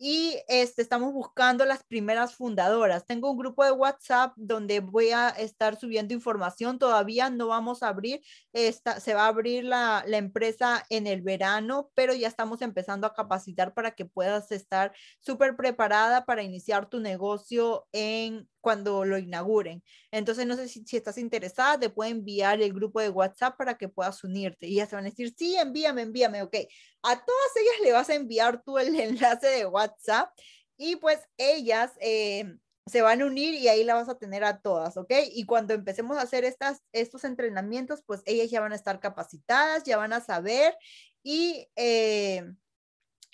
y este, estamos buscando las primeras fundadoras. Tengo un grupo de WhatsApp donde voy a estar subiendo información. Todavía no vamos a abrir, esta, se va a abrir la, la empresa en el verano, pero ya estamos empezando a capacitar para que puedas estar súper preparada para iniciar tu negocio en cuando lo inauguren. Entonces, no sé si, estás interesada, te puedo enviar el grupo de WhatsApp para que puedas unirte. Y ellas se van a decir, sí, envíame, envíame, ok. A todas ellas le vas a enviar tú el enlace de WhatsApp y pues ellas... Eh, se van a unir y ahí la vas a tener a todas, ¿ok? Y cuando empecemos a hacer estas, estos entrenamientos, pues ellas ya van a estar capacitadas, ya van a saber y, eh,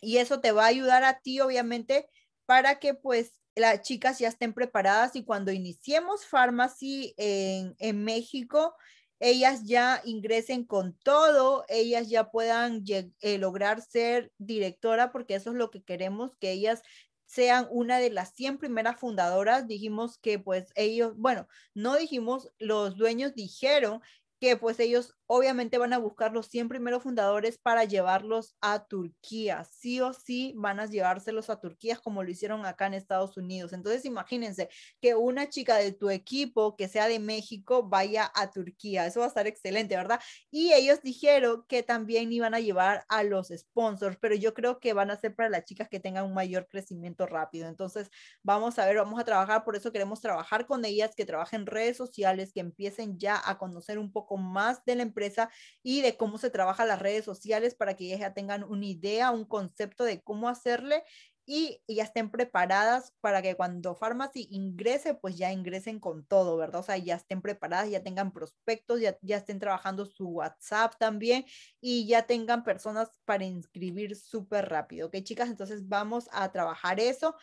y eso te va a ayudar a ti, obviamente, para que pues las chicas ya estén preparadas y cuando iniciemos Pharmacy en, México, ellas ya ingresen con todo, ellas ya puedan eh, lograr ser directora, porque eso es lo que queremos, que ellas sean una de las 100 primeras fundadoras. Dijimos que pues ellos, bueno, no dijimos, los dueños dijeron que pues ellos obviamente van a buscar los 100 primeros fundadores para llevarlos a Turquía. Sí o sí van a llevárselos a Turquía como lo hicieron acá en Estados Unidos. Entonces imagínense que una chica de tu equipo que sea de México vaya a Turquía. Eso va a estar excelente, ¿verdad? Y ellos dijeron que también iban a llevar a los sponsors, pero yo creo que van a ser para las chicas que tengan un mayor crecimiento rápido. Entonces vamos a ver, vamos a trabajar, por eso queremos trabajar con ellas, que trabajen redes sociales, que empiecen ya a conocer un poco con más de la empresa y de cómo se trabaja las redes sociales para que ya tengan una idea, un concepto de cómo hacerle y ya estén preparadas para que cuando Pharmacy ingrese, pues ya ingresen con todo, ¿verdad? O sea, ya estén preparadas, ya tengan prospectos, ya, ya estén trabajando su WhatsApp también y ya tengan personas para inscribir súper rápido, ¿ok, chicas? Entonces vamos a trabajar eso.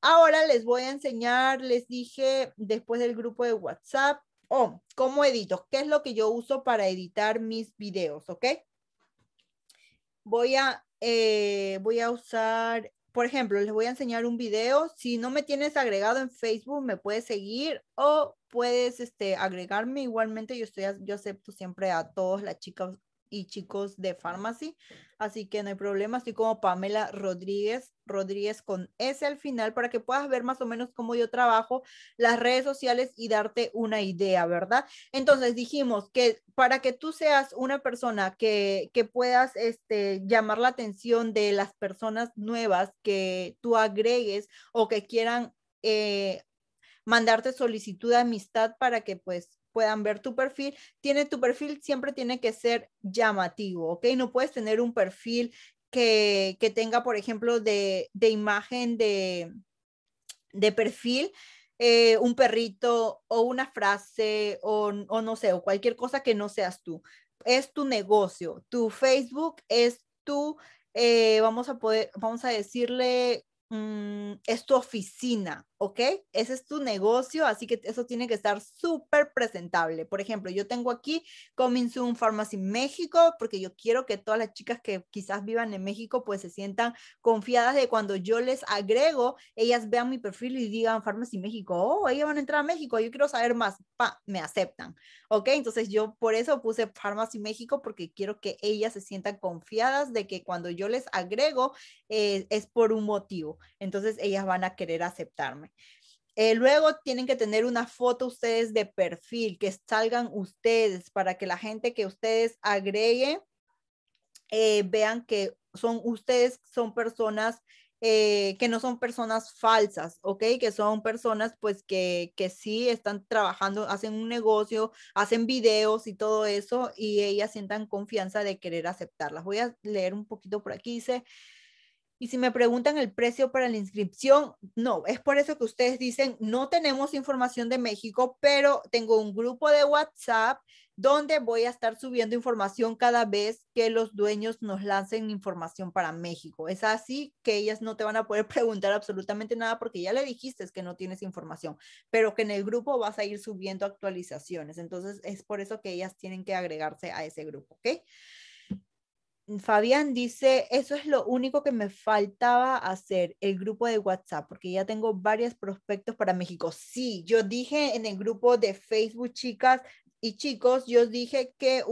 Ahora les voy a enseñar, les dije, después del grupo de WhatsApp, o oh, cómo edito, qué es lo que yo uso para editar mis videos, ¿ok? Voy a, eh, voy a usar, por ejemplo, les voy a enseñar un video. Si no me tienes agregado en Facebook, me puedes seguir o puedes este, agregarme. Igualmente, yo, estoy, yo acepto siempre a todas las chicas y chicos de Pharmacy. Así que no hay problema, así como Pamela Rodríguez, Rodríguez con S al final, para que puedas ver más o menos cómo yo trabajo las redes sociales y darte una idea, ¿verdad? Entonces dijimos que para que tú seas una persona que, que puedas este, llamar la atención de las personas nuevas que tú agregues o que quieran... Eh, mandarte solicitud de amistad para que pues puedan ver tu perfil, tiene tu perfil siempre tiene que ser llamativo, ¿ok? No puedes tener un perfil que, tenga, por ejemplo, de, imagen de, perfil, eh, un perrito o una frase o, no sé, o cualquier cosa que no seas tú. Es tu negocio, tu Facebook es tu eh, vamos a poder, vamos a decirle, mm, es tu oficina, ¿ok? Ese es tu negocio, así que eso tiene que estar súper presentable. Por ejemplo, yo tengo aquí Coming Pharmacy México, porque yo quiero que todas las chicas que quizás vivan en México, pues se sientan confiadas de cuando yo les agrego, ellas vean mi perfil y digan Pharmacy México, oh, ellas van a entrar a México, yo quiero saber más, me aceptan, ¿ok? Entonces yo por eso puse Pharmacy México, porque quiero que ellas se sientan confiadas de que cuando yo les agrego eh, es por un motivo, entonces ellas van a querer aceptarme. Eh, luego tienen que tener una foto ustedes de perfil, que salgan ustedes para que la gente que ustedes agregue eh, vean que son ustedes, son personas eh, que no son personas falsas, ¿ok? Que son personas pues que, que sí están trabajando, hacen un negocio, hacen videos y todo eso y ellas sientan confianza de querer aceptarlas. Voy a leer un poquito por aquí, dice. Y si me preguntan el precio para la inscripción, no, es por eso que ustedes dicen, no tenemos información de México, pero tengo un grupo de WhatsApp donde voy a estar subiendo información cada vez que los dueños nos lancen información para México. Es así que ellas no te van a poder preguntar absolutamente nada porque ya le dijiste que no tienes información, pero que en el grupo vas a ir subiendo actualizaciones. Entonces es por eso que ellas tienen que agregarse a ese grupo, ¿ok? Mm, Fabián dice, eso es lo único que me faltaba hacer, el grupo de WhatsApp, porque ya tengo varios prospectos para México. Sí, yo dije en el grupo de Facebook, chicas y chicos, yo dije que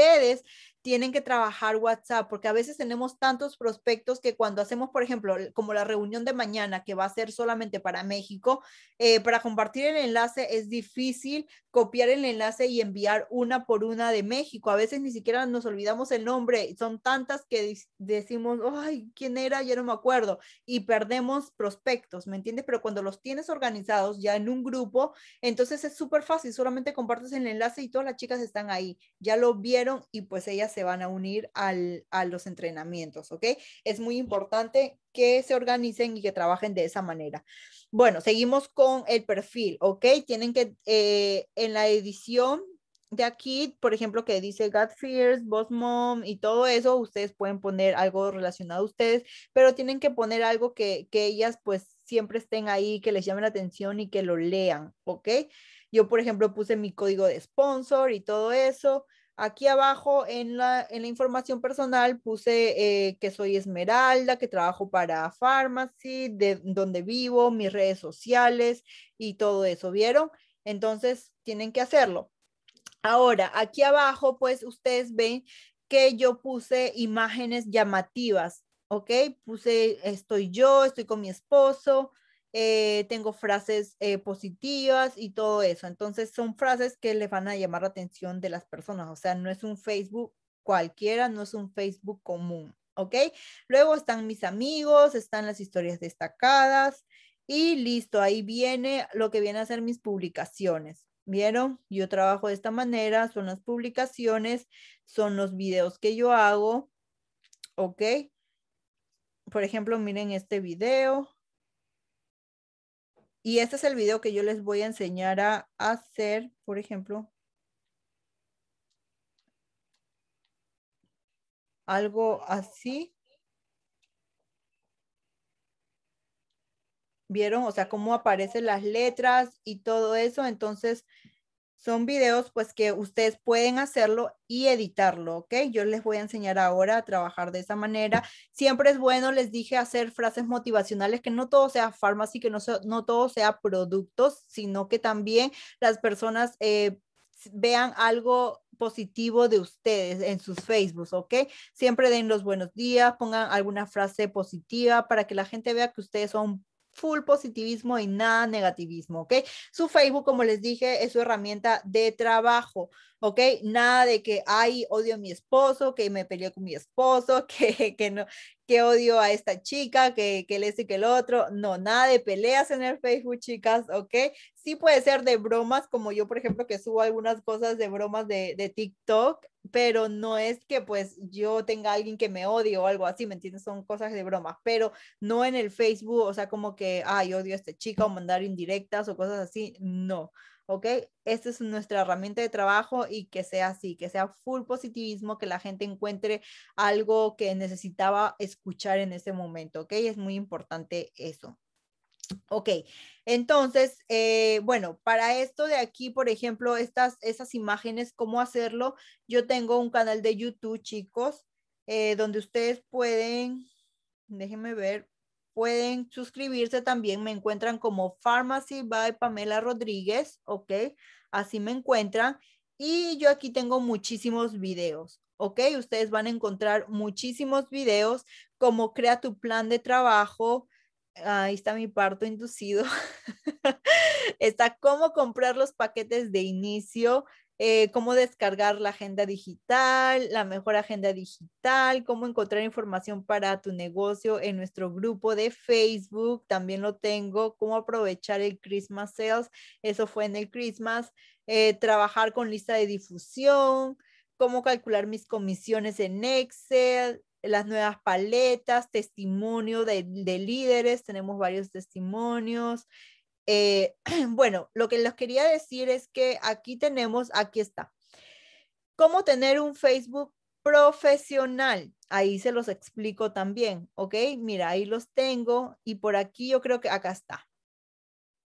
ustedes tienen que trabajar WhatsApp, porque a veces tenemos tantos prospectos que cuando hacemos, por ejemplo, como la reunión de mañana, que va a ser solamente para México, eh, para compartir el enlace es difícil copiar el enlace y enviar una por una de México. A veces ni siquiera nos olvidamos el nombre, son tantas que decimos, ay, ¿quién era? Ya no me acuerdo, y perdemos prospectos, ¿me entiendes? Pero cuando los tienes organizados ya en un grupo, entonces es súper fácil, solamente compartes el enlace y todas las chicas están ahí, ya lo vieron y pues ellas se van a unir al, a los entrenamientos, ¿ok? Es muy importante que se organicen y que trabajen de esa manera. Bueno, seguimos con el perfil, ¿ok? Tienen que, eh, en la edición de aquí, por ejemplo, que dice God Fears, Boss Mom y todo eso, ustedes pueden poner algo relacionado a ustedes, pero tienen que poner algo que, que ellas pues siempre estén ahí, que les llame la atención y que lo lean, ¿ok? Yo, por ejemplo, puse mi código de sponsor y todo eso. Aquí abajo en la, información personal puse eh, que soy Esmeralda, que trabajo para Pharmacy, de donde vivo, mis redes sociales y todo eso, ¿vieron? Entonces tienen que hacerlo. Ahora, aquí abajo, pues ustedes ven que yo puse imágenes llamativas, ¿ok? Puse, estoy yo, estoy con mi esposo, eh, tengo frases eh, positivas y todo eso. Entonces son frases que le van a llamar la atención de las personas. O sea, no es un Facebook cualquiera, no es un Facebook común. ¿Ok? Luego están mis amigos, están las historias destacadas y listo, ahí viene lo que viene a ser mis publicaciones. ¿Vieron? Yo trabajo de esta manera, son las publicaciones, son los videos que yo hago. ¿Ok? Por ejemplo, miren este video. Y este es el video que yo les voy a enseñar a hacer, por ejemplo, algo así. ¿Vieron? O sea, cómo aparecen las letras y todo eso. Entonces, son videos pues que ustedes pueden hacerlo y editarlo, ¿ok? Yo les voy a enseñar ahora a trabajar de esa manera. Siempre es bueno, les dije, hacer frases motivacionales, que no todo sea farmacia, que no, no todo sea productos, sino que también las personas eh, vean algo positivo de ustedes en sus Facebook, ¿ok? Siempre den los buenos días, pongan alguna frase positiva para que la gente vea que ustedes son full positivismo y nada negativismo, ¿ok? Su Facebook, como les dije, es su herramienta de trabajo. ¿ok? Nada de que, ay, odio a mi esposo, que me peleé con mi esposo, que, no, que odio a esta chica, que, que le y que el otro. No, nada de peleas en el Facebook, chicas, ¿ok? Sí puede ser de bromas, como yo, por ejemplo, que subo algunas cosas de bromas de, de TikTok, pero no es que pues yo tenga alguien que me odie o algo así, ¿me entiendes? Son cosas de bromas, pero no en el Facebook, o sea, como que, ay, odio a esta chica o mandar indirectas o cosas así, no. ¿ok? Esta es nuestra herramienta de trabajo y que sea así, que sea full positivismo, que la gente encuentre algo que necesitaba escuchar en ese momento, ¿ok? Es muy importante eso. Ok, entonces, eh, bueno, para esto de aquí, por ejemplo, estas, esas imágenes, ¿cómo hacerlo? Yo tengo un canal de YouTube, chicos, eh, donde ustedes pueden, déjenme ver, pueden suscribirse también. Me encuentran como Pharmacy by Pamela Rodríguez, ¿ok? Así me encuentran. Y yo aquí tengo muchísimos videos, ¿ok? Ustedes van a encontrar muchísimos videos, como crea tu plan de trabajo. Ahí está mi parto inducido. está cómo comprar los paquetes de inicio. Eh, cómo descargar la agenda digital, la mejor agenda digital, cómo encontrar información para tu negocio en nuestro grupo de Facebook, también lo tengo, cómo aprovechar el Christmas Sales, eso fue en el Christmas, eh, trabajar con lista de difusión, cómo calcular mis comisiones en Excel, las nuevas paletas, testimonio de, de líderes, tenemos varios testimonios, eh, bueno, lo que les quería decir es que aquí tenemos, aquí está, cómo tener un Facebook profesional. Ahí se los explico también, ¿ok? Mira, ahí los tengo y por aquí yo creo que acá está.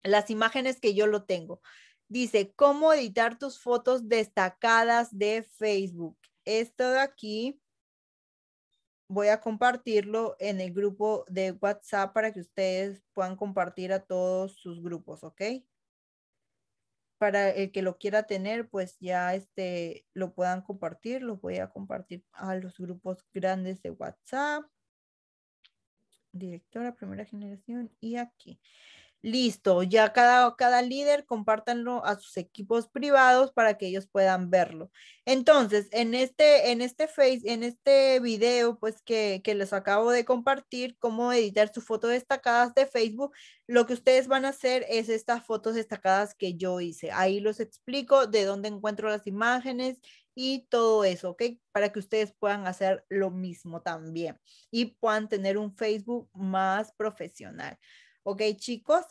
Las imágenes que yo lo tengo. Dice, ¿cómo editar tus fotos destacadas de Facebook? Esto de aquí voy a compartirlo en el grupo de WhatsApp para que ustedes puedan compartir a todos sus grupos, ¿ok? Para el que lo quiera tener, pues ya este, lo puedan compartir. lo voy a compartir a los grupos grandes de WhatsApp. Directora, primera generación y aquí. Listo, ya cada, cada líder compártanlo a sus equipos privados para que ellos puedan verlo. Entonces, en este, en este face, en este video, pues que, que les acabo de compartir, cómo editar sus fotos destacadas de Facebook, lo que ustedes van a hacer es estas fotos destacadas que yo hice. Ahí los explico de dónde encuentro las imágenes y todo eso, ¿ok? Para que ustedes puedan hacer lo mismo también y puedan tener un Facebook más profesional. ¿Ok, chicos?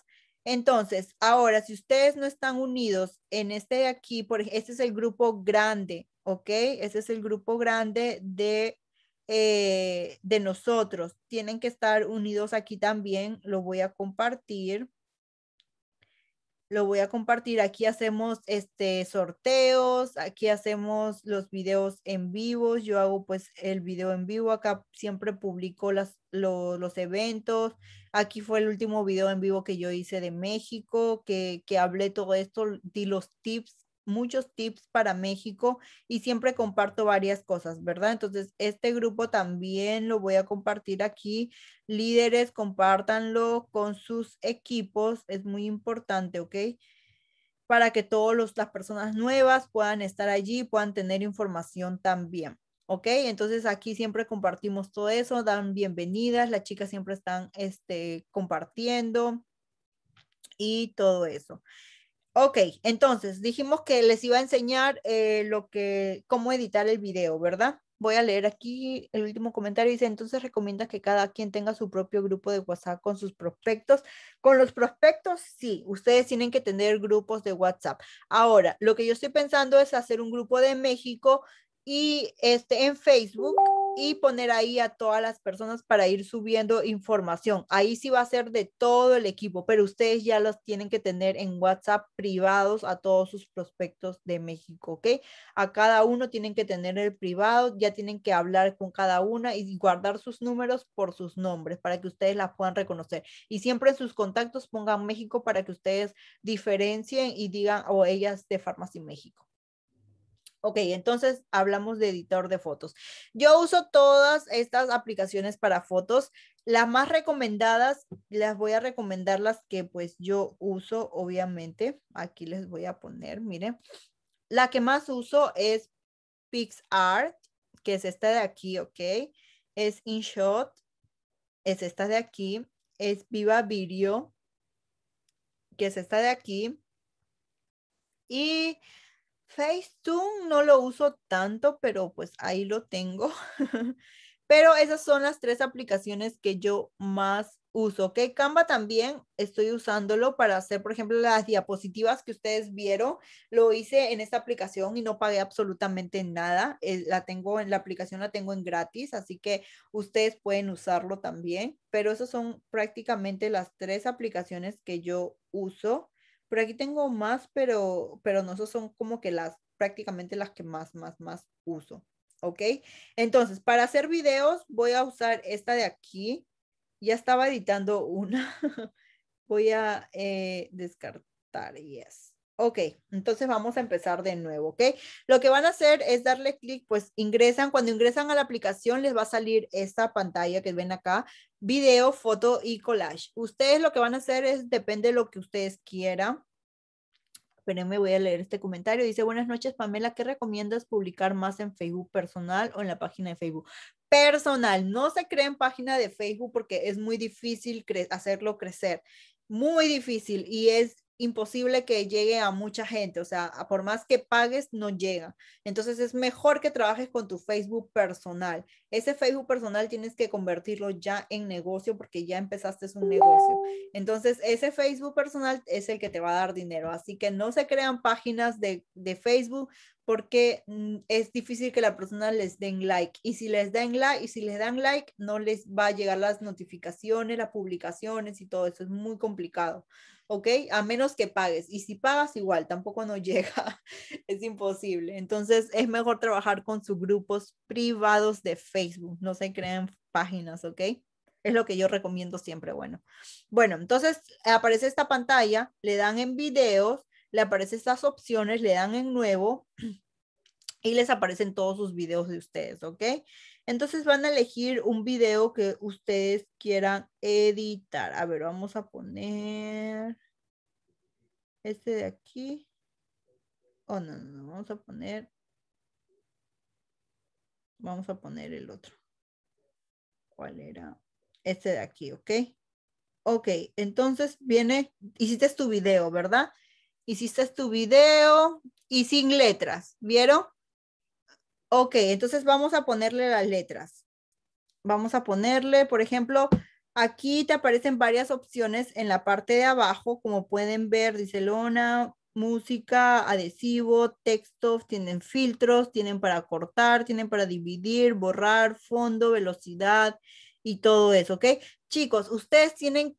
Entonces, ahora, si ustedes no están unidos en este de aquí, por, este es el grupo grande, ¿ok? Este es el grupo grande de, eh, de nosotros. Tienen que estar unidos aquí también. Lo voy a compartir lo voy a compartir. Aquí hacemos este sorteos, aquí hacemos los videos en vivo, yo hago pues el video en vivo, acá siempre publico las, los eventos. Aquí fue el último video en vivo que yo hice de México, que, que hablé todo esto, di los tips muchos tips para México y siempre comparto varias cosas, ¿verdad? Entonces, este grupo también lo voy a compartir aquí. Líderes, compártanlo con sus equipos, es muy importante, ¿ok? Para que todas las personas nuevas puedan estar allí, puedan tener información también. ¿Ok? Entonces aquí siempre compartimos todo eso, dan bienvenidas, las chicas siempre están este, compartiendo y todo eso. Ok, entonces dijimos que les iba a enseñar eh, lo que, cómo editar el video, ¿verdad? Voy a leer aquí el último comentario. Dice, entonces recomienda que cada quien tenga su propio grupo de WhatsApp con sus prospectos. Con los prospectos, sí, ustedes tienen que tener grupos de WhatsApp. Ahora, lo que yo estoy pensando es hacer un grupo de México y este en Facebook y poner ahí a todas las personas para ir subiendo información. Ahí sí va a ser de todo el equipo, pero ustedes ya los tienen que tener en WhatsApp privados a todos sus prospectos de México, ¿ok? A cada uno tienen que tener el privado, ya tienen que hablar con cada una y guardar sus números por sus nombres para que ustedes las puedan reconocer. Y siempre en sus contactos pongan México para que ustedes diferencien y digan o oh, ellas de Farmacia México. Ok, entonces hablamos de editor de fotos. Yo uso todas estas aplicaciones para fotos. Las más recomendadas, las voy a recomendar las que pues yo uso, obviamente. Aquí les voy a poner, miren. La que más uso es PixArt, que es esta de aquí, ok. Es InShot, es esta de aquí. Es Viva Video, que es esta de aquí. Y Facetune no lo uso tanto, pero pues ahí lo tengo. pero esas son las tres aplicaciones que yo más uso. ¿ok? Canva también estoy usándolo para hacer, por ejemplo, las diapositivas que ustedes vieron. Lo hice en esta aplicación y no pagué absolutamente nada. Eh, la tengo en la aplicación, la tengo en gratis, así que ustedes pueden usarlo también. Pero esas son prácticamente las tres aplicaciones que yo uso. Pero aquí tengo más, pero, pero no, son como que las, prácticamente las que más, más, más uso. ¿Ok? Entonces, para hacer videos voy a usar esta de aquí. Ya estaba editando una. voy a eh, descartar, es Ok, entonces vamos a empezar de nuevo, ¿ok? Lo que van a hacer es darle clic, pues ingresan, cuando ingresan a la aplicación les va a salir esta pantalla que ven acá, video, foto y collage. Ustedes lo que van a hacer es, depende de lo que ustedes quieran. Pero me voy a leer este comentario. Dice, buenas noches, Pamela, ¿qué recomiendas publicar más en Facebook personal o en la página de Facebook? Personal, no se creen página de Facebook porque es muy difícil hacerlo crecer muy difícil y es imposible que llegue a mucha gente, o sea, por más que pagues, no llega. Entonces es mejor que trabajes con tu Facebook personal. Ese Facebook personal tienes que convertirlo ya en negocio porque ya empezaste un negocio. Entonces ese Facebook personal es el que te va a dar dinero. Así que no se crean páginas de, Facebook porque mm, es difícil que la persona les den like. Y si les dan like, y si les dan like, no les va a llegar las notificaciones, las publicaciones y todo eso. Es muy complicado. ¿ok? A menos que pagues. Y si pagas igual, tampoco no llega, es imposible. Entonces es mejor trabajar con sus grupos privados de Facebook, no se creen páginas, ¿ok? Es lo que yo recomiendo siempre, bueno. Bueno, entonces aparece esta pantalla, le dan en videos, le aparecen estas opciones, le dan en nuevo y les aparecen todos sus videos de ustedes, ¿ok? Entonces van a elegir un video que ustedes quieran editar. A ver, vamos a poner este de aquí. Oh, no, no, no, vamos a poner. Vamos a poner el otro. ¿Cuál era? Este de aquí, ¿ok? Ok, entonces viene, hiciste tu video, ¿verdad? Hiciste tu video y sin letras, ¿vieron? Ok, entonces vamos a ponerle las letras. Vamos a ponerle, por ejemplo, aquí te aparecen varias opciones en la parte de abajo, como pueden ver, dice lona, música, adhesivo, textos, tienen filtros, tienen para cortar, tienen para dividir, borrar, fondo, velocidad y todo eso, ¿ok? Chicos, ustedes tienen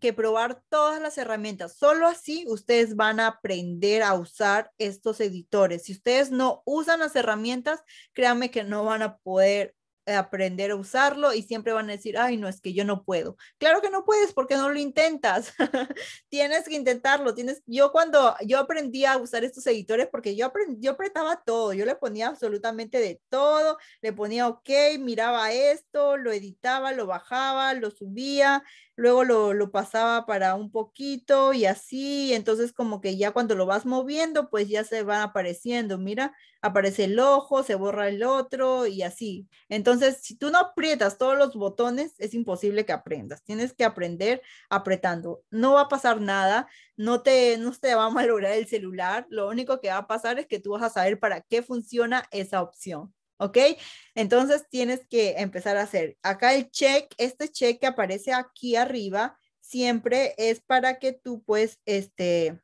que, probar todas las herramientas. Solo así ustedes van a aprender a usar estos editores. Si ustedes no usan las herramientas, créanme que no van a poder eh, aprender a usarlo y siempre van a decir, ay, no, es que yo no puedo. Claro que no puedes porque no lo intentas. tienes que intentarlo. Tienes, yo cuando yo aprendí a usar estos editores porque yo aprendí, yo apretaba todo, yo le ponía absolutamente de todo, le ponía ok, miraba esto, lo editaba, lo bajaba, lo subía, luego lo, lo pasaba para un poquito y así. Entonces como que ya cuando lo vas moviendo, pues ya se van apareciendo. Mira, aparece el ojo, se borra el otro y así. Entonces, si tú no aprietas todos los botones, es imposible que aprendas. Tienes que aprender apretando. No va a pasar nada, no te, no te va a malograr el celular. Lo único que va a pasar es que tú vas a saber para qué funciona esa opción. ¿ok? Entonces tienes que empezar a hacer. Acá el check, este check que aparece aquí arriba, siempre es para que tú pues, este,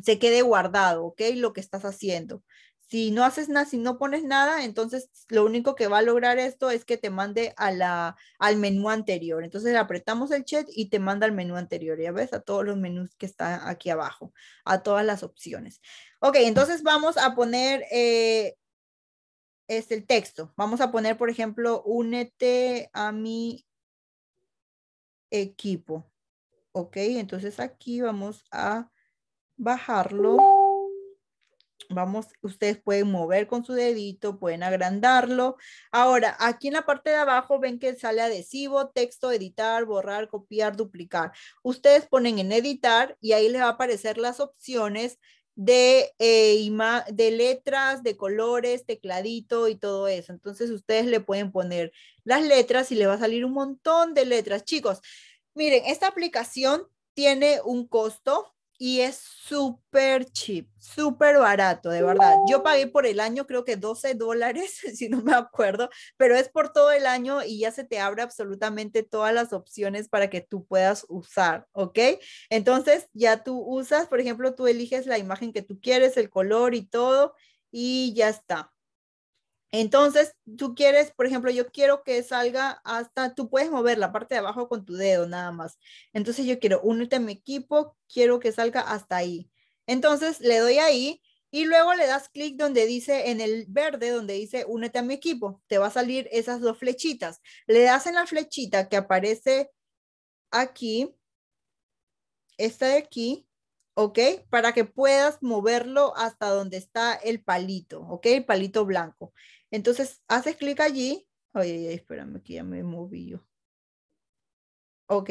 se quede guardado, ¿ok? Lo que estás haciendo si no haces nada, si no pones nada, entonces lo único que va a lograr esto es que te mande a la, al menú anterior. Entonces apretamos el chat y te manda al menú anterior. Ya ves, a todos los menús que están aquí abajo, a todas las opciones. Ok, entonces vamos a poner eh, este, el texto. Vamos a poner, por ejemplo, únete a mi equipo. Ok, entonces aquí vamos a bajarlo. Vamos, ustedes pueden mover con su dedito, pueden agrandarlo. Ahora, aquí en la parte de abajo ven que sale adhesivo, texto, editar, borrar, copiar, duplicar. Ustedes ponen en editar y ahí les va a aparecer las opciones de, eh, de letras, de colores, tecladito y todo eso. Entonces ustedes le pueden poner las letras y le va a salir un montón de letras. Chicos, miren, esta aplicación tiene un costo y es súper cheap, súper barato, de verdad. Yo pagué por el año creo que 12 dólares, si no me acuerdo, pero es por todo el año y ya se te abre absolutamente todas las opciones para que tú puedas usar, ¿ok? Entonces ya tú usas, por ejemplo, tú eliges la imagen que tú quieres, el color y todo, y ya está. Entonces, tú quieres, por ejemplo, yo quiero que salga hasta, tú puedes mover la parte de abajo con tu dedo nada más. Entonces, yo quiero unirte a mi equipo, quiero que salga hasta ahí. Entonces, le doy ahí y luego le das clic donde dice, en el verde, donde dice, únete a mi equipo. Te va a salir esas dos flechitas. Le das en la flechita que aparece aquí, esta de aquí, ¿ok? Para que puedas moverlo hasta donde está el palito, ¿ok? El palito blanco. Entonces haces clic allí. Oye, espérame que ya me moví yo. Ok,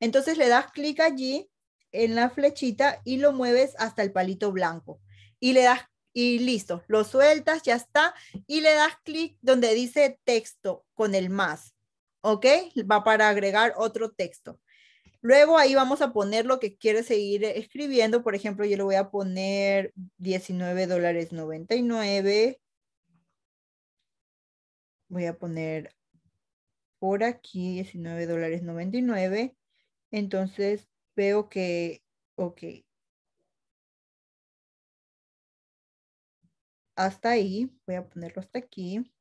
entonces le das clic allí en la flechita y lo mueves hasta el palito blanco. Y le das, y listo, lo sueltas, ya está. Y le das clic donde dice texto con el más. ¿Ok? Va para agregar otro texto. Luego ahí vamos a poner lo que quieres seguir escribiendo. Por ejemplo, yo le voy a poner $19.99. dólares voy a poner por aquí $19.99. dólares Entonces veo que, ok. Hasta ahí, voy a ponerlo hasta aquí.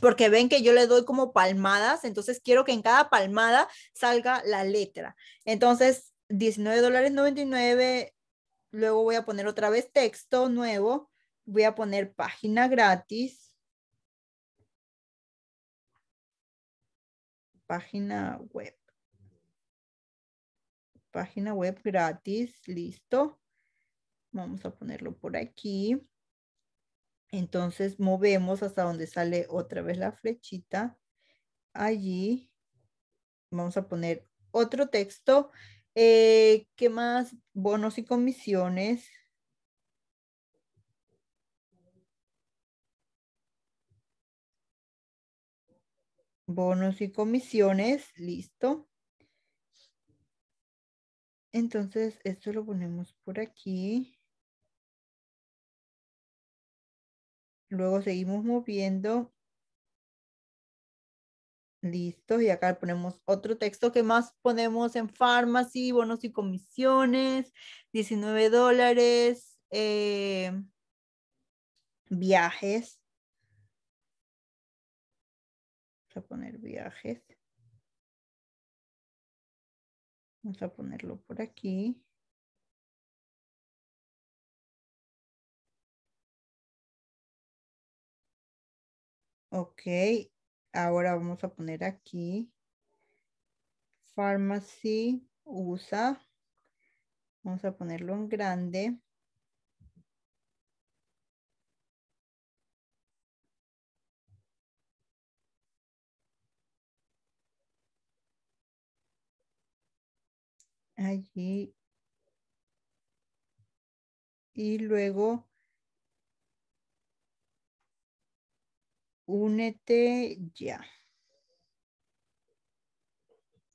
Porque ven que yo le doy como palmadas, entonces quiero que en cada palmada salga la letra. Entonces, $19.99. dólares luego voy a poner otra vez texto nuevo, voy a poner página gratis, página web. Página web gratis, listo. Vamos a ponerlo por aquí. Entonces movemos hasta donde sale otra vez la flechita. Allí vamos a poner otro texto. Eh, ¿Qué más? Bonos y comisiones. bonos y comisiones, listo. Entonces, esto lo ponemos por aquí. Luego seguimos moviendo. Listo, y acá ponemos otro texto que más ponemos en pharmacy, bonos y comisiones, 19 dólares, eh, viajes, a poner viajes. Vamos a ponerlo por aquí. Ok, ahora vamos a poner aquí Pharmacy USA. Vamos a ponerlo en grande. allí. Y luego únete ya.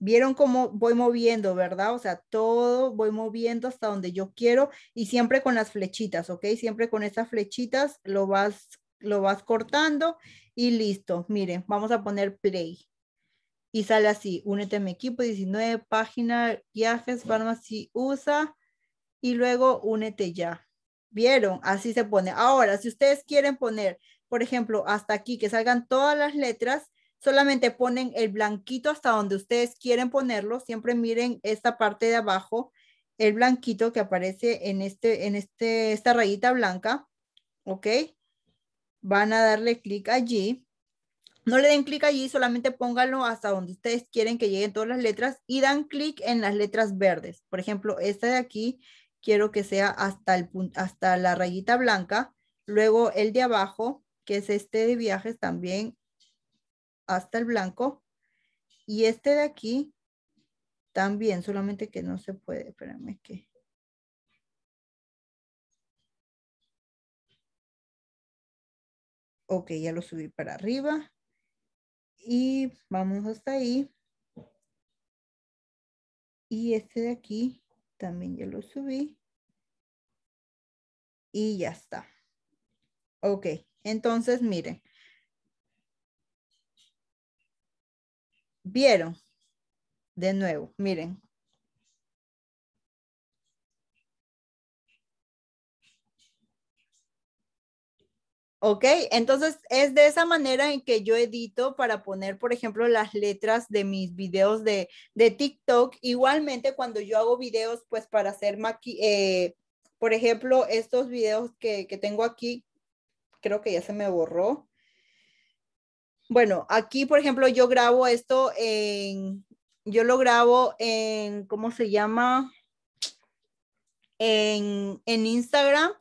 Vieron cómo voy moviendo, ¿verdad? O sea, todo voy moviendo hasta donde yo quiero y siempre con las flechitas, ¿ok? Siempre con estas flechitas lo vas, lo vas cortando y listo. Miren, vamos a poner play y sale así, únete a mi equipo, 19 páginas, viajes, farmacia, USA y luego únete ya. ¿Vieron? Así se pone. Ahora, si ustedes quieren poner, por ejemplo, hasta aquí, que salgan todas las letras, solamente ponen el blanquito hasta donde ustedes quieren ponerlo. Siempre miren esta parte de abajo, el blanquito que aparece en, este, en este, esta rayita blanca. ¿Ok? Van a darle clic allí no le den clic allí, solamente pónganlo hasta donde ustedes quieren que lleguen todas las letras y dan clic en las letras verdes. Por ejemplo, esta de aquí quiero que sea hasta, el, hasta la rayita blanca. Luego el de abajo, que es este de viajes también hasta el blanco. Y este de aquí también, solamente que no se puede, espérame que... Ok, ya lo subí para arriba. Y vamos hasta ahí. Y este de aquí también ya lo subí. Y ya está. Ok, entonces miren. Vieron. De nuevo, miren, Ok, entonces es de esa manera en que yo edito para poner, por ejemplo, las letras de mis videos de, de TikTok. Igualmente, cuando yo hago videos, pues para hacer maqui eh, por ejemplo, estos videos que, tengo aquí, creo que ya se me borró. Bueno, aquí, por ejemplo, yo grabo esto en, yo lo grabo en, ¿cómo se llama? en Instagram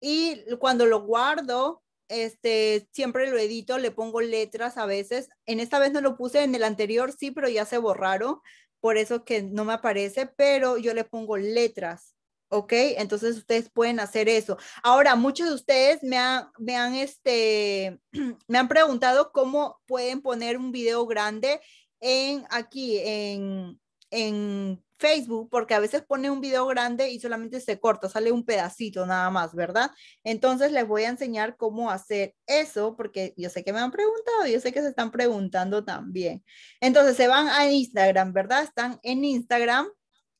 y cuando lo guardo, este, siempre lo edito, le pongo letras a veces. En esta vez no lo puse, en el anterior sí, pero ya se borraron, por eso que no me aparece, pero yo le pongo letras, ¿ok? Entonces ustedes pueden hacer eso. Ahora, muchos de ustedes me han, este, me han preguntado cómo pueden poner un video grande en aquí, en, en Facebook, porque a veces pone un video grande y solamente se corta, sale un pedacito nada más, ¿verdad? Entonces les voy a enseñar cómo hacer eso, porque yo sé que me han preguntado, yo sé que se están preguntando también. Entonces se van a Instagram, ¿verdad? Están en Instagram,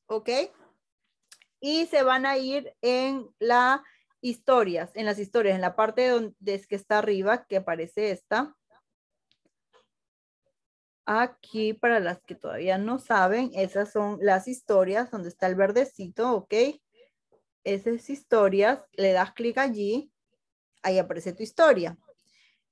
¿ok? Y se van a ir en la historias, en las historias, en la parte donde es que está arriba, que aparece esta. Aquí, para las que todavía no saben, esas son las historias donde está el verdecito, ¿ok? Esas historias, le das clic allí, ahí aparece tu historia.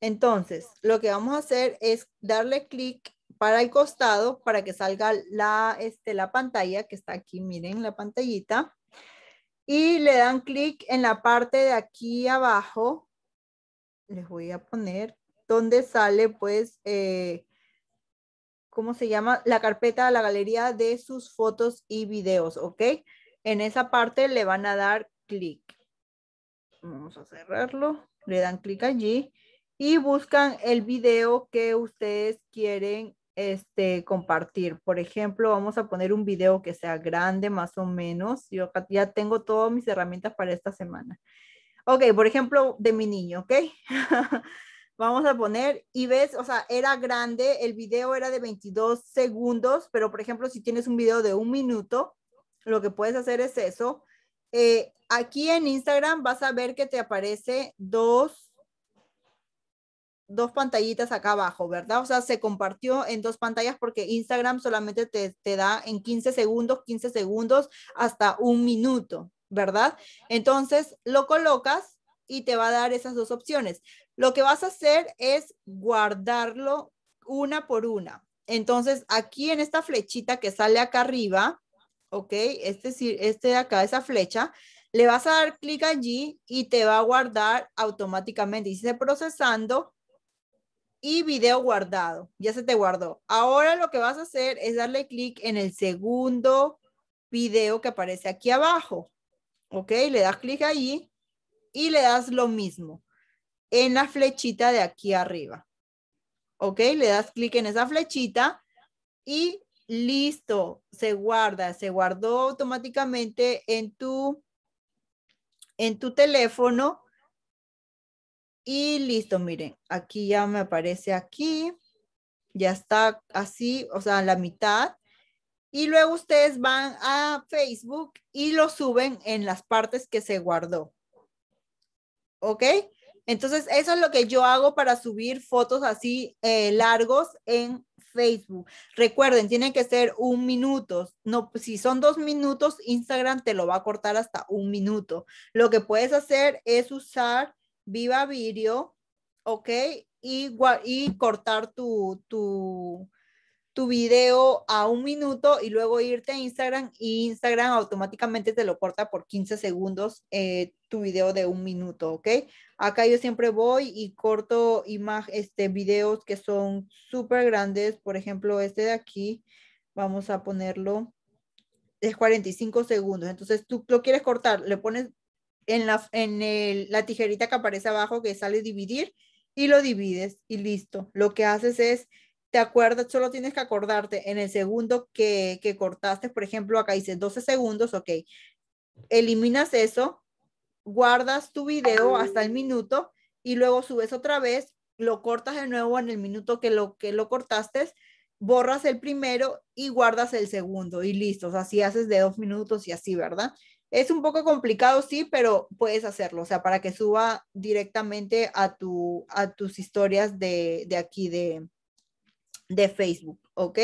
Entonces, lo que vamos a hacer es darle clic para el costado para que salga la, este, la pantalla que está aquí, miren la pantallita. Y le dan clic en la parte de aquí abajo, les voy a poner, donde sale pues... Eh, ¿cómo se llama? La carpeta, la galería de sus fotos y videos, ¿ok? En esa parte le van a dar clic. Vamos a cerrarlo. Le dan clic allí y buscan el video que ustedes quieren este, compartir. Por ejemplo, vamos a poner un video que sea grande más o menos. Yo ya tengo todas mis herramientas para esta semana. Ok, por ejemplo, de mi niño, ¿ok? vamos a poner, y ves, o sea, era grande, el video era de 22 segundos, pero por ejemplo, si tienes un video de un minuto, lo que puedes hacer es eso. Eh, aquí en Instagram vas a ver que te aparece dos, dos pantallitas acá abajo, ¿verdad? O sea, se compartió en dos pantallas porque Instagram solamente te, te da en 15 segundos, 15 segundos hasta un minuto, ¿verdad? Entonces lo colocas y te va a dar esas dos opciones. Lo que vas a hacer es guardarlo una por una. Entonces, aquí en esta flechita que sale acá arriba, ¿ok? Este, este de acá, esa flecha, le vas a dar clic allí y te va a guardar automáticamente. Dice procesando y video guardado. Ya se te guardó. Ahora lo que vas a hacer es darle clic en el segundo video que aparece aquí abajo. ¿Ok? Le das clic allí y le das lo mismo en la flechita de aquí arriba. ¿Ok? Le das clic en esa flechita y listo, se guarda, se guardó automáticamente en tu, en tu teléfono. Y listo, miren, aquí ya me aparece aquí, ya está así, o sea, la mitad. Y luego ustedes van a Facebook y lo suben en las partes que se guardó. ¿ok? Entonces, eso es lo que yo hago para subir fotos así eh, largos en Facebook. Recuerden, tienen que ser un minuto. No, si son dos minutos, Instagram te lo va a cortar hasta un minuto. Lo que puedes hacer es usar Viva Video, ¿ok? Y, y cortar tu, tu, tu video a un minuto y luego irte a Instagram y Instagram automáticamente te lo corta por 15 segundos eh, tu video de un minuto, ¿ok? Acá yo siempre voy y corto este, videos que son súper grandes, por ejemplo, este de aquí, vamos a ponerlo, es 45 segundos, entonces tú lo quieres cortar, le pones en, la, en la tijerita que aparece abajo que sale dividir y lo divides y listo. Lo que haces es te acuerdas, solo tienes que acordarte en el segundo que, que cortaste, por ejemplo, acá dice 12 segundos, ok, eliminas eso, guardas tu video hasta el minuto y luego subes otra vez, lo cortas de nuevo en el minuto que lo, que lo cortaste, borras el primero y guardas el segundo y listo, o sea, así haces de dos minutos y así, ¿verdad? Es un poco complicado, sí, pero puedes hacerlo, o sea, para que suba directamente a, tu, a tus historias de, de aquí, de, de Facebook, ¿ok?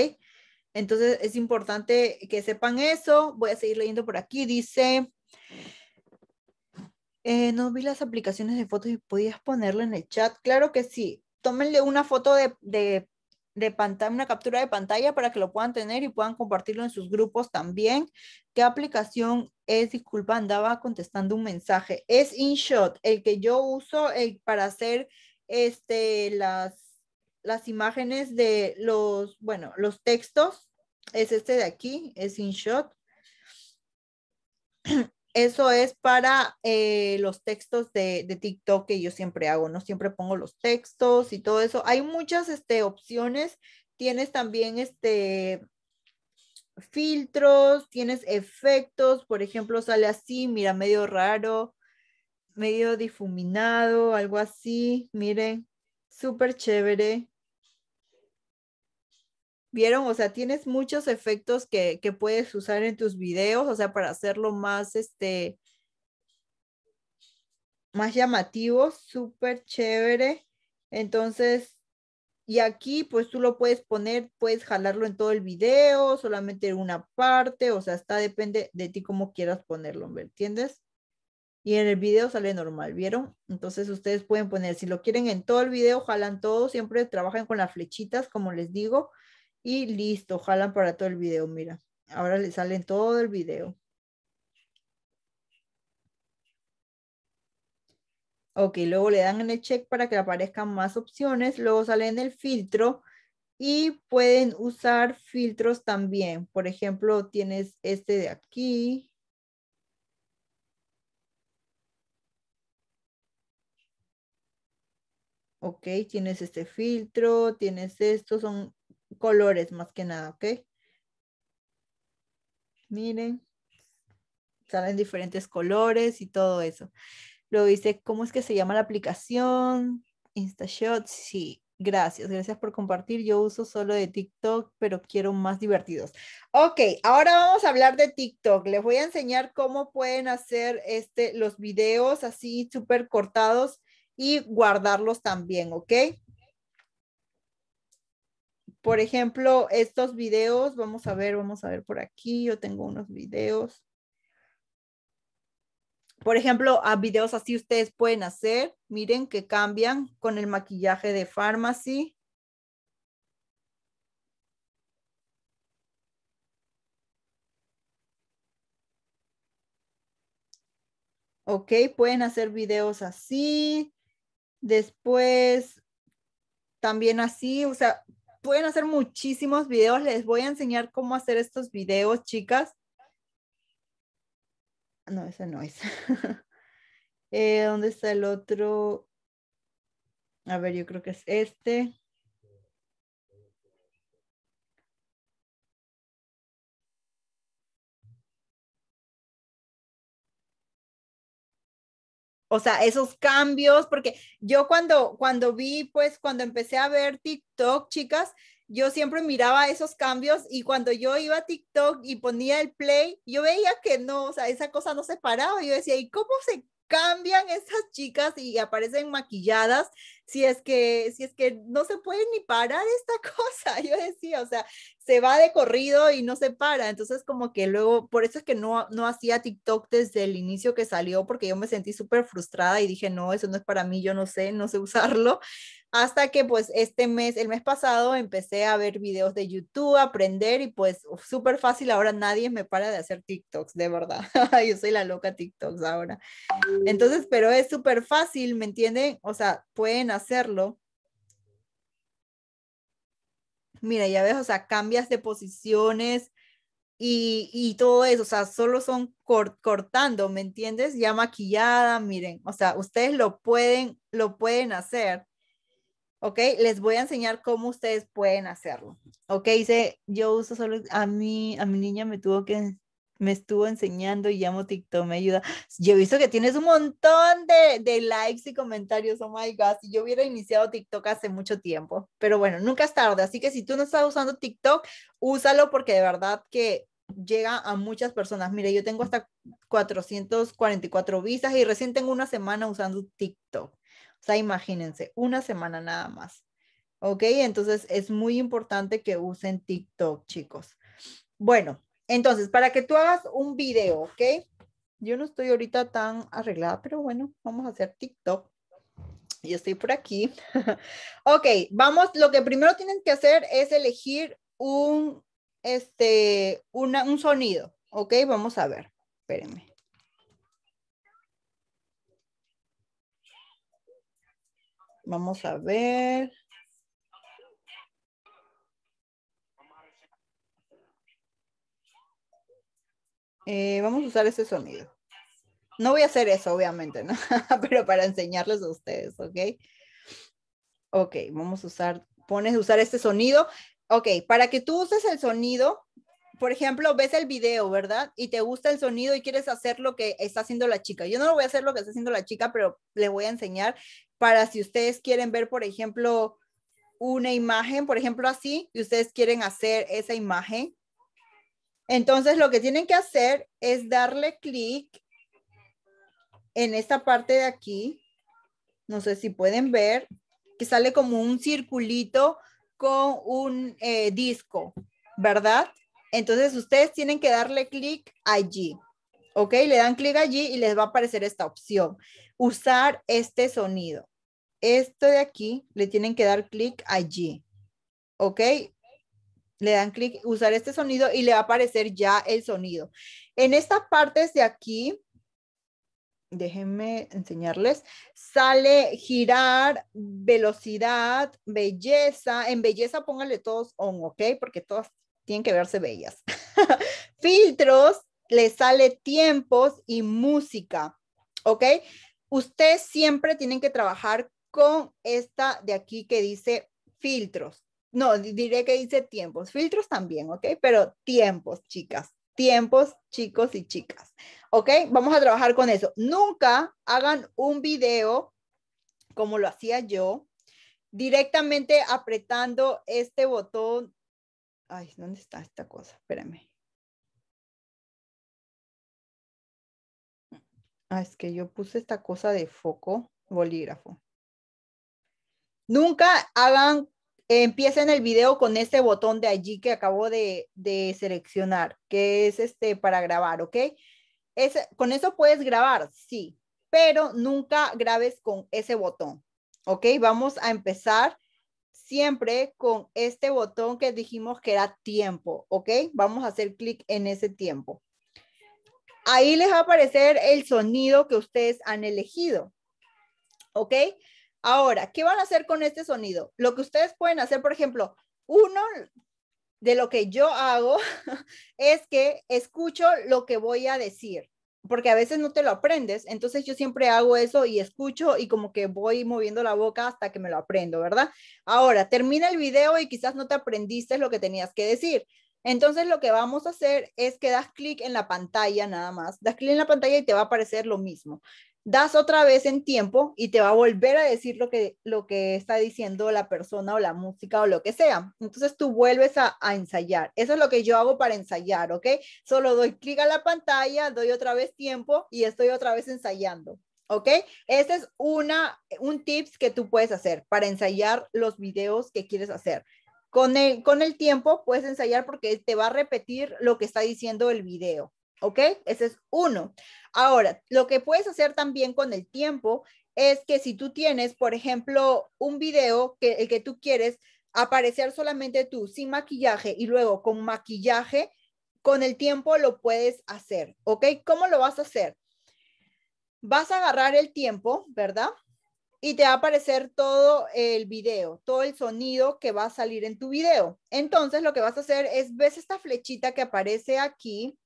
Entonces es importante que sepan eso. Voy a seguir leyendo por aquí. Dice, eh, no vi las aplicaciones de fotos y podías ponerlo en el chat. Claro que sí. Tómenle una foto de, pantalla, una captura de pantalla para que lo puedan tener y puedan compartirlo en sus grupos también. ¿Qué aplicación es? Disculpa, andaba contestando un mensaje. Es InShot, el que yo uso para hacer este, las las imágenes de los, bueno, los textos, es este de aquí, es InShot. Eso es para eh, los textos de, de, TikTok que yo siempre hago, ¿no? Siempre pongo los textos y todo eso. Hay muchas este, opciones. Tienes también este, filtros, tienes efectos, por ejemplo, sale así, mira, medio raro, medio difuminado, algo así, miren, súper chévere. ¿Vieron? O sea, tienes muchos efectos que, puedes usar en tus videos, o sea, para hacerlo más, este, más llamativo, súper chévere. Entonces, y aquí pues tú lo puedes poner, puedes jalarlo en todo el video, solamente en una parte, o sea, está depende de ti cómo quieras ponerlo, ¿me entiendes? y en el video sale normal, ¿vieron? Entonces ustedes pueden poner, si lo quieren en todo el video, jalan todo, siempre trabajan con las flechitas, como les digo, y listo, jalan para todo el video, mira. Ahora le sale en todo el video. Ok, luego le dan en el check para que aparezcan más opciones, luego sale en el filtro y pueden usar filtros también. Por ejemplo, tienes este de aquí, ¿ok? Tienes este filtro, tienes esto, son colores más que nada, ¿ok? Miren, salen diferentes colores y todo eso. Luego dice, ¿cómo es que se llama la aplicación? InstaShot, sí. Gracias, gracias por compartir. Yo uso solo de TikTok, pero quiero más divertidos. Ok, ahora vamos a hablar de TikTok. Les voy a enseñar cómo pueden hacer este, los videos así súper cortados y guardarlos también, ¿ok? Por ejemplo, estos videos, vamos a ver, vamos a ver por aquí, yo tengo unos videos. Por ejemplo, a videos así ustedes pueden hacer, miren que cambian con el maquillaje de Pharmacy. Ok, pueden hacer videos así. Después, también así, o sea, pueden hacer muchísimos videos. Les voy a enseñar cómo hacer estos videos, chicas. No, ese no es. Eh, ¿Dónde está el otro? A ver, yo creo que es este. o sea, esos cambios, porque yo cuando, cuando vi, pues cuando empecé a ver TikTok, chicas, yo siempre miraba esos cambios y cuando yo iba a TikTok y ponía el play, yo veía que no, o sea, esa cosa no se paraba. Yo decía, ¿y cómo se cambian esas chicas y aparecen maquilladas, si es que, si es que no se puede ni parar esta cosa, yo decía, o sea, se va de corrido y no se para, entonces como que luego, por eso es que no, no hacía TikTok desde el inicio que salió, porque yo me sentí súper frustrada y dije, no, eso no es para mí, yo no sé, no sé usarlo, hasta que pues este mes, el mes pasado, empecé a ver videos de YouTube, aprender y pues súper fácil, ahora nadie me para de hacer TikToks, de verdad. Yo soy la loca TikToks ahora. Entonces, pero es súper fácil, ¿me entienden? O sea, pueden hacerlo. Mira, ya ves, o sea, cambias de posiciones y, y todo eso, o sea, solo son cortando, ¿me entiendes? Ya maquillada, miren, o sea, ustedes lo pueden, lo pueden hacer ¿ok? Les voy a enseñar cómo ustedes pueden hacerlo, ¿ok? Dice, yo uso solo, a mí, a mi niña me tuvo que, me estuvo enseñando y llamo TikTok, me ayuda. Yo he visto que tienes un montón de, de likes y comentarios, oh my God, si yo hubiera iniciado TikTok hace mucho tiempo, pero bueno, nunca es tarde, así que si tú no estás usando TikTok, úsalo porque de verdad que llega a muchas personas. Mire, yo tengo hasta 444 visas y recién tengo una semana usando TikTok. O sea, imagínense, una semana nada más. ¿Ok? Entonces es muy importante que usen TikTok, chicos. Bueno, entonces, para que tú hagas un video, ¿ok? Yo no estoy ahorita tan arreglada, pero bueno, vamos a hacer TikTok. Yo estoy por aquí. ok, vamos, lo que primero tienen que hacer es elegir un, este, un sonido, ¿ok? Vamos a ver, espérenme. Vamos a ver. Eh, vamos a usar este sonido. No voy a hacer eso, obviamente, Pero para enseñarles a ustedes, ¿ok? Ok, vamos a usar, pones a usar este sonido. Ok, para que tú uses el sonido, por ejemplo, ves el video, ¿verdad? Y te gusta el sonido y quieres hacer lo que está haciendo la chica. Yo no lo voy a hacer lo que está haciendo la chica, pero le voy a enseñar para si ustedes quieren ver, por ejemplo, una imagen, por ejemplo, así, y ustedes quieren hacer esa imagen. Entonces, lo que tienen que hacer es darle clic en esta parte de aquí. No sé si pueden ver que sale como un circulito con un eh, disco, ¿verdad? Entonces, ustedes tienen que darle clic allí. ¿Ok? Le dan clic allí y les va a aparecer esta opción. Usar este sonido esto de aquí, le tienen que dar clic allí. ¿Ok? Le dan clic, usar este sonido y le va a aparecer ya el sonido. En estas partes de aquí, déjenme enseñarles, sale girar, velocidad, belleza. En belleza pónganle todos on, ¿ok? Porque todas tienen que verse bellas. Filtros, le sale tiempos y música, ¿ok? Ustedes siempre tienen que trabajar con esta de aquí que dice filtros. No, diré que dice tiempos. Filtros también, ¿ok? Pero tiempos, chicas. Tiempos, chicos y chicas. ¿Ok? Vamos a trabajar con eso. Nunca hagan un video como lo hacía yo, directamente apretando este botón. Ay, ¿dónde está esta cosa? Espérame. Ah, es que yo puse esta cosa de foco bolígrafo. Nunca hagan, empiecen el video con este botón de allí que acabo de, seleccionar, que es este para grabar, ¿ok? con eso puedes grabar, sí, pero nunca grabes con ese botón, ¿ok? Vamos a empezar siempre con este botón que dijimos que era tiempo, ¿ok? Vamos a hacer clic en ese tiempo. Ahí les va a aparecer el sonido que ustedes han elegido, ¿ok? Ahora, ¿qué van a hacer con este sonido? Lo que ustedes pueden hacer, por ejemplo, uno de lo que yo hago es que escucho lo que voy a decir, porque a veces no te lo aprendes, entonces yo siempre hago eso y escucho y como que voy moviendo la boca hasta que me lo aprendo, ¿verdad? Ahora, termina el video y quizás no te aprendiste lo que tenías que decir. Entonces lo que vamos a hacer es que das clic en la pantalla nada más, das clic en la pantalla y te va a aparecer lo mismo das otra vez en tiempo y te va a volver a decir lo que, lo que está diciendo la persona o la música o lo que sea. Entonces tú vuelves a, ensayar. Eso es lo que yo hago para ensayar, ¿ok? Solo doy clic a la pantalla, doy otra vez tiempo y estoy otra vez ensayando. ¿Ok? Ese es una, un tips que tú puedes hacer para ensayar los videos que quieres hacer. Con el, con el tiempo puedes ensayar porque te va a repetir lo que está diciendo el video. ¿Ok? Ese es uno. Ahora, lo que puedes hacer también con el tiempo es que si tú tienes, por ejemplo, un video que el que tú quieres aparecer solamente tú sin maquillaje y luego con maquillaje, con el tiempo lo puedes hacer, ¿ok? ¿Cómo lo vas a hacer? Vas a agarrar el tiempo, ¿verdad? Y te va a aparecer todo el video, todo el sonido que va a salir en tu video. Entonces, lo que vas a hacer es, ves esta flechita que aparece aquí,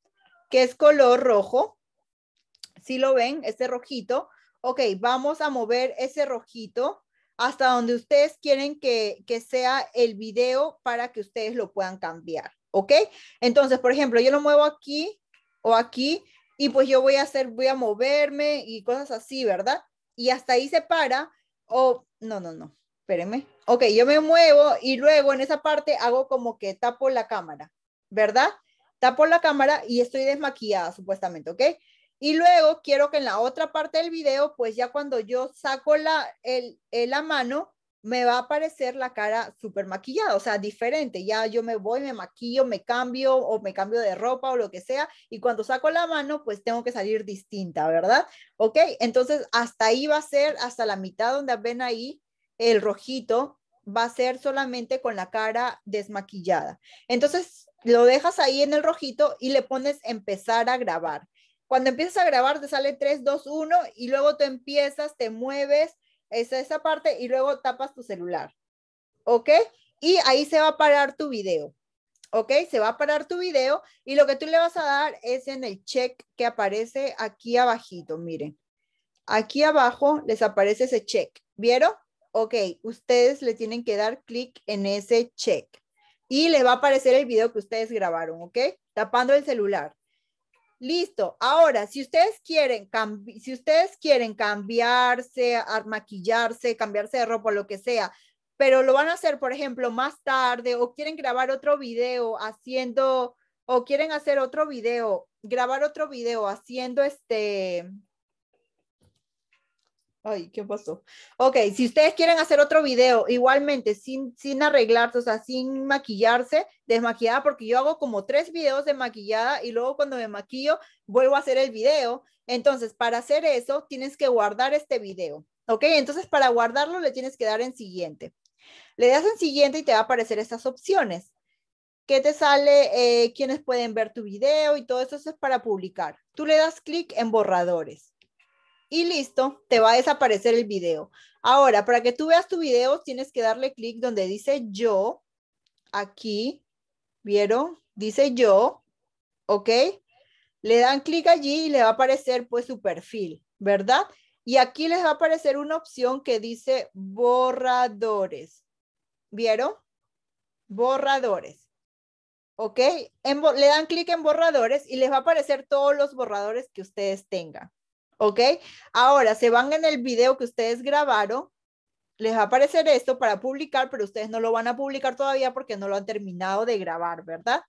que es color rojo, si lo ven, este rojito. Ok, vamos a mover ese rojito hasta donde ustedes quieren que, sea el video para que ustedes lo puedan cambiar. ¿Ok? Entonces, por ejemplo, yo lo muevo aquí o aquí y pues yo voy a hacer, voy a moverme y cosas así, ¿verdad? Y hasta ahí se para o, no, no, no, espérenme. Ok, yo me muevo y luego en esa parte hago como que tapo la cámara, ¿verdad? Tapo la cámara y estoy desmaquillada supuestamente, ¿ok? Y luego quiero que en la otra parte del video, pues ya cuando yo saco la, el, eh, la mano, me va a aparecer la cara súper maquillada, o sea, diferente. Ya yo me voy, me maquillo, me cambio o me cambio de ropa o lo que sea. Y cuando saco la mano, pues tengo que salir distinta, ¿verdad? Ok, entonces hasta ahí va a ser, hasta la mitad donde ven ahí el rojito, va a ser solamente con la cara desmaquillada. Entonces lo dejas ahí en el rojito y le pones empezar a grabar. Cuando empiezas a grabar te sale 3, 2, 1 y luego tú empiezas, te mueves, esa, esa parte y luego tapas tu celular. ¿Ok? Y ahí se va a parar tu video. ¿Ok? Se va a parar tu video y lo que tú le vas a dar es en el check que aparece aquí abajito. Miren, aquí abajo les aparece ese check. ¿Vieron? Ok, ustedes le tienen que dar clic en ese check y le va a aparecer el video que ustedes grabaron, ¿ok? Tapando el celular. Listo. Ahora, si ustedes quieren, si ustedes quieren cambiarse, armaquillarse, cambiarse de ropa, lo que sea, pero lo van a hacer, por ejemplo, más tarde o quieren grabar otro video haciendo o quieren hacer otro video, grabar otro video haciendo este Ay, ¿qué pasó? Ok, si ustedes quieren hacer otro video, igualmente, sin, sin arreglarse, o sea, sin maquillarse, desmaquillada, porque yo hago como tres videos de maquillada y luego cuando me maquillo, vuelvo a hacer el video. Entonces, para hacer eso, tienes que guardar este video, ¿ok? Entonces, para guardarlo, le tienes que dar en siguiente. Le das en siguiente y te va a aparecer estas opciones. ¿Qué te sale? Eh, ¿Quiénes pueden ver tu video? Y todo eso, eso es para publicar. Tú le das clic en borradores y listo, te va a desaparecer el video. Ahora, para que tú veas tu video, tienes que darle clic donde dice yo, aquí, ¿vieron? Dice yo, ¿ok? Le dan clic allí y le va a aparecer pues su perfil, ¿verdad? Y aquí les va a aparecer una opción que dice borradores. ¿Vieron? Borradores. ¿Ok? le dan clic en borradores y les va a aparecer todos los borradores que ustedes tengan. ¿ok? Ahora se van en el video que ustedes grabaron, les va a aparecer esto para publicar, pero ustedes no lo van a publicar todavía porque no lo han terminado de grabar, ¿verdad?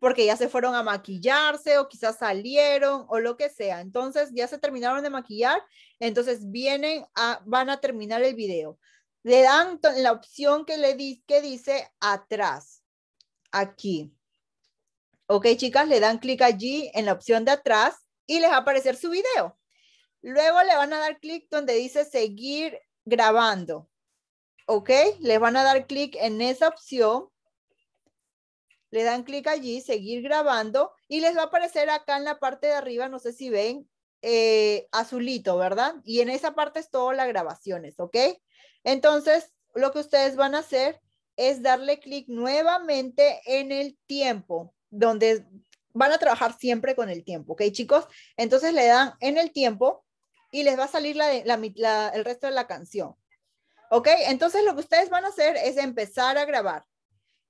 Porque ya se fueron a maquillarse o quizás salieron o lo que sea. Entonces ya se terminaron de maquillar, entonces vienen a, van a terminar el video. Le dan la opción que le que dice atrás, aquí. Ok, chicas, le dan clic allí en la opción de atrás y les va a aparecer su video. Luego le van a dar clic donde dice seguir grabando. ¿Ok? le van a dar clic en esa opción. Le dan clic allí, seguir grabando. Y les va a aparecer acá en la parte de arriba, no sé si ven, eh, azulito, ¿verdad? Y en esa parte es todo las grabaciones, ¿ok? Entonces, lo que ustedes van a hacer es darle clic nuevamente en el tiempo, donde van a trabajar siempre con el tiempo, ¿ok, chicos? Entonces le dan en el tiempo y les va a salir la, el resto de la canción. ¿Ok? Entonces lo que ustedes van a hacer es empezar a grabar.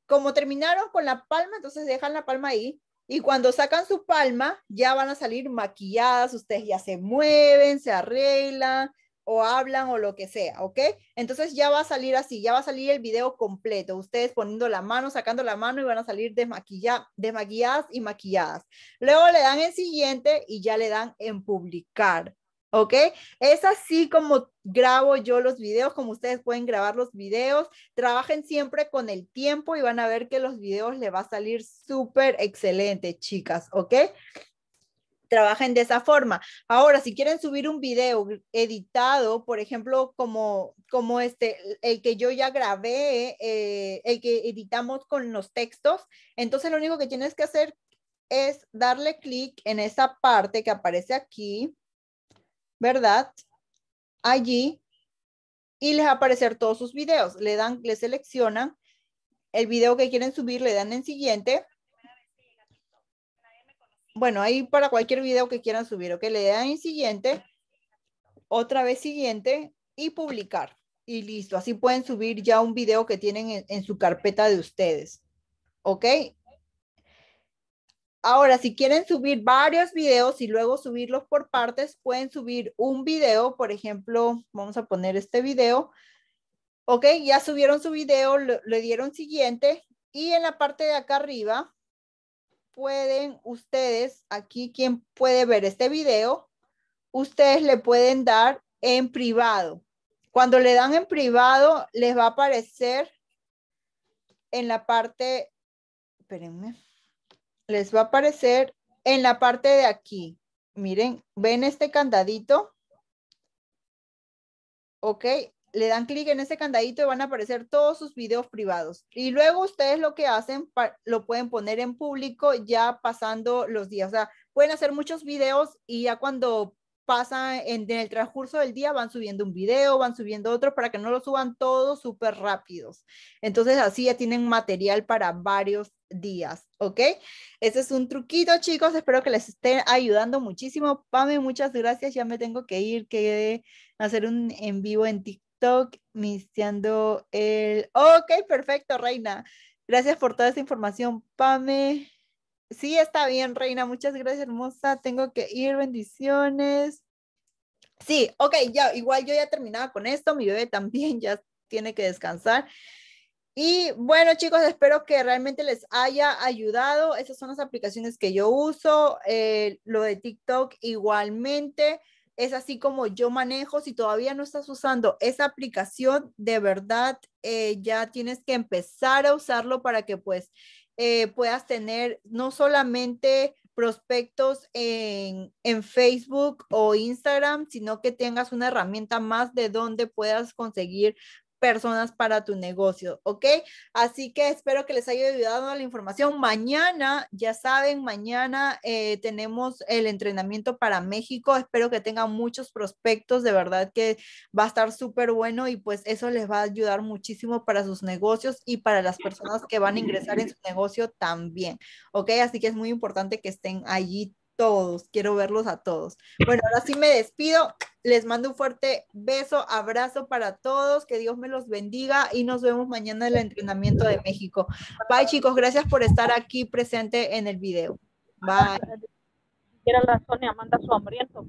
Como terminaron con la palma, entonces dejan la palma ahí. Y cuando sacan su palma, ya van a salir maquilladas, ustedes ya se mueven, se arreglan o hablan o lo que sea, ¿ok? Entonces ya va a salir así, ya va a salir el video completo, ustedes poniendo la mano, sacando la mano y van a salir desmaquilladas y maquilladas. Luego le dan en siguiente y ya le dan en publicar. ¿ok? Es así como grabo yo los videos, como ustedes pueden grabar los videos. Trabajen siempre con el tiempo y van a ver que los videos les va a salir súper excelente, chicas, ¿ok? Trabajen de esa forma. Ahora, si quieren subir un video editado, por ejemplo, como, como este, el que yo ya grabé, eh, el que editamos con los textos, entonces lo único que tienes que hacer es darle clic en esa parte que aparece aquí, ¿verdad? Allí y les aparecer todos sus videos. Le dan, le seleccionan el video que quieren subir, le dan en siguiente. Bueno, ahí para cualquier video que quieran subir, ok, le dan en siguiente, otra vez siguiente y publicar. Y listo, así pueden subir ya un video que tienen en, en su carpeta de ustedes. ¿Ok? Ahora, si quieren subir varios videos y luego subirlos por partes, pueden subir un video, por ejemplo, vamos a poner este video. Ok, ya subieron su video, le, dieron siguiente y en la parte de acá arriba pueden ustedes, aquí quien puede ver este video, ustedes le pueden dar en privado. Cuando le dan en privado, les va a aparecer en la parte, espérenme, les va a aparecer en la parte de aquí. Miren, ven este candadito. Ok, le dan clic en ese candadito y van a aparecer todos sus videos privados. Y luego ustedes lo que hacen, lo pueden poner en público ya pasando los días. O sea, pueden hacer muchos videos y ya cuando pasan, en, el transcurso del día, van subiendo un video, van subiendo otro para que no lo suban todos súper rápidos. Entonces así ya tienen material para varios días, ¿ok? Ese es un truquito, chicos. Espero que les esté ayudando muchísimo. Pame, muchas gracias. Ya me tengo que ir, que hacer un en vivo en TikTok, iniciando el... Ok, perfecto, Reina. Gracias por toda esta información, Pame. Sí, está bien, Reina. Muchas gracias, hermosa. Tengo que ir. Bendiciones. Sí, ok, ya, igual yo ya terminaba con esto. Mi bebé también ya tiene que descansar. Y bueno, chicos, espero que realmente les haya ayudado. Esas son las aplicaciones que yo uso. Eh, lo de TikTok igualmente. Es así como yo manejo. Si todavía no estás usando esa aplicación, de verdad eh, ya tienes que empezar a usarlo para que pues eh, puedas tener no solamente prospectos en, en, Facebook o Instagram, sino que tengas una herramienta más de donde puedas conseguir personas para tu negocio, ¿ok? Así que espero que les haya ayudado la información. Mañana, ya saben, mañana eh, tenemos el entrenamiento para México. Espero que tengan muchos prospectos, de verdad que va a estar súper bueno y pues eso les va a ayudar muchísimo para sus negocios y para las personas que van a ingresar en su negocio también, ¿ok? Así que es muy importante que estén allí todos, quiero verlos a todos. Bueno, ahora sí me despido, les mando un fuerte beso, abrazo para todos, que Dios me los bendiga y nos vemos mañana en el entrenamiento de México. Bye chicos, gracias por estar aquí presente en el video. Bye. Era la Sonia, manda su hambriento.